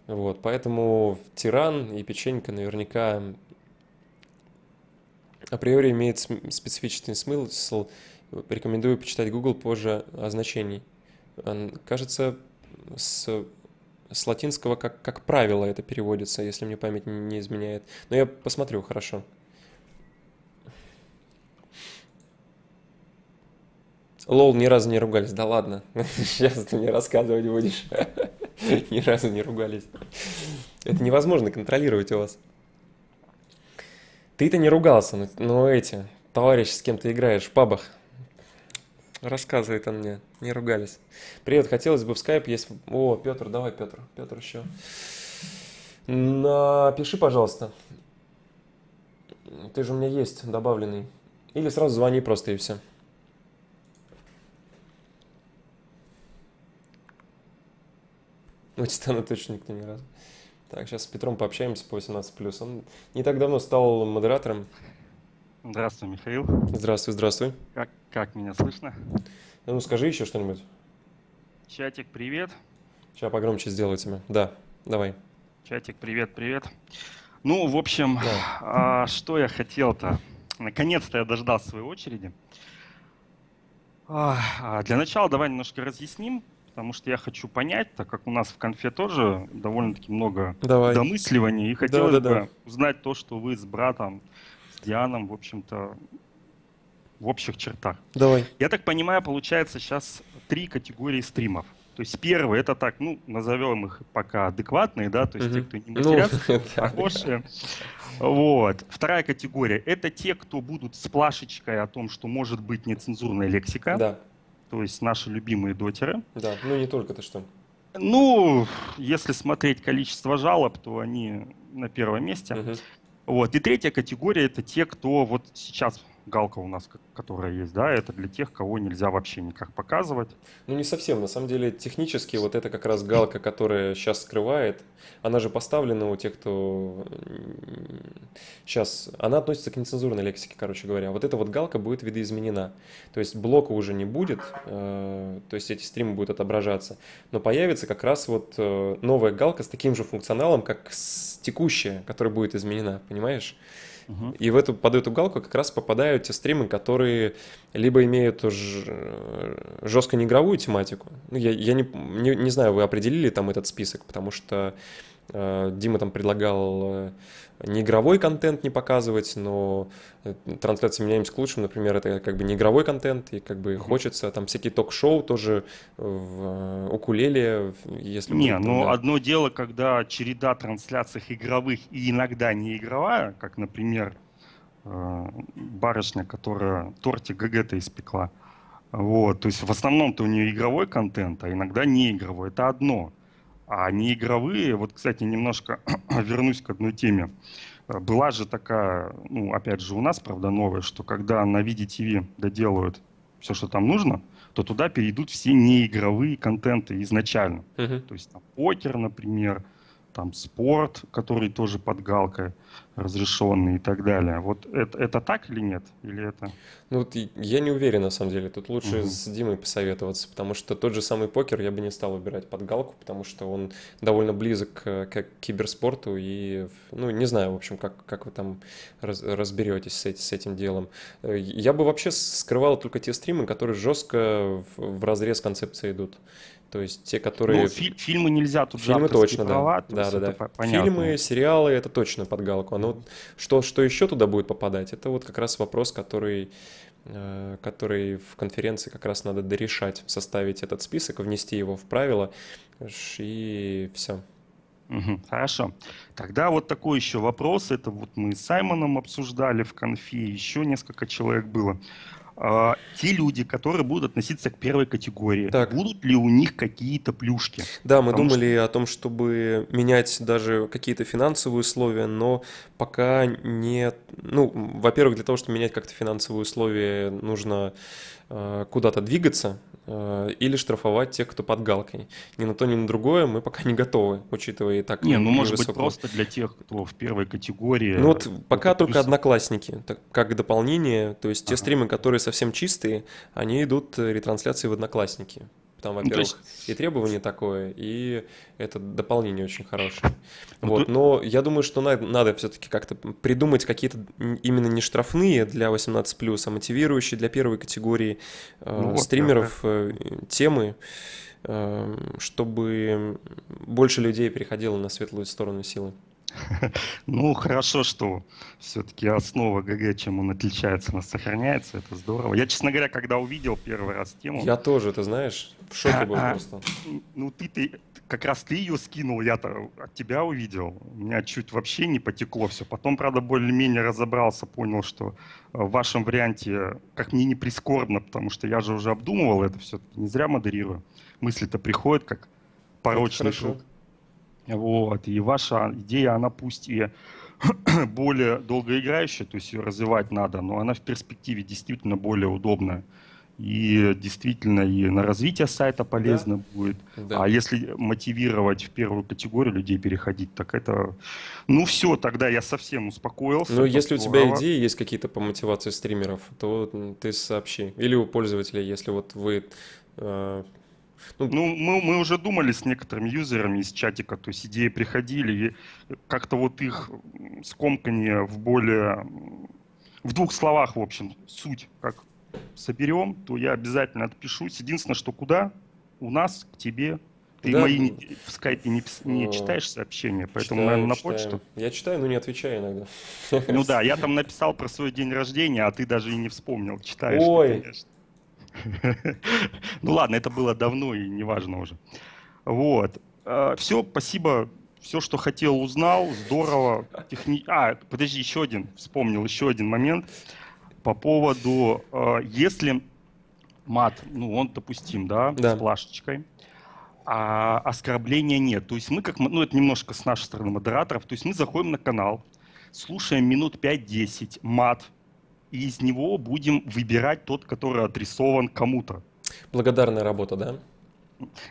Вот, поэтому тиран и печенька наверняка априори имеет специфичный смысл. Рекомендую почитать Google позже о значении. Кажется, с, с латинского как, как правило это переводится, если мне память не изменяет. Но я посмотрю, хорошо. Лол, ни разу не ругались. Да ладно, сейчас ты мне рассказывать будешь. Ни разу не ругались. Это невозможно контролировать у вас. Ты-то не ругался, но, но эти, товарищи, с кем ты играешь в пабах, рассказывает он мне, не ругались. Привет, хотелось бы в скайп есть... О, Петр, давай, Петр, Петр еще. Напиши, пожалуйста. Ты же у меня есть добавленный. Или сразу звони просто и все. У Титана точно никто ни разу. Так, сейчас с Петром пообщаемся по 18+. Он не так давно стал модератором. Здравствуй, Михаил. Здравствуй, здравствуй. Как, как меня слышно? А ну, скажи еще что-нибудь. Чатик, привет. Сейчас погромче сделаю тебя. Да, давай. Чатик, привет, привет. Ну, в общем, да. а, что я хотел-то? Наконец-то я дождался своей очереди. А, а для начала давай немножко разъясним, потому что я хочу понять, так как у нас в конфе тоже довольно-таки много Давай. домысливаний, и хотелось да, да, бы да. узнать то, что вы с братом, с Дианом, в общем-то, в общих чертах. Давай. Я так понимаю, получается сейчас три категории стримов. То есть первый это так, ну, назовем их пока адекватные, да, то есть угу. те, кто не ну, матерятся, ну, похожие. Вот. Вторая категория это те, кто будут с плашечкой о том, что может быть нецензурная лексика. Да то есть наши любимые дотеры. Да, ну не только то что. Ну, если смотреть количество жалоб, то они на первом месте. Угу. Вот. И третья категория это те, кто вот сейчас галка у нас, которая есть, да, это для тех, кого нельзя вообще никак показывать. Ну, не совсем. На самом деле, технически вот это как раз галка, которая сейчас скрывает, она же поставлена у тех, кто сейчас... Она относится к нецензурной лексике, короче говоря. Вот эта вот галка будет видоизменена. То есть блока уже не будет, э, то есть эти стримы будут отображаться. Но появится как раз вот э, новая галка с таким же функционалом, как текущая, которая будет изменена, понимаешь? Угу. И в эту, под эту галку как раз попадают те стримы, которые либо имеют ж... Э, жестко неигровую тематику. Ну, я я не, не, не знаю, вы определили там этот список, потому что Э, Дима там предлагал э, не игровой контент не показывать, но э, трансляции «Меняемся к лучшему», например, это как бы не игровой контент, и как бы хочется там всякие ток-шоу тоже в укулеле, если... Не, будет, но ну, да. одно дело, когда череда трансляций игровых и иногда не игровая, как, например, барышня, которая тортик ГГ-то испекла, вот, то есть в основном-то у нее игровой контент, а иногда не игровой, это одно – а не игровые. Вот, кстати, немножко вернусь к одной теме. Э, была же такая, ну, опять же, у нас, правда, новая, что когда на виде ТВ доделают все, что там нужно, то туда перейдут все неигровые контенты изначально. Uh-huh. То есть там покер, например, там спорт, который тоже под галкой разрешенный и так далее. Вот это, это так или нет? Или это... Ну вот я не уверен на самом деле. Тут лучше угу. с Димой посоветоваться, потому что тот же самый покер я бы не стал выбирать под галку, потому что он довольно близок к, к киберспорту и, ну не знаю, в общем, как, как вы там раз, разберетесь с, эти, с этим делом. Э, я бы вообще скрывал только те стримы, которые жестко в, в разрез концепции идут. То есть те, которые... Ну, фи- фильмы нельзя тут Фильмы точно, права, да. да, да, да. Фильмы, сериалы — это точно под галку. Но вот что, что еще туда будет попадать, это вот как раз вопрос, который, э, который в конференции как раз надо дорешать, составить этот список, внести его в правила, и все. хорошо. Тогда вот такой еще вопрос. Это вот мы с Саймоном обсуждали в конфе, еще несколько человек было. А, те люди, которые будут относиться к первой категории, так. будут ли у них какие-то плюшки? Да, мы Потому думали что... о том, чтобы менять даже какие-то финансовые условия, но пока нет. Ну, во-первых, для того, чтобы менять как-то финансовые условия, нужно э, куда-то двигаться, Э, или штрафовать тех, кто под галкой. Ни на то, ни на другое мы пока не готовы, учитывая и так. Не, ну может высокого. быть просто для тех, кто в первой категории. Ну вот пока плюс... только одноклассники, так, как дополнение. То есть ага. те стримы, которые совсем чистые, они идут э, ретрансляции в одноклассники. Там, во-первых, есть... и требование такое, и это дополнение очень хорошее. Вот. Но я думаю, что надо, надо все-таки как-то придумать какие-то именно не штрафные для 18+, а мотивирующие для первой категории э, ну, стримеров да, э, да. темы э, чтобы больше людей переходило на светлую сторону силы. Ну, хорошо, что все-таки основа ГГ, чем он отличается, она сохраняется, это здорово. Я, честно говоря, когда увидел первый раз тему... Я тоже, ты знаешь, в шоке был а, а, просто. Ну, ты, ты как раз ты ее скинул, я-то от тебя увидел. У меня чуть вообще не потекло все. Потом, правда, более-менее разобрался, понял, что э, в вашем варианте, как мне не прискорбно, потому что я же уже обдумывал это все-таки, не зря модерирую. Мысли-то приходят как порочный круг. Вот. И ваша идея, она пусть и более долгоиграющая, то есть ее развивать надо, но она в перспективе действительно более удобная. И действительно и на развитие сайта полезно да. будет. Да. А если мотивировать в первую категорию людей переходить, так это... Ну все, тогда я совсем успокоился. Ну если у тебя идеи есть какие-то по мотивации стримеров, то ты сообщи. Или у пользователей, если вот вы э, ну, ну мы, мы уже думали с некоторыми юзерами из чатика, то есть идеи приходили, и как-то вот их скомканье в более... В двух словах, в общем, суть, как соберем, то я обязательно отпишусь. Единственное, что куда? У нас, к тебе, ты да. мои в скайпе не, не читаешь сообщения, поэтому, читаю, наверное, на читаю. почту. Я читаю, но не отвечаю иногда. Ну да, я там написал про свой день рождения, а ты даже и не вспомнил. Читаешь. Ой, конечно. Ну ладно, это было давно и неважно уже. Вот. Э, Все, спасибо. Все, что хотел, узнал. Здорово. Техни... А, подожди, еще один. Вспомнил еще один момент по поводу, э, если мат, ну он допустим, да, да. с плашечкой, а оскорбления нет. То есть мы как, ну это немножко с нашей стороны модераторов, то есть мы заходим на канал, слушаем минут 5-10 мат, и из него будем выбирать тот, который адресован кому-то. Благодарная работа, да?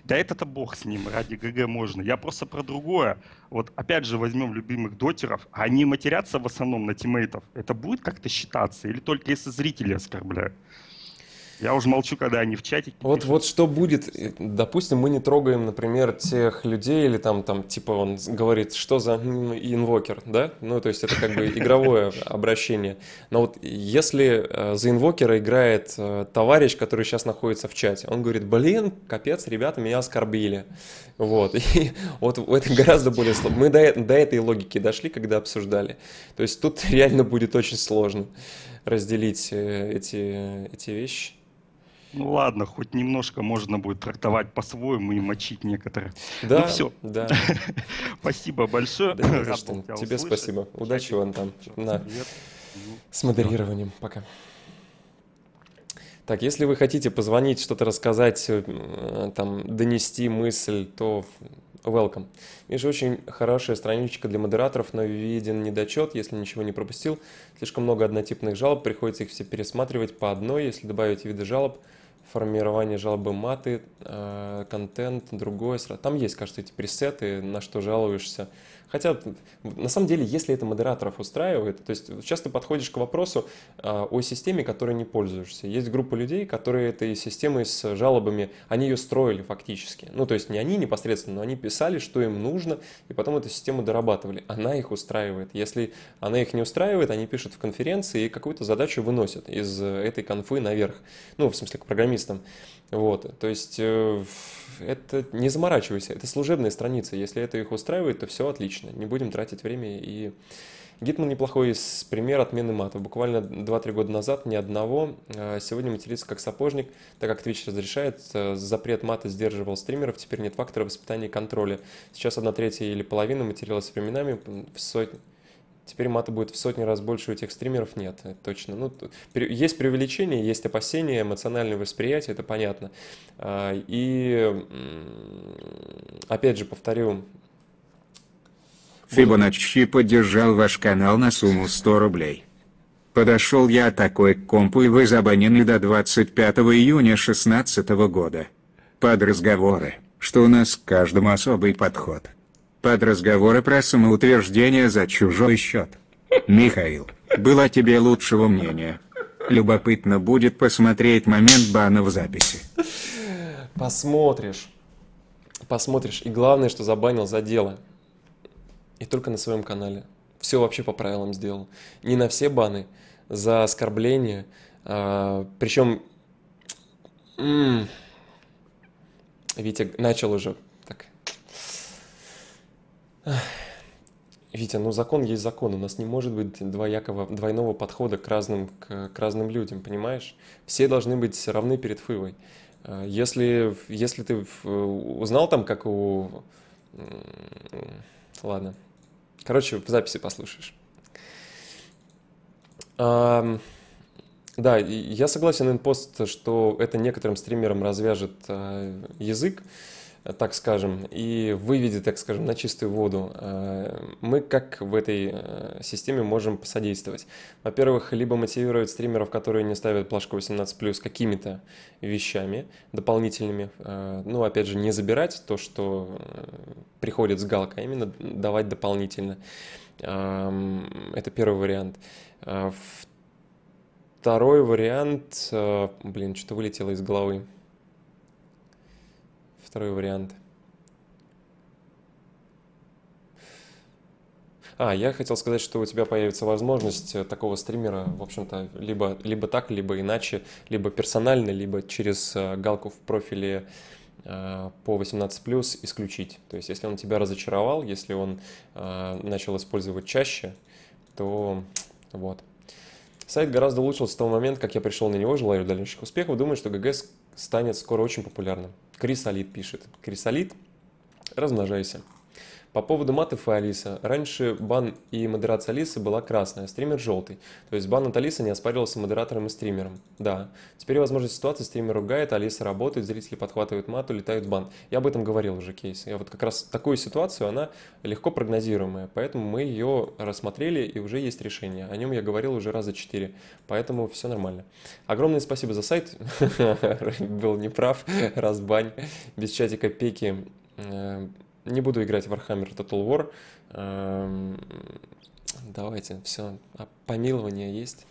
Да это-то бог с ним, ради ГГ можно. Я просто про другое. Вот опять же возьмем любимых дотеров, они матерятся в основном на тиммейтов. Это будет как-то считаться? Или только если зрители оскорбляют? Я уже молчу, когда они в чатике. Вот, пишут. вот что будет, допустим, мы не трогаем, например, тех людей, или там, там, типа, он говорит, что за инвокер, да? Ну, то есть это как бы игровое обращение. Но вот если э, за инвокера играет э, товарищ, который сейчас находится в чате, он говорит, блин, капец, ребята меня оскорбили. Вот, и вот это гораздо более сложно. Мы до, до этой логики дошли, когда обсуждали. То есть тут реально будет очень сложно разделить э, эти, эти вещи. Ну ладно, хоть немножко можно будет трактовать по-своему и мочить некоторые. Да, ну все. Да. спасибо большое. Да, Рад что, тебя тебе услышать. спасибо. Удачи Чай, вам там. На. Ну, с модерированием. Да. Пока. Так, если вы хотите позвонить, что-то рассказать, э, там, донести мысль, то welcome. Миша, очень хорошая страничка для модераторов, но виден недочет, если ничего не пропустил. Слишком много однотипных жалоб, приходится их все пересматривать по одной. Если добавить виды жалоб, формирование жалобы маты, э, контент, другой. Там есть, кажется, эти пресеты, на что жалуешься. Хотя, на самом деле, если это модераторов устраивает, то есть часто подходишь к вопросу а, о системе, которой не пользуешься. Есть группа людей, которые этой системой с жалобами, они ее строили фактически. Ну, то есть не они непосредственно, но они писали, что им нужно, и потом эту систему дорабатывали. Она их устраивает. Если она их не устраивает, они пишут в конференции и какую-то задачу выносят из этой конфы наверх. Ну, в смысле, к программистам. Вот, то есть э, это не заморачивайся, это служебные страницы. Если это их устраивает, то все отлично. Не будем тратить время и Гитман неплохой пример отмены мата. Буквально 2-3 года назад ни одного. А сегодня материться как сапожник, так как Twitch разрешает. Э, запрет мата сдерживал стримеров, теперь нет фактора воспитания и контроля. Сейчас одна третья или половина материлась временами в сотни Теперь мата будет в сотни раз больше у тех стримеров, нет, точно. Ну, есть преувеличение, есть опасения, эмоциональное восприятие, это понятно. А, и, опять же, повторю... Фибоначчи поддержал ваш канал на сумму 100 рублей. Подошел я такой к компу и вы забанены до 25 июня 16 года. Под разговоры, что у нас к каждому особый подход под разговоры про самоутверждение за чужой счет. Михаил, было тебе лучшего мнения. Любопытно будет посмотреть момент бана в записи. Посмотришь. Посмотришь. И главное, что забанил за дело. И только на своем канале. Все вообще по правилам сделал. Не на все баны. За оскорбление. А, причем... М -м, Витя начал уже Витя, ну закон есть закон. У нас не может быть двоякого, двойного подхода к разным, к, к разным людям, понимаешь? Все должны быть равны перед Фывой. А, если, если ты узнал там, как у... Ладно. Короче, в записи послушаешь. А, да, я согласен, инпост, что это некоторым стримерам развяжет а, язык так скажем, и выведет, так скажем, на чистую воду, э, мы как в этой э, системе можем посодействовать? Во-первых, либо мотивировать стримеров, которые не ставят плашку 18+, какими-то вещами дополнительными, э, ну, опять же, не забирать то, что приходит с галка, а именно давать дополнительно. Эм, это первый вариант. Второй вариант, блин, что-то вылетело из головы. Второй вариант. А, я хотел сказать, что у тебя появится возможность э, такого стримера, в общем-то, либо, либо так, либо иначе, либо персонально, либо через э, галку в профиле э, по 18+, исключить. То есть, если он тебя разочаровал, если он начал использовать чаще, то вот, Сайт гораздо улучшился с того момента, как я пришел на него, желаю дальнейших успехов. Думаю, что ГГС станет скоро очень популярным. Крисолит пишет. Крисолит, размножайся. По поводу матов и Алиса. Раньше бан и модерация Алисы была красная, стример желтый. То есть бан от Алисы не оспаривался модератором и стримером. Да. Теперь возможна ситуация, стример ругает, Алиса работает, зрители подхватывают мат, улетают в бан. Я об этом говорил уже, кейс. Я вот как раз такую ситуацию, она легко прогнозируемая, поэтому мы ее рассмотрели и уже есть решение. О нем я говорил уже раза четыре, поэтому все нормально. Огромное спасибо за сайт. Был неправ, раз бань, без чатика пеки э, не буду играть в Warhammer Total War. Эм, давайте, все, а помилование есть.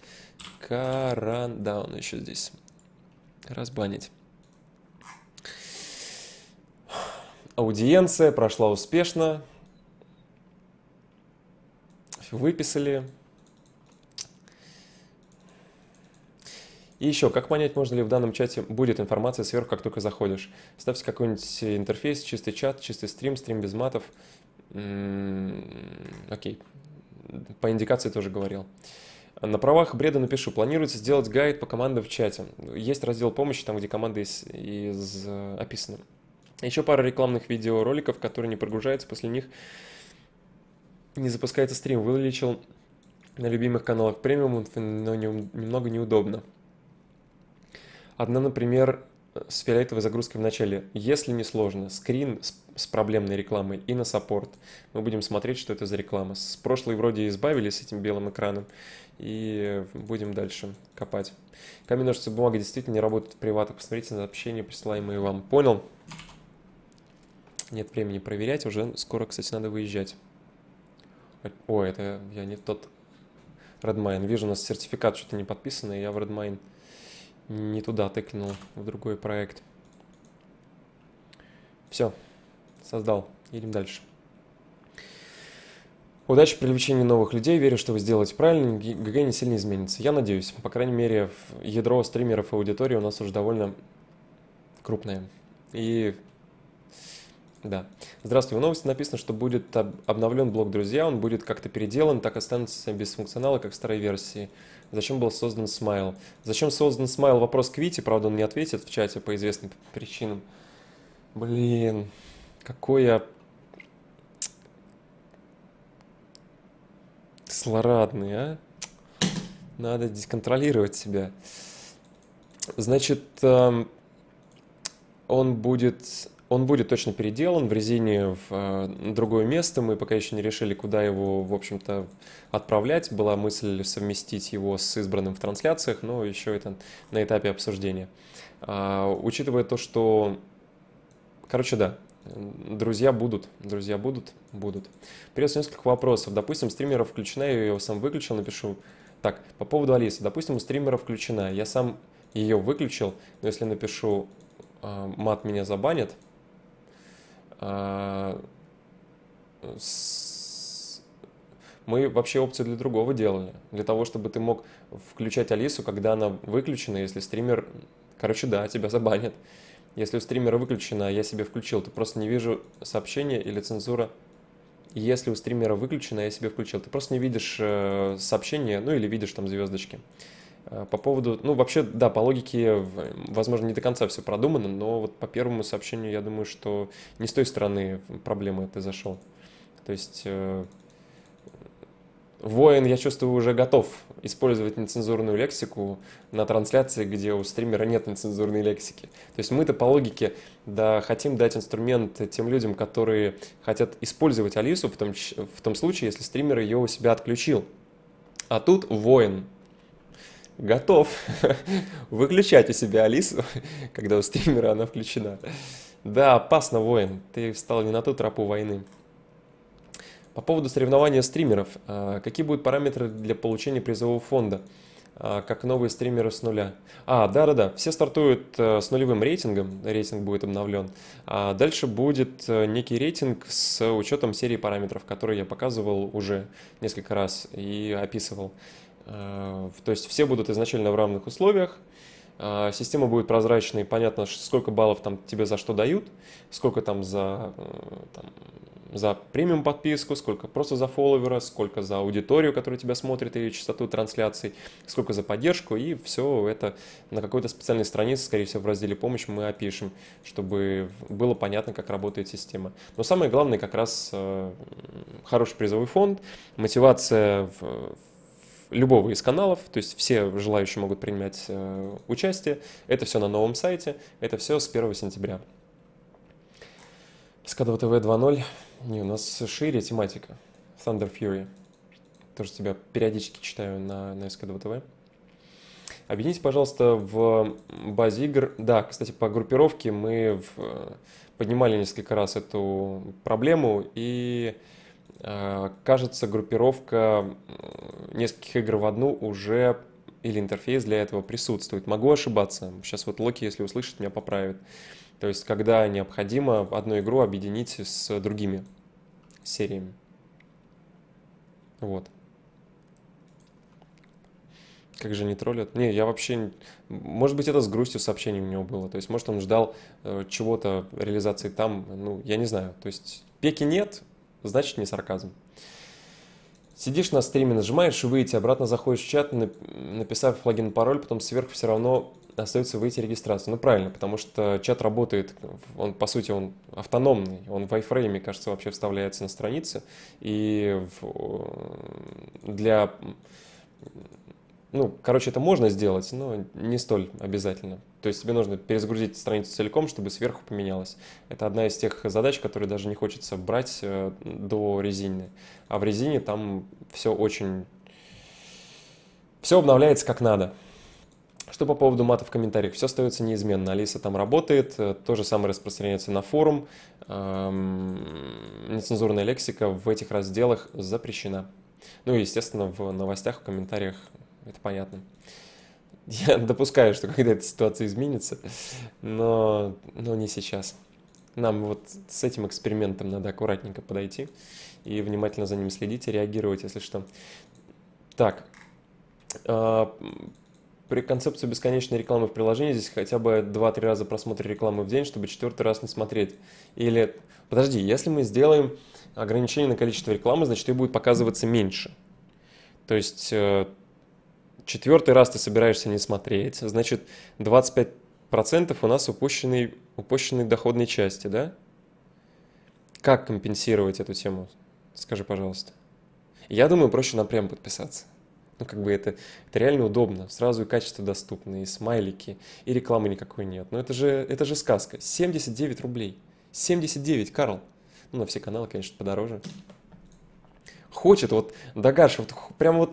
да, он еще здесь. Разбанить. Аудиенция прошла успешно. Выписали. И еще, как понять, можно ли в данном чате будет информация сверху, как только заходишь? Ставьте какой-нибудь интерфейс, чистый чат, чистый стрим, стрим без матов. Окей, по индикации тоже говорил. На правах бреда напишу. Планируется сделать гайд по командам в чате. Есть раздел помощи, там, где команды из, из, э, описаны. Еще пара рекламных видеороликов, которые не прогружаются, после них не запускается стрим. Вылечил на любимых каналах премиум, но немного неудобно. Одна, например, с фиолетовой загрузкой в начале. Если не сложно, скрин с, с проблемной рекламой и на саппорт. Мы будем смотреть, что это за реклама. С прошлой вроде избавились с этим белым экраном. И будем дальше копать. Камень, ножницы, бумага действительно не работает в приватах. Посмотрите на сообщения, присылаемые вам. Понял? Нет времени проверять. Уже скоро, кстати, надо выезжать. О, это я не тот Redmine. Вижу, у нас сертификат что-то не подписан, и я в Redmine не туда тыкнул, в другой проект. Все, создал. Едем дальше. Удачи при привлечении новых людей. Верю, что вы сделаете правильно. ГГ не сильно изменится. Я надеюсь. По крайней мере, ядро стримеров и аудитории у нас уже довольно крупное. И да. Здравствуй. В новости написано, что будет обновлен блок «Друзья». Он будет как-то переделан, так останется без функционала, как в старой версии. Зачем был создан смайл? Зачем создан смайл? Вопрос к Вите, правда, он не ответит в чате по известным причинам. Блин, какой я... Злорадный, а? Надо деконтролировать себя. Значит, эм, он будет он будет точно переделан в резине в э, другое место. Мы пока еще не решили, куда его, в общем-то, отправлять. Была мысль совместить его с избранным в трансляциях, но еще это на этапе обсуждения. А, учитывая то, что... Короче, да, Друзья будут, друзья будут, будут. Придется несколько вопросов. Допустим, стримера включена, я ее сам выключил, напишу. Так, по поводу Алисы. Допустим, у стримера включена, я сам ее выключил, но если напишу, а, мат меня забанит, а, мы вообще опцию для другого делали. Для того, чтобы ты мог включать Алису, когда она выключена, если стример... Короче, да, тебя забанят. Если у стримера выключена, а я себе включил, то просто не вижу сообщения или цензура. Если у стримера выключена, а я себе включил, ты просто не видишь э, сообщения, ну или видишь там звездочки. Э, по поводу, ну вообще, да, по логике, возможно, не до конца все продумано, но вот по первому сообщению я думаю, что не с той стороны проблемы ты зашел. То есть э, воин, я чувствую, уже готов использовать нецензурную лексику на трансляции, где у стримера нет нецензурной лексики. То есть мы-то по логике да, хотим дать инструмент тем людям, которые хотят использовать Алису в том, в том случае, если стример ее у себя отключил. А тут воин готов выключать у себя Алису, когда у стримера она включена. Да, опасно, воин. Ты встал не на ту тропу войны. По поводу соревнования стримеров. А, какие будут параметры для получения призового фонда? А, как новые стримеры с нуля. А, да-да-да, все стартуют э, с нулевым рейтингом, рейтинг будет обновлен. А дальше будет э, некий рейтинг с учетом серии параметров, которые я показывал уже несколько раз и описывал. Э, то есть все будут изначально в равных условиях. Э, система будет прозрачной, понятно, сколько баллов там тебе за что дают, сколько там за, э, там, за премиум подписку, сколько просто за фолловера, сколько за аудиторию, которая тебя смотрит, или частоту трансляций, сколько за поддержку, и все это на какой-то специальной странице, скорее всего, в разделе «Помощь» мы опишем, чтобы было понятно, как работает система. Но самое главное как раз хороший призовой фонд, мотивация в любого из каналов, то есть все желающие могут принимать э, участие. Это все на новом сайте, это все с 1 сентября. Скадова ТВ 2.0, не, у нас шире тематика, Thunder Fury. Тоже тебя периодически читаю на, на СКДВ ТВ. Объедините, пожалуйста, в базе игр. Да, кстати, по группировке мы в, э, поднимали несколько раз эту проблему, и Э, кажется, группировка нескольких игр в одну уже или интерфейс для этого присутствует. Могу ошибаться. Сейчас вот Локи, если услышит, меня поправит. То есть, когда необходимо одну игру объединить с другими сериями. Вот. Как же не троллят? Не, я вообще... Может быть, это с грустью сообщений у него было. То есть, может, он ждал э, чего-то, реализации там. Ну, я не знаю. То есть, пеки нет, значит не сарказм. Сидишь на стриме, нажимаешь выйти, обратно заходишь в чат, написав логин пароль, потом сверху все равно остается выйти регистрацию. Ну правильно, потому что чат работает, он по сути он автономный, он в iFrame, кажется, вообще вставляется на странице, и в, э, для ну, короче, это можно сделать, но не столь обязательно. То есть тебе нужно перезагрузить страницу целиком, чтобы сверху поменялось. Это одна из тех задач, которые даже не хочется брать э, до резины. А в резине там все очень... Все обновляется как надо. Что по поводу мата в комментариях? Все остается неизменно. Алиса там работает, э, то же самое распространяется на форум. Эм, нецензурная лексика в этих разделах запрещена. Ну и, естественно, в новостях, в комментариях это понятно. Я допускаю, что когда эта ситуация изменится, но, но не сейчас. Нам вот с этим экспериментом надо аккуратненько подойти и внимательно за ним следить и реагировать, если что. Так, а, при концепции бесконечной рекламы в приложении здесь хотя бы 2-3 раза просмотр рекламы в день, чтобы четвертый раз не смотреть. Или, подожди, если мы сделаем ограничение на количество рекламы, значит, ее будет показываться меньше. То есть э, четвертый раз ты собираешься не смотреть, значит, 25% у нас упущенной, упущенной доходной части, да? Как компенсировать эту тему? Скажи, пожалуйста. Я думаю, проще напрям подписаться. Ну, как бы это, это реально удобно. Сразу и качество доступно, и смайлики, и рекламы никакой нет. Но это же, это же сказка. 79 рублей. 79, Карл. Ну, на все каналы, конечно, подороже. Хочет, вот Дагаш, вот прям вот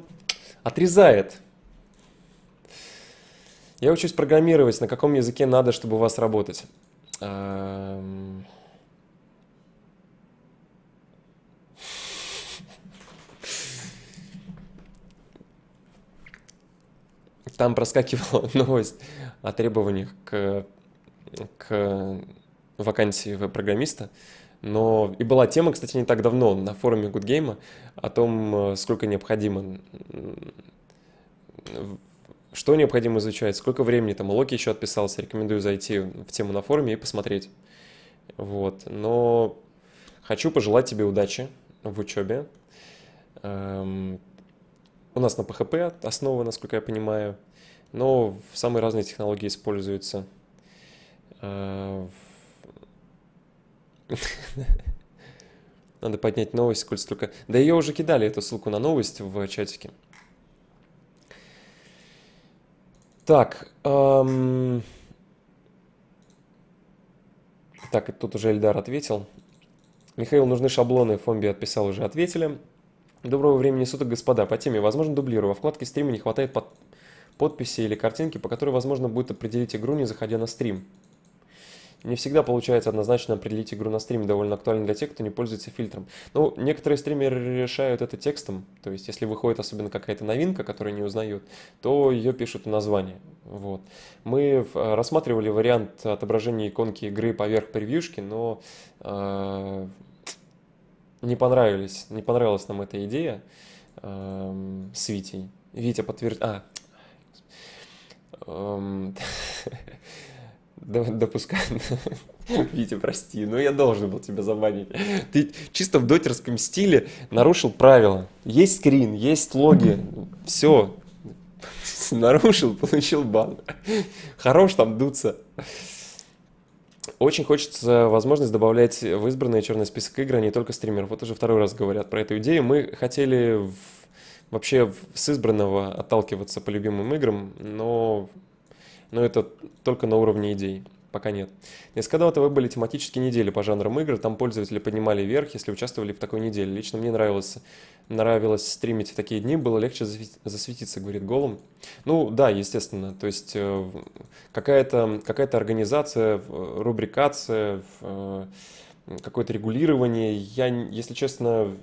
отрезает. Я учусь программировать. На каком языке надо, чтобы у вас работать? Эм. Там проскакивала новость о требованиях к, к вакансии веб-программиста. Но и была тема, кстати, не так давно на форуме Good Game о том, э, сколько необходимо что необходимо изучать, сколько времени, там, Локи еще отписался, рекомендую зайти в тему на форуме и посмотреть. Вот, но хочу пожелать тебе удачи в учебе. Эм, у нас на ПХП основа, насколько я понимаю, но самые разные технологии используются. Э, Надо поднять новость, коль столько... Да ее уже кидали, эту ссылку на новость в чатике. Так. Эм... Так, тут уже Эльдар ответил. Михаил, нужны шаблоны. Фомби отписал, уже ответили. Доброго времени суток, господа. По теме, возможно, дублирую. Во вкладке стрима не хватает под... подписи или картинки, по которой возможно будет определить игру, не заходя на стрим не всегда получается однозначно определить игру на стриме, довольно актуально для тех, кто не пользуется фильтром. Ну, некоторые стримеры решают это текстом, то есть если выходит особенно какая-то новинка, которую не узнают, то ее пишут в названии. Вот. Мы э, рассматривали вариант отображения иконки игры поверх превьюшки, но э, не понравились, не понравилась нам эта идея э, с Витей. Витя подтвердил... А, эм, допускаю. Витя, прости, но я должен был тебя забанить. Ты чисто в дотерском стиле нарушил правила. Есть скрин, есть логи, все. Нарушил, получил бан. Хорош там дуться. Очень хочется возможность добавлять в избранный черный список игр, а не только стримеров. Вот уже второй раз говорят про эту идею. Мы хотели в... вообще с избранного отталкиваться по любимым играм, но но это только на уровне идей. Пока нет. Несколько вы были тематические недели по жанрам игр, там пользователи поднимали вверх, если участвовали в такой неделе. Лично мне нравилось, нравилось стримить в такие дни, было легче засветиться, говорит Голум. Ну да, естественно, то есть э, какая-то какая организация, э, рубрикация, э, какое-то регулирование, я, если честно,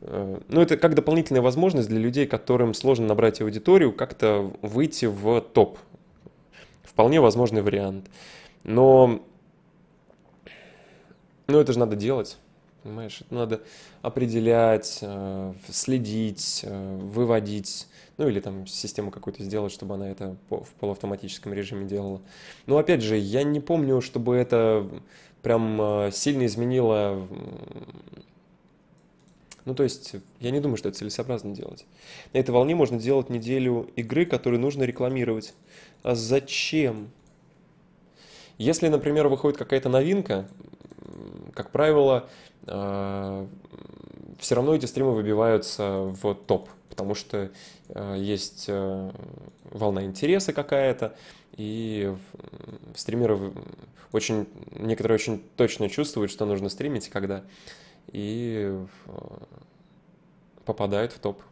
ну, это как дополнительная возможность для людей, которым сложно набрать аудиторию, как-то выйти в топ вполне возможный вариант. Но, ну это же надо делать. Понимаешь, это надо определять, э, следить, э, выводить, ну или там систему какую-то сделать, чтобы она это в полуавтоматическом режиме делала. Но опять же, я не помню, чтобы это прям э, сильно изменило ну, то есть, я не думаю, что это целесообразно делать. На этой волне можно делать неделю игры, которые нужно рекламировать. А зачем? Если, например, выходит какая-то новинка, как правило, а, все равно эти стримы выбиваются в топ, потому что а, есть э, волна интереса какая-то, и стримеры очень, некоторые очень точно чувствуют, что нужно стримить, когда и э, попадают в топ.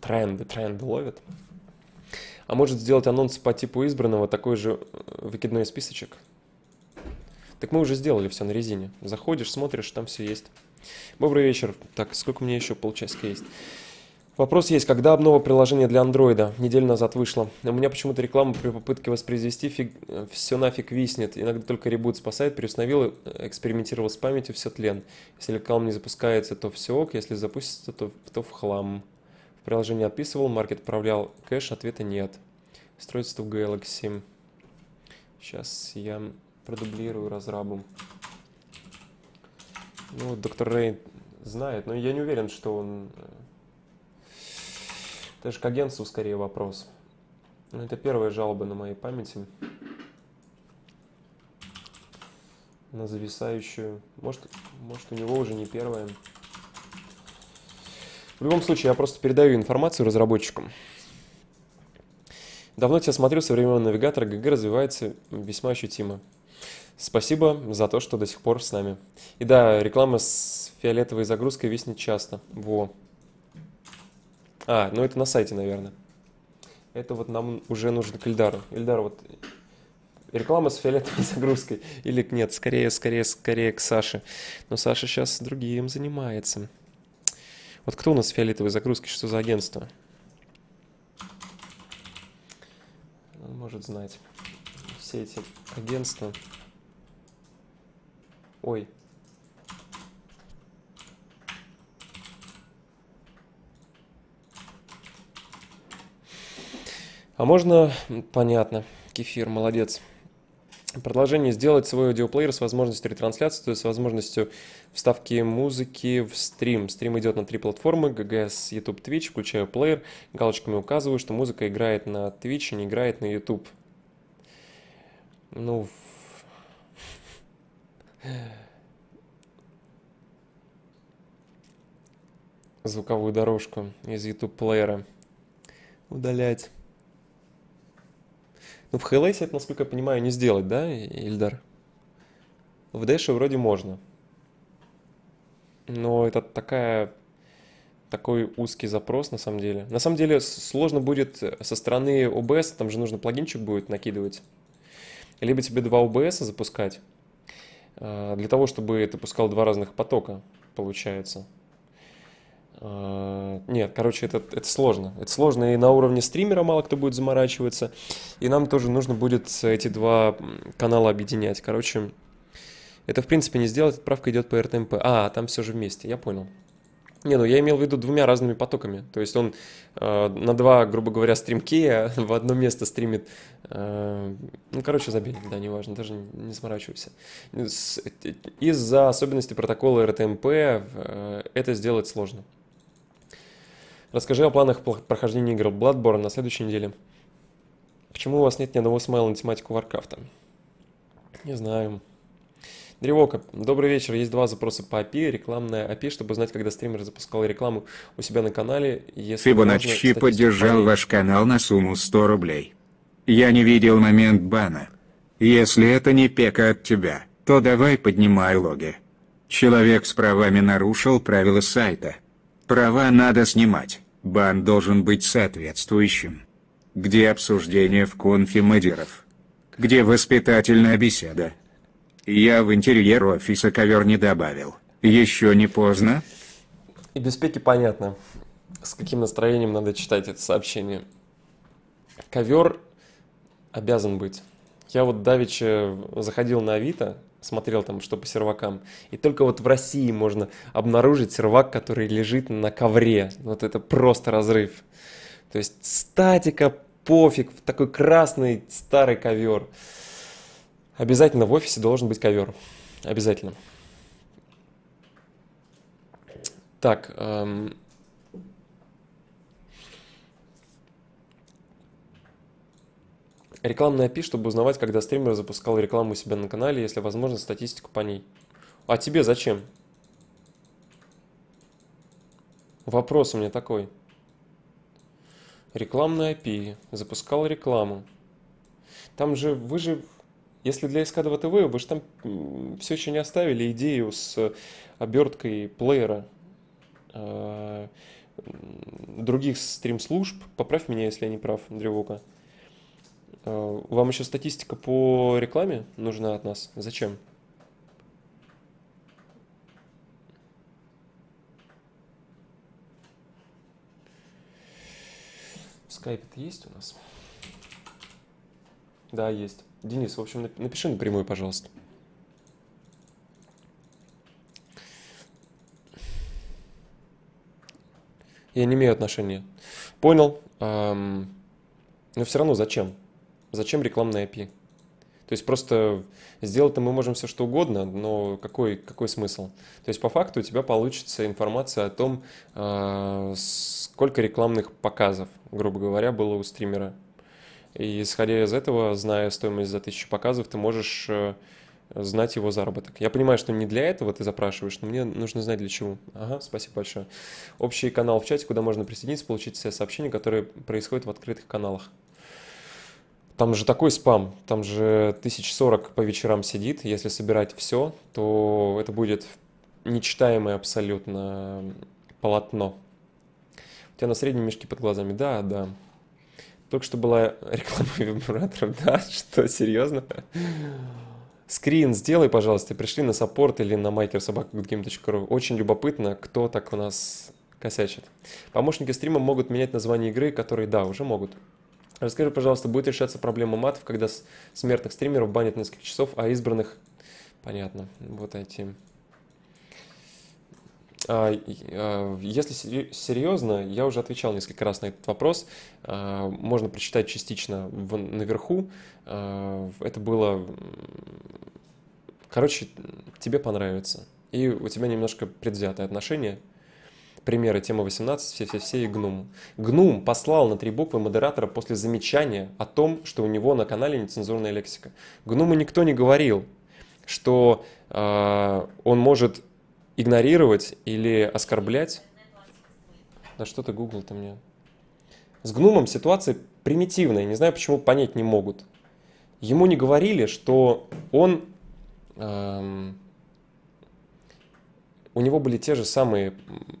Тренды, тренды ловят. А может сделать анонс по типу избранного, такой же э, выкидной списочек? Так мы уже сделали все на резине. Заходишь, смотришь, там все есть. Добрый вечер. Так, сколько мне еще полчасика есть? Вопрос есть, когда обнова приложения для андроида? Неделю назад вышло. У меня почему-то реклама при попытке воспроизвести фиг... Э, все нафиг виснет. Иногда только ребут спасает, переустановил, э, экспериментировал с памятью, все тлен. Если реклама не запускается, то все ок, если запустится, то, то в хлам. В приложении отписывал, маркет отправлял кэш, ответа нет. Строительство в Galaxy. Сейчас я продублирую разрабу. Ну, доктор Рейн знает, но я не уверен, что он э, это же к агентству скорее вопрос. Ну, это первая жалоба на моей памяти. На зависающую. Может, может у него уже не первая. В любом случае, я просто передаю информацию разработчикам. Давно тебя смотрю, современный навигатор ГГ развивается весьма ощутимо. Спасибо за то, что до сих пор с нами. И да, реклама с фиолетовой загрузкой виснет часто. Во. А, ну это на сайте, наверное. Это вот нам уже нужно к Эльдару. Эльдар, вот реклама с фиолетовой загрузкой. Или нет, скорее, скорее, скорее к Саше. Но Саша сейчас другим занимается. Вот кто у нас фиолетовые загрузки, что за агентство? Он может знать. Все эти агентства. Ой, А можно, понятно, кефир, молодец. Продолжение сделать свой аудиоплеер с возможностью ретрансляции, то есть с возможностью вставки музыки в стрим. Стрим идет на три платформы, GGS, YouTube, Twitch, включаю плеер, галочками указываю, что музыка играет на Twitch и не играет на YouTube. Ну, звуковую дорожку из YouTube плеера удалять. Ну, в Хейлейсе это, насколько я понимаю, не сделать, да, Ильдар? В Дэше вроде можно. Но это такая, такой узкий запрос, на самом деле. На самом деле сложно будет со стороны OBS, там же нужно плагинчик будет накидывать. Либо тебе два OBS запускать, э, для того, чтобы ты пускал два разных потока, получается. Э, нет, короче, это, это сложно. Это сложно, и на уровне стримера мало кто будет заморачиваться. И нам тоже нужно будет эти два канала объединять. Короче, это в принципе не сделать, отправка идет по RTMP, эм А, там все же вместе, я понял. Не, ну я имел в виду двумя разными потоками. То есть он э, на два, грубо говоря, стримки а в одно место стримит. Э, ну, короче, забей, да, неважно, даже не, не заморачивайся. Э, из-за особенностей протокола RTMP эм э, это сделать сложно. Расскажи о планах прохождения игр Bloodborne на следующей неделе. Почему у вас нет ни одного смайла на тематику Варкрафта? Не знаю. Древока, добрый вечер. Есть два запроса по API. Рекламная API, чтобы знать, когда стример запускал рекламу у себя на канале. Если Фибоначчи можно, поддержал парень. ваш канал на сумму 100 рублей. Я не видел момент бана. Если это не пека от тебя, то давай поднимай логи. Человек с правами нарушил правила сайта. Права надо снимать, бан должен быть соответствующим. Где обсуждение в конфе мэдеров? Где воспитательная беседа? Я в интерьер офиса ковер не добавил. Еще не поздно? И без пеки понятно, с каким настроением надо читать это сообщение. Ковер обязан быть. Я вот давеча заходил на Авито, смотрел там, что по сервакам. И только вот в России можно обнаружить сервак, который лежит на ковре. Вот это просто разрыв. То есть статика, пофиг, такой красный старый ковер. Обязательно в офисе должен быть ковер. Обязательно. Так, эм, Рекламная API, чтобы узнавать, когда стример запускал рекламу у себя на канале, если возможно, статистику по ней. А тебе зачем? Вопрос у меня такой. Рекламная API. Запускал рекламу. Там же вы же, если для SKDV TV, вы же там все еще не оставили идею с э, оберткой плеера э, других стрим-служб. Поправь меня, если я не прав, Древука. Э, вам еще статистика по рекламе нужна от нас? Зачем? скайп это есть у нас? Да, есть. Денис, в общем, напиши напрямую, пожалуйста. Я не имею отношения. Понял. Эм, но все равно зачем? Зачем рекламная API? То есть просто сделать-то мы можем все что угодно, но какой, какой смысл? То есть по факту у тебя получится информация о том, а, сколько рекламных показов, грубо говоря, было у стримера. И исходя из этого, зная стоимость за тысячу показов, ты можешь э, знать его заработок. Я понимаю, что не для этого ты запрашиваешь, но мне нужно знать для чего. Ага, спасибо большое. Общий канал в чате, куда можно присоединиться, получить все сообщения, которые происходят в открытых каналах. Там же такой спам, там же 1040 по вечерам сидит. Если собирать все, то это будет нечитаемое абсолютно полотно. У тебя на среднем мешке под глазами, да, да. Только что была реклама вибраторов, да, что, серьезно? Скрин сделай, пожалуйста, пришли на саппорт или на makersobaka.game.ru. Очень любопытно, кто так у нас косячит. Помощники стрима могут менять название игры, которые, да, уже могут. Расскажи, пожалуйста, будет решаться проблема матов, когда смертных стримеров банят несколько часов, а избранных... Понятно, вот эти... А, а, если серьезно, я уже отвечал несколько раз на этот вопрос. А, можно прочитать частично в наверху. Это было... Короче, тебе понравится. И у тебя немножко предвзятое отношение примеры темы 18, все, все, все и Гнум. Гнум послал на три буквы модератора после замечания о том, что у него на канале нецензурная лексика. Гнуму никто не говорил, что э, он может игнорировать или оскорблять. Да что ты гугл-то мне? С Гнумом ситуация примитивная, не знаю, почему понять не могут. Ему не говорили, что он... Эм, у него были те же самые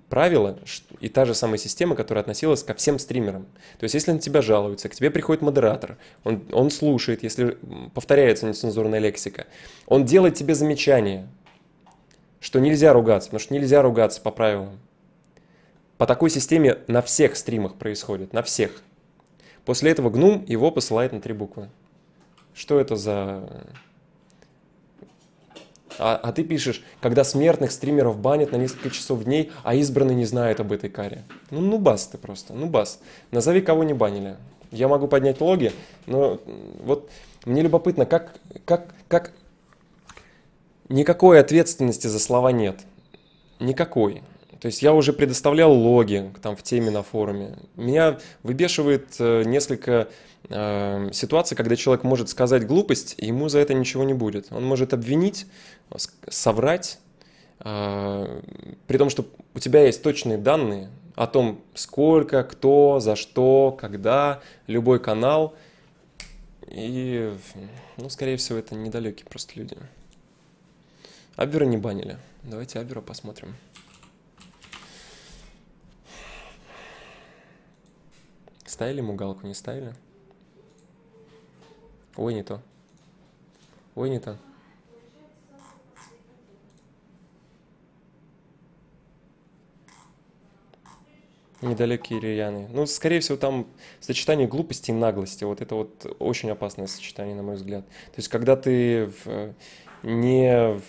правила и та же самая система, которая относилась ко всем стримерам. То есть, если на тебя жалуются, к тебе приходит модератор, он, он слушает, если повторяется нецензурная лексика, он делает тебе замечание, что нельзя ругаться, потому что нельзя ругаться по правилам. По такой системе на всех стримах происходит, на всех. После этого гнум его посылает на три буквы. Что это за а, а ты пишешь, когда смертных стримеров банят на несколько часов в дней, а избранный не знает об этой каре. Ну, ну бас ты просто, ну бас. Назови, кого не банили. Я могу поднять логи, но вот мне любопытно, как, как, как никакой ответственности за слова нет. Никакой. То есть я уже предоставлял логи там в теме на форуме. Меня выбешивает э, несколько Эм, ситуация, когда человек может сказать глупость, и ему за это ничего не будет. Он может обвинить, соврать, э, при том, что у тебя есть точные данные о том, сколько, кто, за что, когда, любой канал. И, ну, скорее всего, это недалекие просто люди. Абвера не банили. Давайте Абвера посмотрим. Ставили ему галку, не ставили? Ой, не то. Ой, не то. Недалекие рьяные. Ну, скорее всего, там сочетание глупости и наглости. Вот это вот очень опасное сочетание, на мой взгляд. То есть, когда ты в, э, не... В,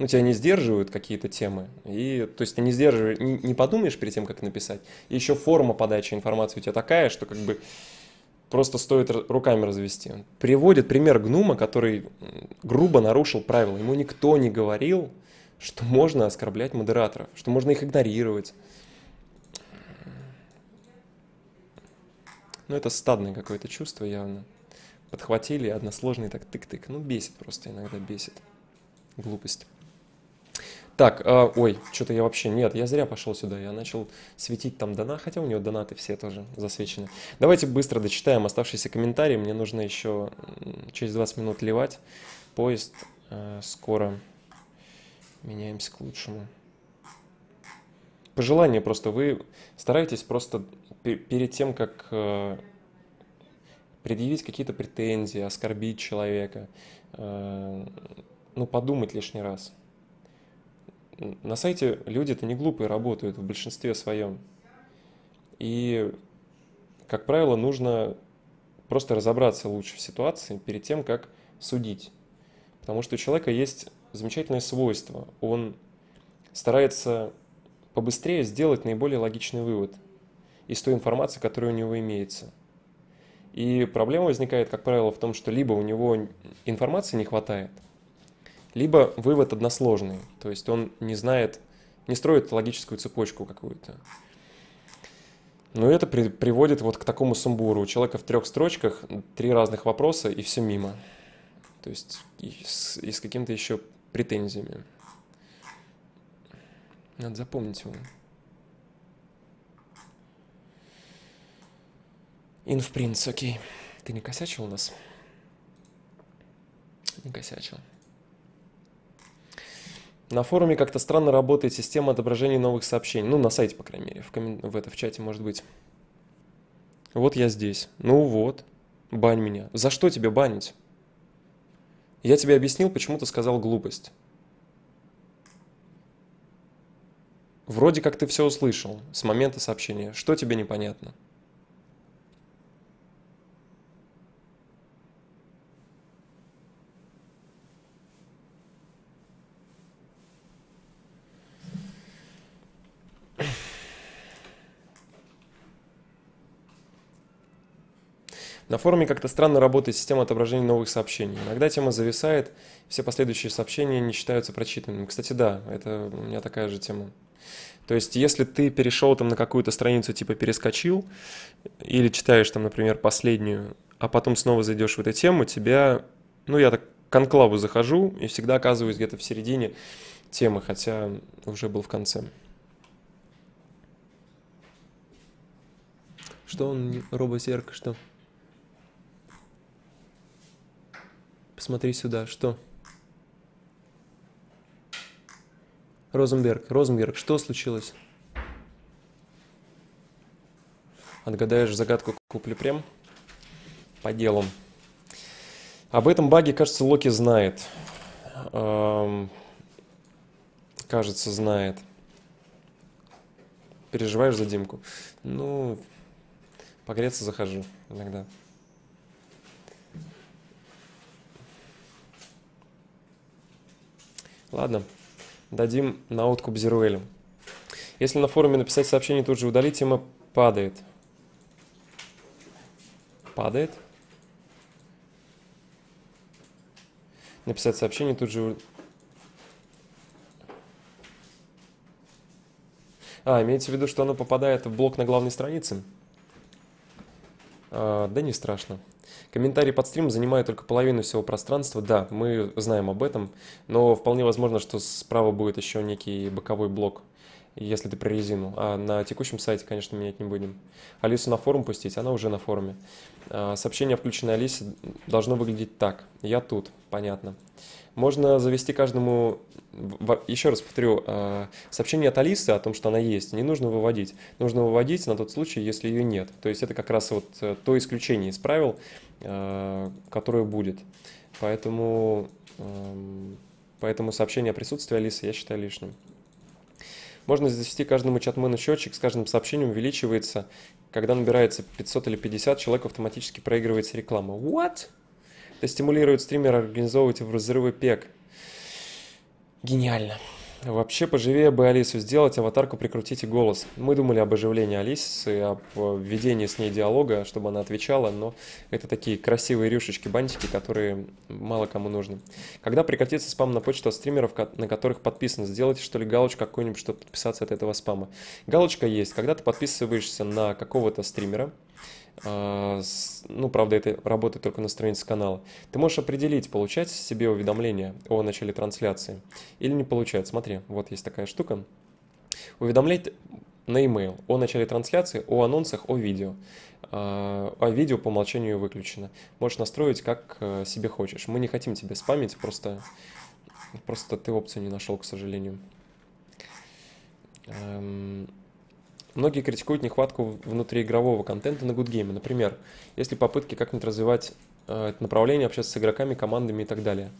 ну, тебя не сдерживают какие-то темы. И, то есть, ты не сдерживаешь, не, не подумаешь перед тем, как написать. И еще форма подачи информации у тебя такая, что как бы просто стоит руками развести. приводит пример гнума, который грубо нарушил правила. Ему никто не говорил, что можно оскорблять модераторов, что можно их игнорировать. Ну, это стадное какое-то чувство явно. Подхватили односложный так тык-тык. Ну, бесит просто иногда, бесит. Глупость. Так, э, ой, что-то я вообще... Нет, я зря пошел сюда. Я начал светить там донат, хотя у него донаты все тоже засвечены. Давайте быстро дочитаем оставшиеся комментарии. Мне нужно еще через 20 минут ливать. Поезд э, скоро. Меняемся к лучшему. Пожелание просто. Вы стараетесь просто перед тем, как э, предъявить какие-то претензии, оскорбить человека, э, ну, подумать лишний раз – на сайте люди-то не глупые работают в большинстве своем. И, как правило, нужно просто разобраться лучше в ситуации перед тем, как судить. Потому что у человека есть замечательное свойство. Он старается побыстрее сделать наиболее логичный вывод из той информации, которая у него имеется. И проблема возникает, как правило, в том, что либо у него информации не хватает – либо вывод односложный, то есть он не знает, не строит логическую цепочку какую-то. Но это при, приводит вот к такому сумбуру. У человека в трех строчках три разных вопроса и все мимо. То есть и с, и с какими-то еще претензиями. Надо запомнить его. Инфпринц, окей. Ты не косячил у нас? Не косячил. На форуме как-то странно работает система отображения новых сообщений. Ну, на сайте, по крайней мере, в, коммен... в, это, в чате, может быть. Вот я здесь. Ну вот, бань меня. За что тебе банить? Я тебе объяснил, почему ты сказал глупость. Вроде как ты все услышал с момента сообщения. Что тебе непонятно? На форуме как-то странно работает система отображения новых сообщений. Иногда тема зависает, все последующие сообщения не считаются прочитанными. Кстати, да, это у меня такая же тема. То есть, если ты перешел там на какую-то страницу, типа перескочил, или читаешь там, например, последнюю, а потом снова зайдешь в эту тему, тебя, ну, я так к анклаву захожу и всегда оказываюсь где-то в середине темы, хотя уже был в конце. Что он, робосерк, что? Посмотри сюда, что? Розенберг, Розенберг, что случилось? Отгадаешь загадку купли прем? По делу. Об этом баге, кажется, Локи знает. Эм, кажется, знает. Переживаешь за Димку? Ну, погреться захожу иногда. Ладно, дадим на откуп Зеруэлю. Если на форуме написать сообщение, тут же удалить, тема падает. Падает? Написать сообщение, тут же... А, имеется в виду, что оно попадает в блок на главной странице? А, да не страшно. Комментарии под стримом занимают только половину всего пространства. Да, мы знаем об этом, но вполне возможно, что справа будет еще некий боковой блок, если ты про резину. А на текущем сайте, конечно, менять не будем. Алису на форум пустить, она уже на форуме. А, сообщение, включенной Алисе, должно выглядеть так. Я тут, понятно. Можно завести каждому еще раз повторю, а, сообщение от Алисы о том, что она есть, не нужно выводить. Нужно выводить на тот случай, если ее нет. То есть это как раз вот э, то исключение из правил, э, которое будет. Поэтому, эм, поэтому сообщение о присутствии Алисы я считаю лишним. Можно завести каждому чатмену счетчик, с каждым сообщением увеличивается. Когда набирается 500 или 50, человек автоматически проигрывается реклама. What? Это стимулирует стримера организовывать в разрывы пек – Гениально. Вообще, поживее бы Алису сделать, аватарку прикрутить и голос. Мы думали об оживлении Алисы, об э, введении с ней диалога, чтобы она отвечала, но это такие красивые рюшечки-бантики, которые мало кому нужны. Когда прекратится спам на почту от стримеров, на которых подписано, сделайте что ли галочку какую-нибудь, чтобы подписаться от этого спама. Галочка есть. Когда ты подписываешься на какого-то стримера, а, ну, правда, это работает только на странице канала, ты можешь определить, получать себе уведомления о начале трансляции или не получать. Смотри, вот есть такая штука. Уведомлять на e-mail о начале трансляции, о анонсах, о видео. А, а видео по умолчанию выключено. Можешь настроить, как э, себе хочешь. Мы не хотим тебе спамить, просто, просто ты опцию не нашел, к сожалению. Эм, Многие критикуют нехватку внутриигрового контента на Good Game, Например, если попытки как-нибудь развивать э, это направление, общаться с игроками, командами и так далее.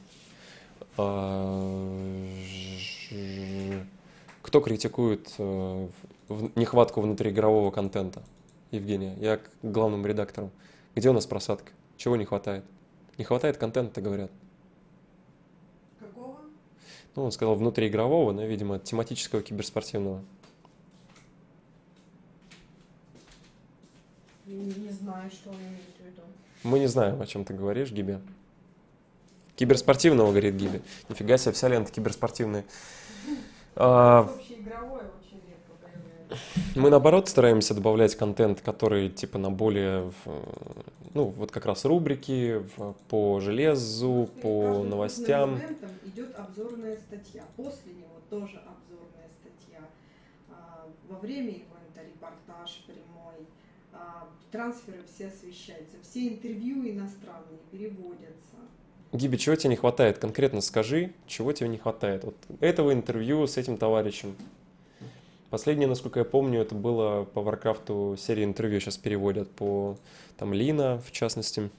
Э, кто критикует э, нехватку внутриигрового контента? Евгения, я к главным редактором. Где у нас просадка? Чего не хватает? Не хватает контента, говорят. Какого? Ну, он сказал внутриигрового, но, видимо, тематического киберспортивного. Не знаю, что он имеет в виду. Мы не знаем, о чем ты говоришь, Гиби. Киберспортивного, говорит Гиби. Нифига себе, вся лента киберспортивная. А, мы наоборот стараемся добавлять контент, который типа на более, ну вот как раз рубрики по железу, после по новостям. Идет обзорная статья, после него тоже обзорная статья. А, во время его репортаж прямой, а, трансферы все освещаются, все интервью иностранные переводятся. Гиби, чего тебе не хватает? Конкретно скажи, чего тебе не хватает? Вот этого интервью с этим товарищем. Последнее, насколько я помню, это было по Варкрафту серии интервью, сейчас переводят по там Лина, в частности.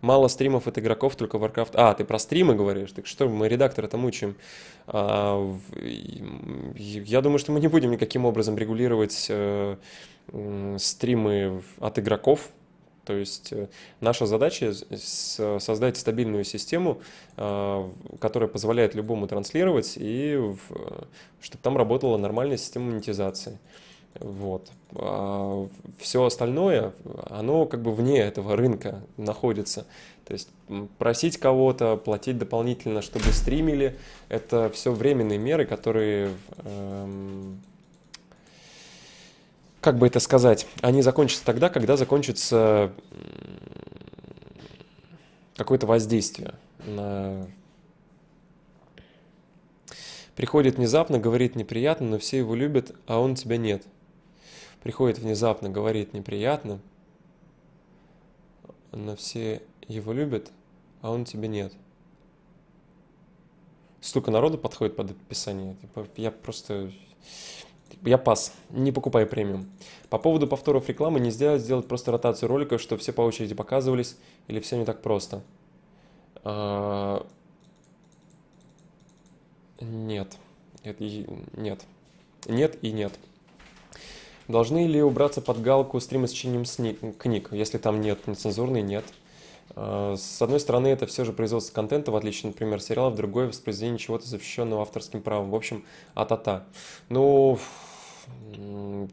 мало стримов от игроков, только Warcraft. А, ты про стримы говоришь? Так что мы редактора-то мучим. А, я думаю, что мы не будем никаким образом регулировать э, стримы от игроков. То есть э, наша задача создать стабильную систему, э, которая позволяет любому транслировать, и э, чтобы там работала нормальная система монетизации. Вот. А все остальное, оно как бы вне этого рынка находится. То есть просить кого-то, платить дополнительно, чтобы стримили, это все временные меры, которые, эм, как бы это сказать, они закончатся тогда, когда закончится какое-то воздействие на Приходит внезапно, говорит неприятно, но все его любят, а он тебя нет приходит внезапно, говорит неприятно, но все его любят, а он тебе нет. Столько народу подходит под это писание. Типа, я просто... Я пас, не покупай премиум. По поводу повторов рекламы не сделать сделать просто ротацию роликов, чтобы все по очереди показывались, или все не так просто. А... Нет. Нет и нет. Нет и нет. Должны ли убраться под галку стримы с чтением книг, если там нет нецензурной, нет? Э, с одной стороны, это все же производство контента, в отличие, например, сериалов, другое — воспроизведение чего-то, защищенного авторским правом. В общем, а-та-та. Ну,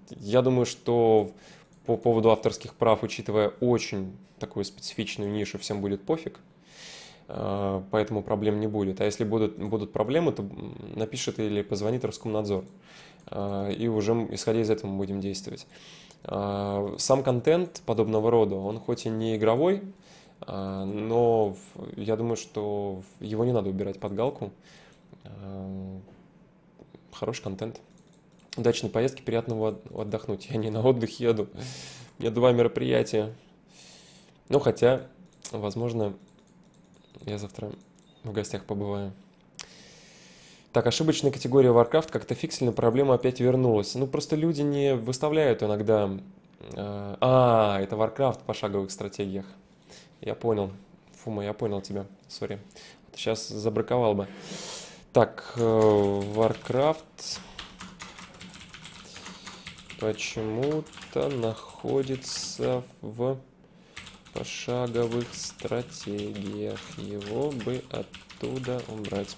я думаю, что по поводу авторских прав, учитывая очень такую специфичную нишу, всем будет пофиг э, поэтому проблем не будет. А если будут, будут проблемы, то напишет или позвонит Роскомнадзор. А, и уже исходя из этого мы будем действовать. А, сам контент подобного рода, он хоть и не игровой, а, но я думаю, что его не надо убирать под галку. Хороший контент. Удачной поездки, приятного отдохнуть. Я не на отдых еду. У меня два мероприятия. Ну, хотя, возможно, я завтра в гостях побываю. Так, ошибочная категория Warcraft как-то фиксельная проблема опять вернулась. Ну, просто люди не выставляют иногда... Э, а, это Warcraft в пошаговых стратегиях. Я понял. Фума, я понял тебя. Сори. Сейчас забраковал бы. Так, э, Warcraft почему-то находится в пошаговых стратегиях. Его бы оттуда убрать.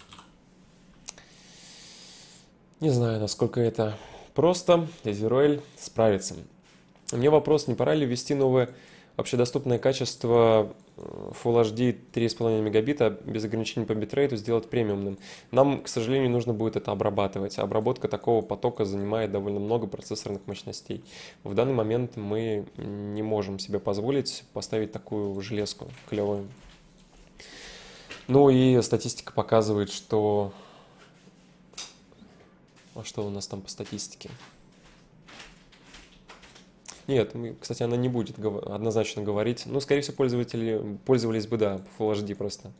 Не знаю, насколько это просто. Изеруэль справится. У меня вопрос, не пора ли ввести новое общедоступное качество э, Full HD 3,5 мегабита без ограничений по битрейту сделать премиумным. Нам, к сожалению, нужно будет это обрабатывать. Обработка такого потока занимает довольно много процессорных мощностей. В данный момент мы не можем себе позволить поставить такую железку клевую. Ну и статистика показывает, что а что у нас там по статистике? Нет, кстати, она не будет однозначно говорить. Ну, скорее всего, пользователи пользовались бы, да, Full HD просто.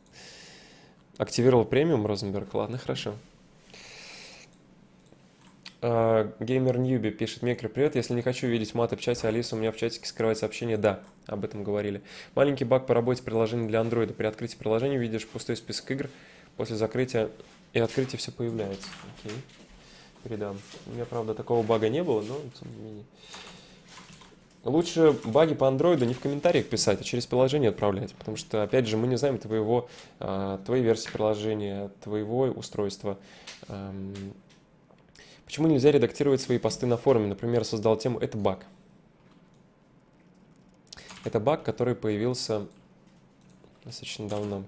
Активировал премиум Розенберг? Ладно, хорошо. А, геймер uh, Ньюби пишет, Микро, привет, если не хочу видеть маты в чате, Алиса, у меня в чатике скрывает сообщение, да, об этом говорили. Маленький баг по работе приложения для Андроида. При открытии приложения видишь пустой список игр, после закрытия и открытия все появляется. Окей. Okay передам. У меня, правда, такого бага не было, но тем не менее. Лучше баги по андроиду не в комментариях писать, а через приложение отправлять, потому что, опять же, мы не знаем твоего, а, твоей версии приложения, твоего устройства. Почему нельзя редактировать свои посты на форуме? Например, создал тему «Это баг». Это баг, который появился достаточно давно.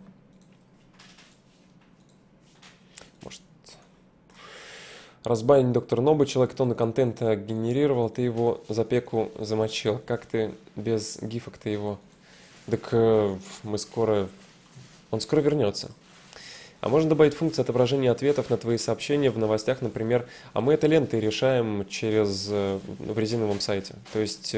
Разбавил доктор Ноба, человек тонны контента э, генерировал, ты его запеку замочил. Как ты без гифок ты его? Так э, мы скоро... Он скоро вернется. А можно добавить функцию отображения ответов на твои сообщения в новостях, например, а мы это лентой решаем через э, в резиновом сайте. То есть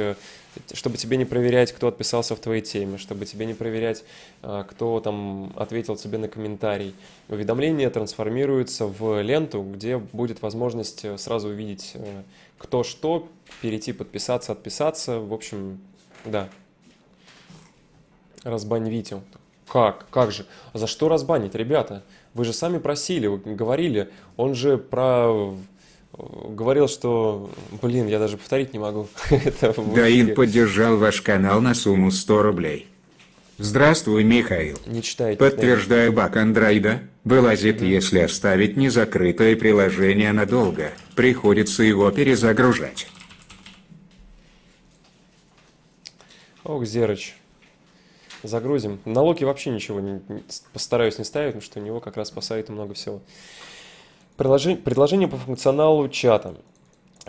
чтобы тебе не проверять, кто отписался в твоей теме, чтобы тебе не проверять, а, кто там ответил тебе на комментарий. уведомления трансформируются в ленту, где будет возможность э, сразу увидеть, э, кто что, перейти, подписаться, отписаться. В общем, да. Разбань Витю. Как? Как же? За что разбанить, ребята? Вы же сами просили, вы говорили. Он же про говорил, что, блин, я даже повторить не могу. Даин поддержал ваш канал на сумму 100 рублей. Здравствуй, Михаил. Не читайте. Подтверждаю бак баг вылазит, если оставить незакрытое приложение надолго. Приходится его перезагружать. Ох, Зерыч. Загрузим. Налоги вообще ничего не, постараюсь не ставить, потому что у него как раз по сайту много всего. Предложение по функционалу чата.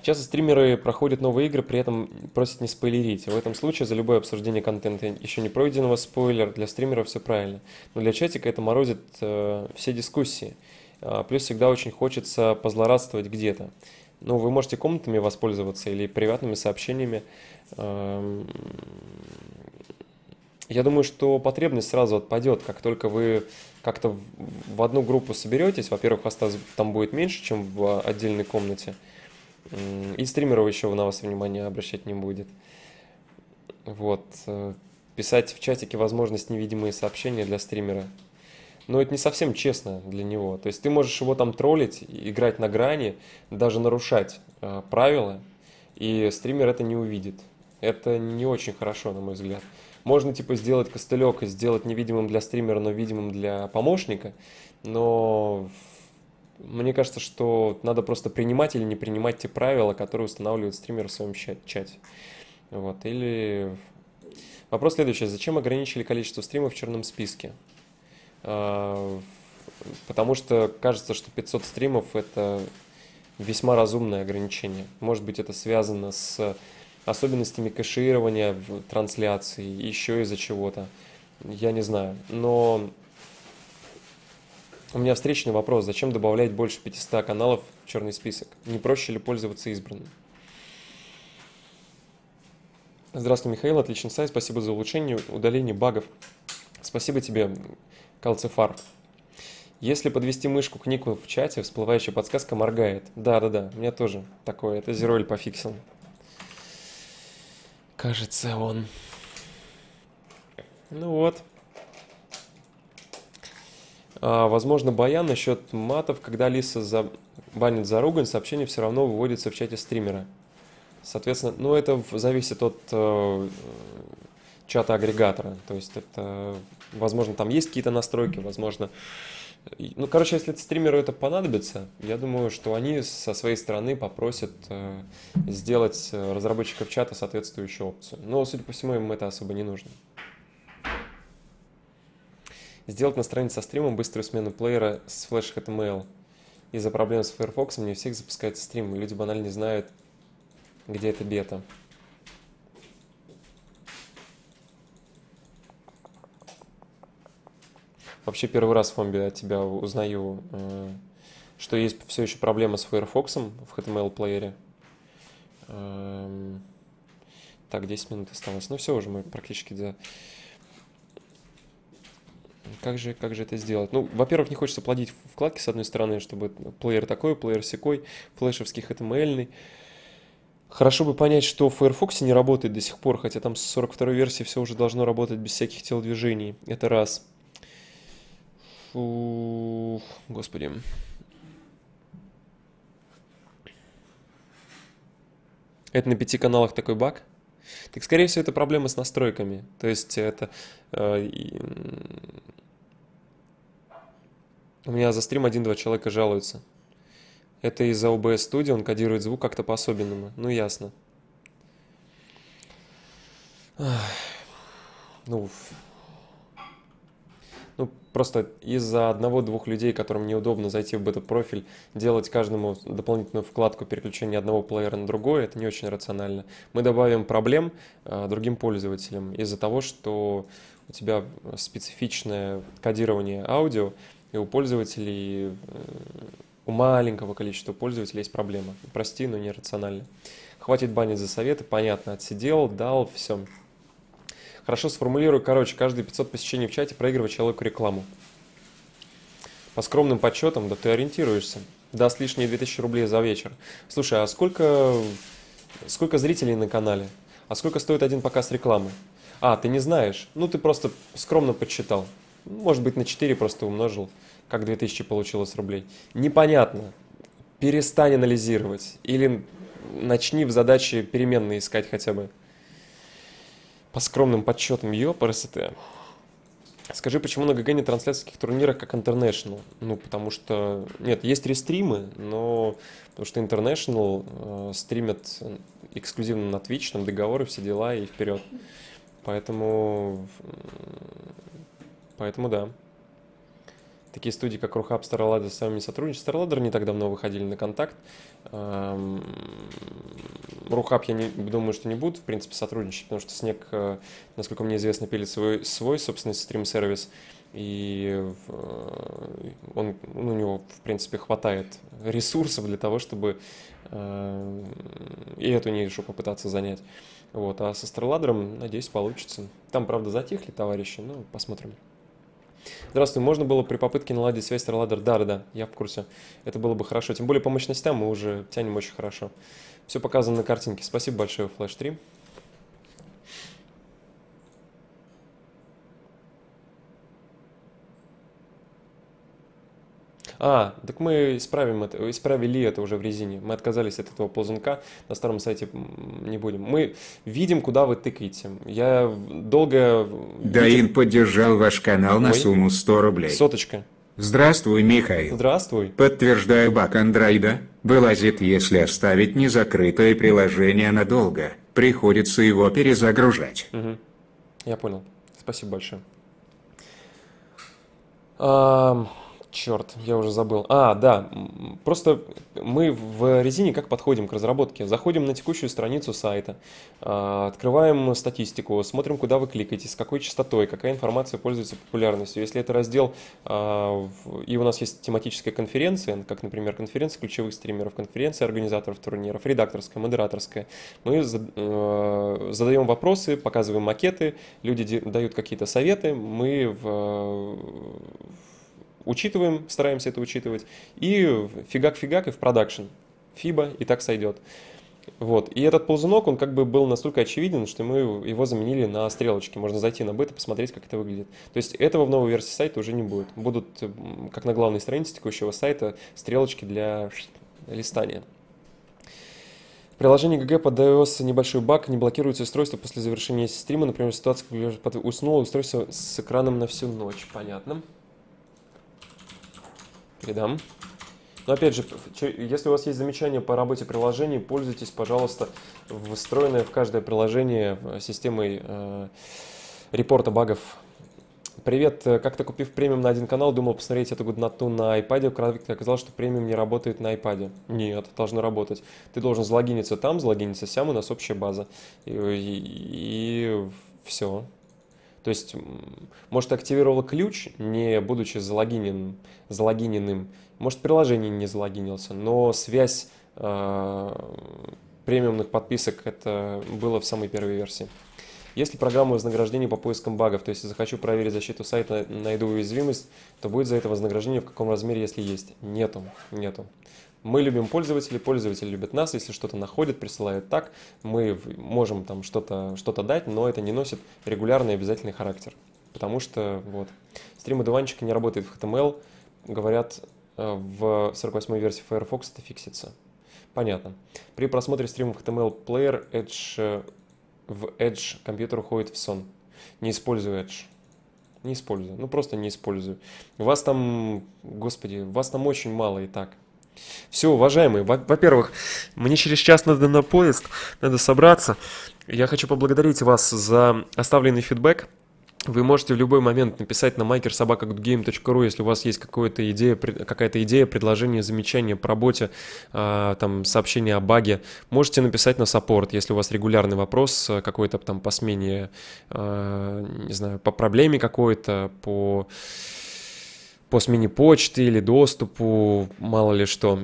Часто стримеры проходят новые игры, при этом просят не спойлерить. В этом случае за любое обсуждение контента еще не пройденного спойлер для стримера все правильно. Но для чатика это морозит э, все дискуссии. А, плюс всегда очень хочется позлорадствовать где-то. Ну, вы можете комнатами воспользоваться или приватными сообщениями. Э, я думаю, что потребность сразу отпадет, как только вы как-то в одну группу соберетесь, во-первых, вас там будет меньше, чем в а, отдельной комнате, и стримеров еще на вас внимание обращать не будет. Вот. Э, писать в чатике возможность невидимые сообщения для стримера. Но это не совсем честно для него. То есть ты можешь его там троллить, играть на грани, даже нарушать э, правила, и стример это не увидит. Это не очень хорошо, на мой взгляд. Можно, типа, сделать костылек и сделать невидимым для стримера, но видимым для помощника, но мне кажется, что надо просто принимать или не принимать те правила, которые устанавливает стример в своем чате. Вот, или... Вопрос следующий. Зачем ограничили количество стримов в черном списке? А, потому что кажется, что 500 стримов — это весьма разумное ограничение. Может быть, это связано с особенностями кэширования трансляций, еще из-за чего-то. Я не знаю. Но у меня встречный вопрос, зачем добавлять больше 500 каналов в черный список? Не проще ли пользоваться избранным? Здравствуй, Михаил, отличный сайт, спасибо за улучшение, удаление багов. Спасибо тебе, Калцефар. Если подвести мышку к нику в чате, всплывающая подсказка моргает. Да-да-да, у меня тоже такое, это Зероль пофиксил кажется, он. Ну вот. А, возможно, баян насчет матов, когда Лиса за... банит за ругань, сообщение все равно выводится в чате стримера. Соответственно, ну это зависит от э, чата агрегатора. То есть это, возможно, там есть какие-то настройки, возможно, э, ну, короче, если стримеру это понадобится, я думаю, что они со своей стороны попросят э, сделать э, разработчиков чата соответствующую опцию. Но, судя по всему, им это особо не нужно. Сделать на странице со стримом быструю смену плеера с флеш HTML. Из-за проблем с Firefox не у всех запускается стрим, и люди банально не знают, где это бета. Вообще первый раз, Фомби, от тебя узнаю, э, что есть все еще проблема с Firefox в HTML-плеере. Эм, так, 10 минут осталось. Ну все, уже мы практически за... Как же, как же это сделать? Ну, во-первых, не хочется плодить вкладки, с одной стороны, чтобы плеер такой, плеер секой, флешевский, HTML. -ный. Хорошо бы понять, что в Firefox не работает до сих пор, хотя там с 42 версии все уже должно работать без всяких телодвижений. Это раз. Фух, господи. Это на пяти каналах такой баг? Так, скорее всего, это проблема с настройками. То есть это... Э, у меня за стрим один-два человека жалуются. Это из-за OBS Studio, он кодирует звук как-то по-особенному. Ну, ясно. Ну, Просто из-за одного-двух людей, которым неудобно зайти в бета-профиль, делать каждому дополнительную вкладку переключения одного плеера на другой, это не очень рационально. Мы добавим проблем э, другим пользователям из-за того, что у тебя специфичное кодирование аудио, и у пользователей, э, у маленького количества пользователей есть проблема. Прости, но не рационально. Хватит банить за советы, понятно, отсидел, дал, все. Хорошо, сформулирую, короче, каждые 500 посещений в чате проигрывать человеку рекламу. По скромным подсчетам, да ты ориентируешься. Даст лишние 2000 рублей за вечер. Слушай, а сколько, сколько зрителей на канале? А сколько стоит один показ рекламы? А, ты не знаешь. Ну, ты просто скромно подсчитал. Может быть, на 4 просто умножил, как 2000 получилось рублей. Непонятно. Перестань анализировать. Или начни в задаче переменные искать хотя бы по скромным подсчетам ее Европы РСТ. Скажи, почему на ГГ не трансляция таких турниров как International? Ну, потому что... Нет, есть рестримы, но... Потому что International э, стримят эксклюзивно на Twitch, там договоры, все дела и вперед. Поэтому... Поэтому да. Такие студии, как Рухаб, Старладер, с вами не сотрудничают. Старладер не так давно выходили на контакт. Эм... Рухаб я не, думаю, что не будут, в принципе, сотрудничать, потому что Снег, э, насколько мне известно, пилит свой, свой собственный стрим-сервис, и э, он, ну, у него, в принципе, хватает ресурсов для того, чтобы э, и эту нишу попытаться занять. Вот. А с Стрелладером, надеюсь, получится. Там, правда, затихли товарищи, но посмотрим. Здравствуй, можно было при попытке наладить связь Ладер? Да, да, да, я в курсе. Это было бы хорошо. Тем более по мощностям мы уже тянем очень хорошо. Все показано на картинке. Спасибо большое, Flash 3. А, так мы исправим это, исправили это уже в резине. Мы отказались от этого ползунка, на старом сайте не будем. Мы видим, куда вы тыкаете. Я долго... Э, Даин видел... поддержал ваш канал Ой. на сумму 100 рублей. Соточка. Здравствуй, Михаил. Здравствуй. Подтверждаю бак андроида Вылазит, если оставить незакрытое приложение надолго. Приходится его перезагружать. Угу. Я понял. Спасибо большое. А... Черт, я уже забыл. А, да, просто мы в резине как подходим к разработке? Заходим на текущую страницу сайта, а, открываем статистику, смотрим, куда вы кликаете, с какой частотой, какая информация пользуется популярностью. Если это раздел, а, и у нас есть тематическая конференция, как, например, конференция ключевых стримеров, конференция организаторов турниров, редакторская, модераторская, мы э, задаем вопросы, показываем макеты, люди дают какие-то советы, мы в учитываем, стараемся это учитывать, и фигак-фигак и в продакшн. Фиба и так сойдет. Вот. И этот ползунок, он как бы был настолько очевиден, что мы его заменили на стрелочки. Можно зайти на быт и посмотреть, как это выглядит. То есть этого в новой версии сайта уже не будет. Будут, как на главной странице текущего сайта, стрелочки для листания. Приложение GG под iOS небольшой баг, не блокируется устройство после завершения стрима. Например, ситуация, когда уснуло устройство с экраном на всю ночь. Понятно передам. Но опять же, если у вас есть замечания по работе приложений, пользуйтесь, пожалуйста, встроенной в каждое приложение э, системой э, репорта багов. Привет, э, как-то купив премиум на один канал, думал посмотреть эту годноту на iPad, в оказалось, что премиум не работает на iPad. Нет, должно работать. Ты должен залогиниться там, залогиниться сям, у нас общая база. И, и, и все. То есть, может, активировал ключ, не будучи залогинен, залогиненным, может, приложение не залогинился, но связь э, премиумных подписок это было в самой первой версии. Если программа вознаграждения по поискам багов, то есть захочу проверить защиту сайта, найду уязвимость, то будет за это вознаграждение в каком размере, если есть? Нету, нету. Мы любим пользователей, пользователи любят нас. Если что-то находят, присылают так, мы можем там что-то что дать, но это не носит регулярный обязательный характер. Потому что вот стримы Дуванчика не работают в HTML, говорят, э, в 48-й версии Firefox это фиксится. Понятно. При просмотре стримов HTML Player Edge э, в Edge компьютер уходит в сон. Не использую Edge. Не использую. Ну просто не использую. Вас там, господи, вас там очень мало и так. Все, уважаемые, во-первых, мне через час надо на поезд, надо собраться. Я хочу поблагодарить вас за оставленный фидбэк. Вы можете в любой момент написать на makersobaka.game.ru, если у вас есть какая-то идея, какая-то идея, предложение, замечание по работе, а, там, сообщение о баге. Можете написать на саппорт, если у вас регулярный вопрос э, какой-то там по смене, э, не знаю, по проблеме какой-то, по по смене почты или доступу, мало ли что.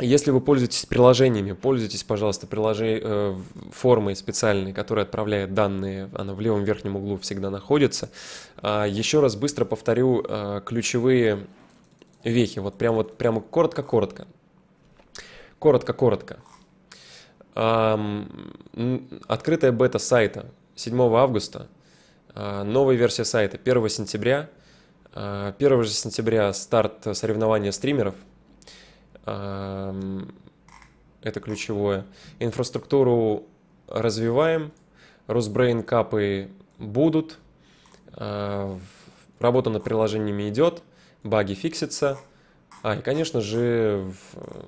Если вы пользуетесь приложениями, пользуйтесь, пожалуйста, приложи, э, формой специальной, которая отправляет данные, она в левом верхнем углу всегда находится. А, еще раз быстро повторю э, ключевые вехи, вот прям вот прямо коротко-коротко. Коротко-коротко. Эм, открытая бета сайта 7 августа, э, новая версия сайта 1 сентября, 1 э, же сентября старт соревнования стримеров. Э, это ключевое. Инфраструктуру развиваем. Росбрейн капы будут. Э, работа над приложениями идет. Баги фиксятся. А, и, конечно же,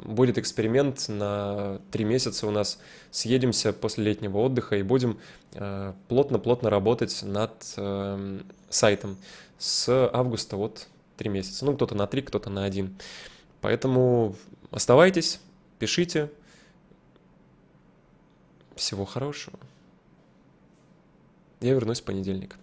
будет эксперимент на три месяца у нас. Съедемся после летнего отдыха и будем плотно-плотно работать над эм, сайтом с августа вот три месяца. Ну, кто-то на три, кто-то на один. Поэтому оставайтесь, пишите. Всего хорошего. Я вернусь в понедельник.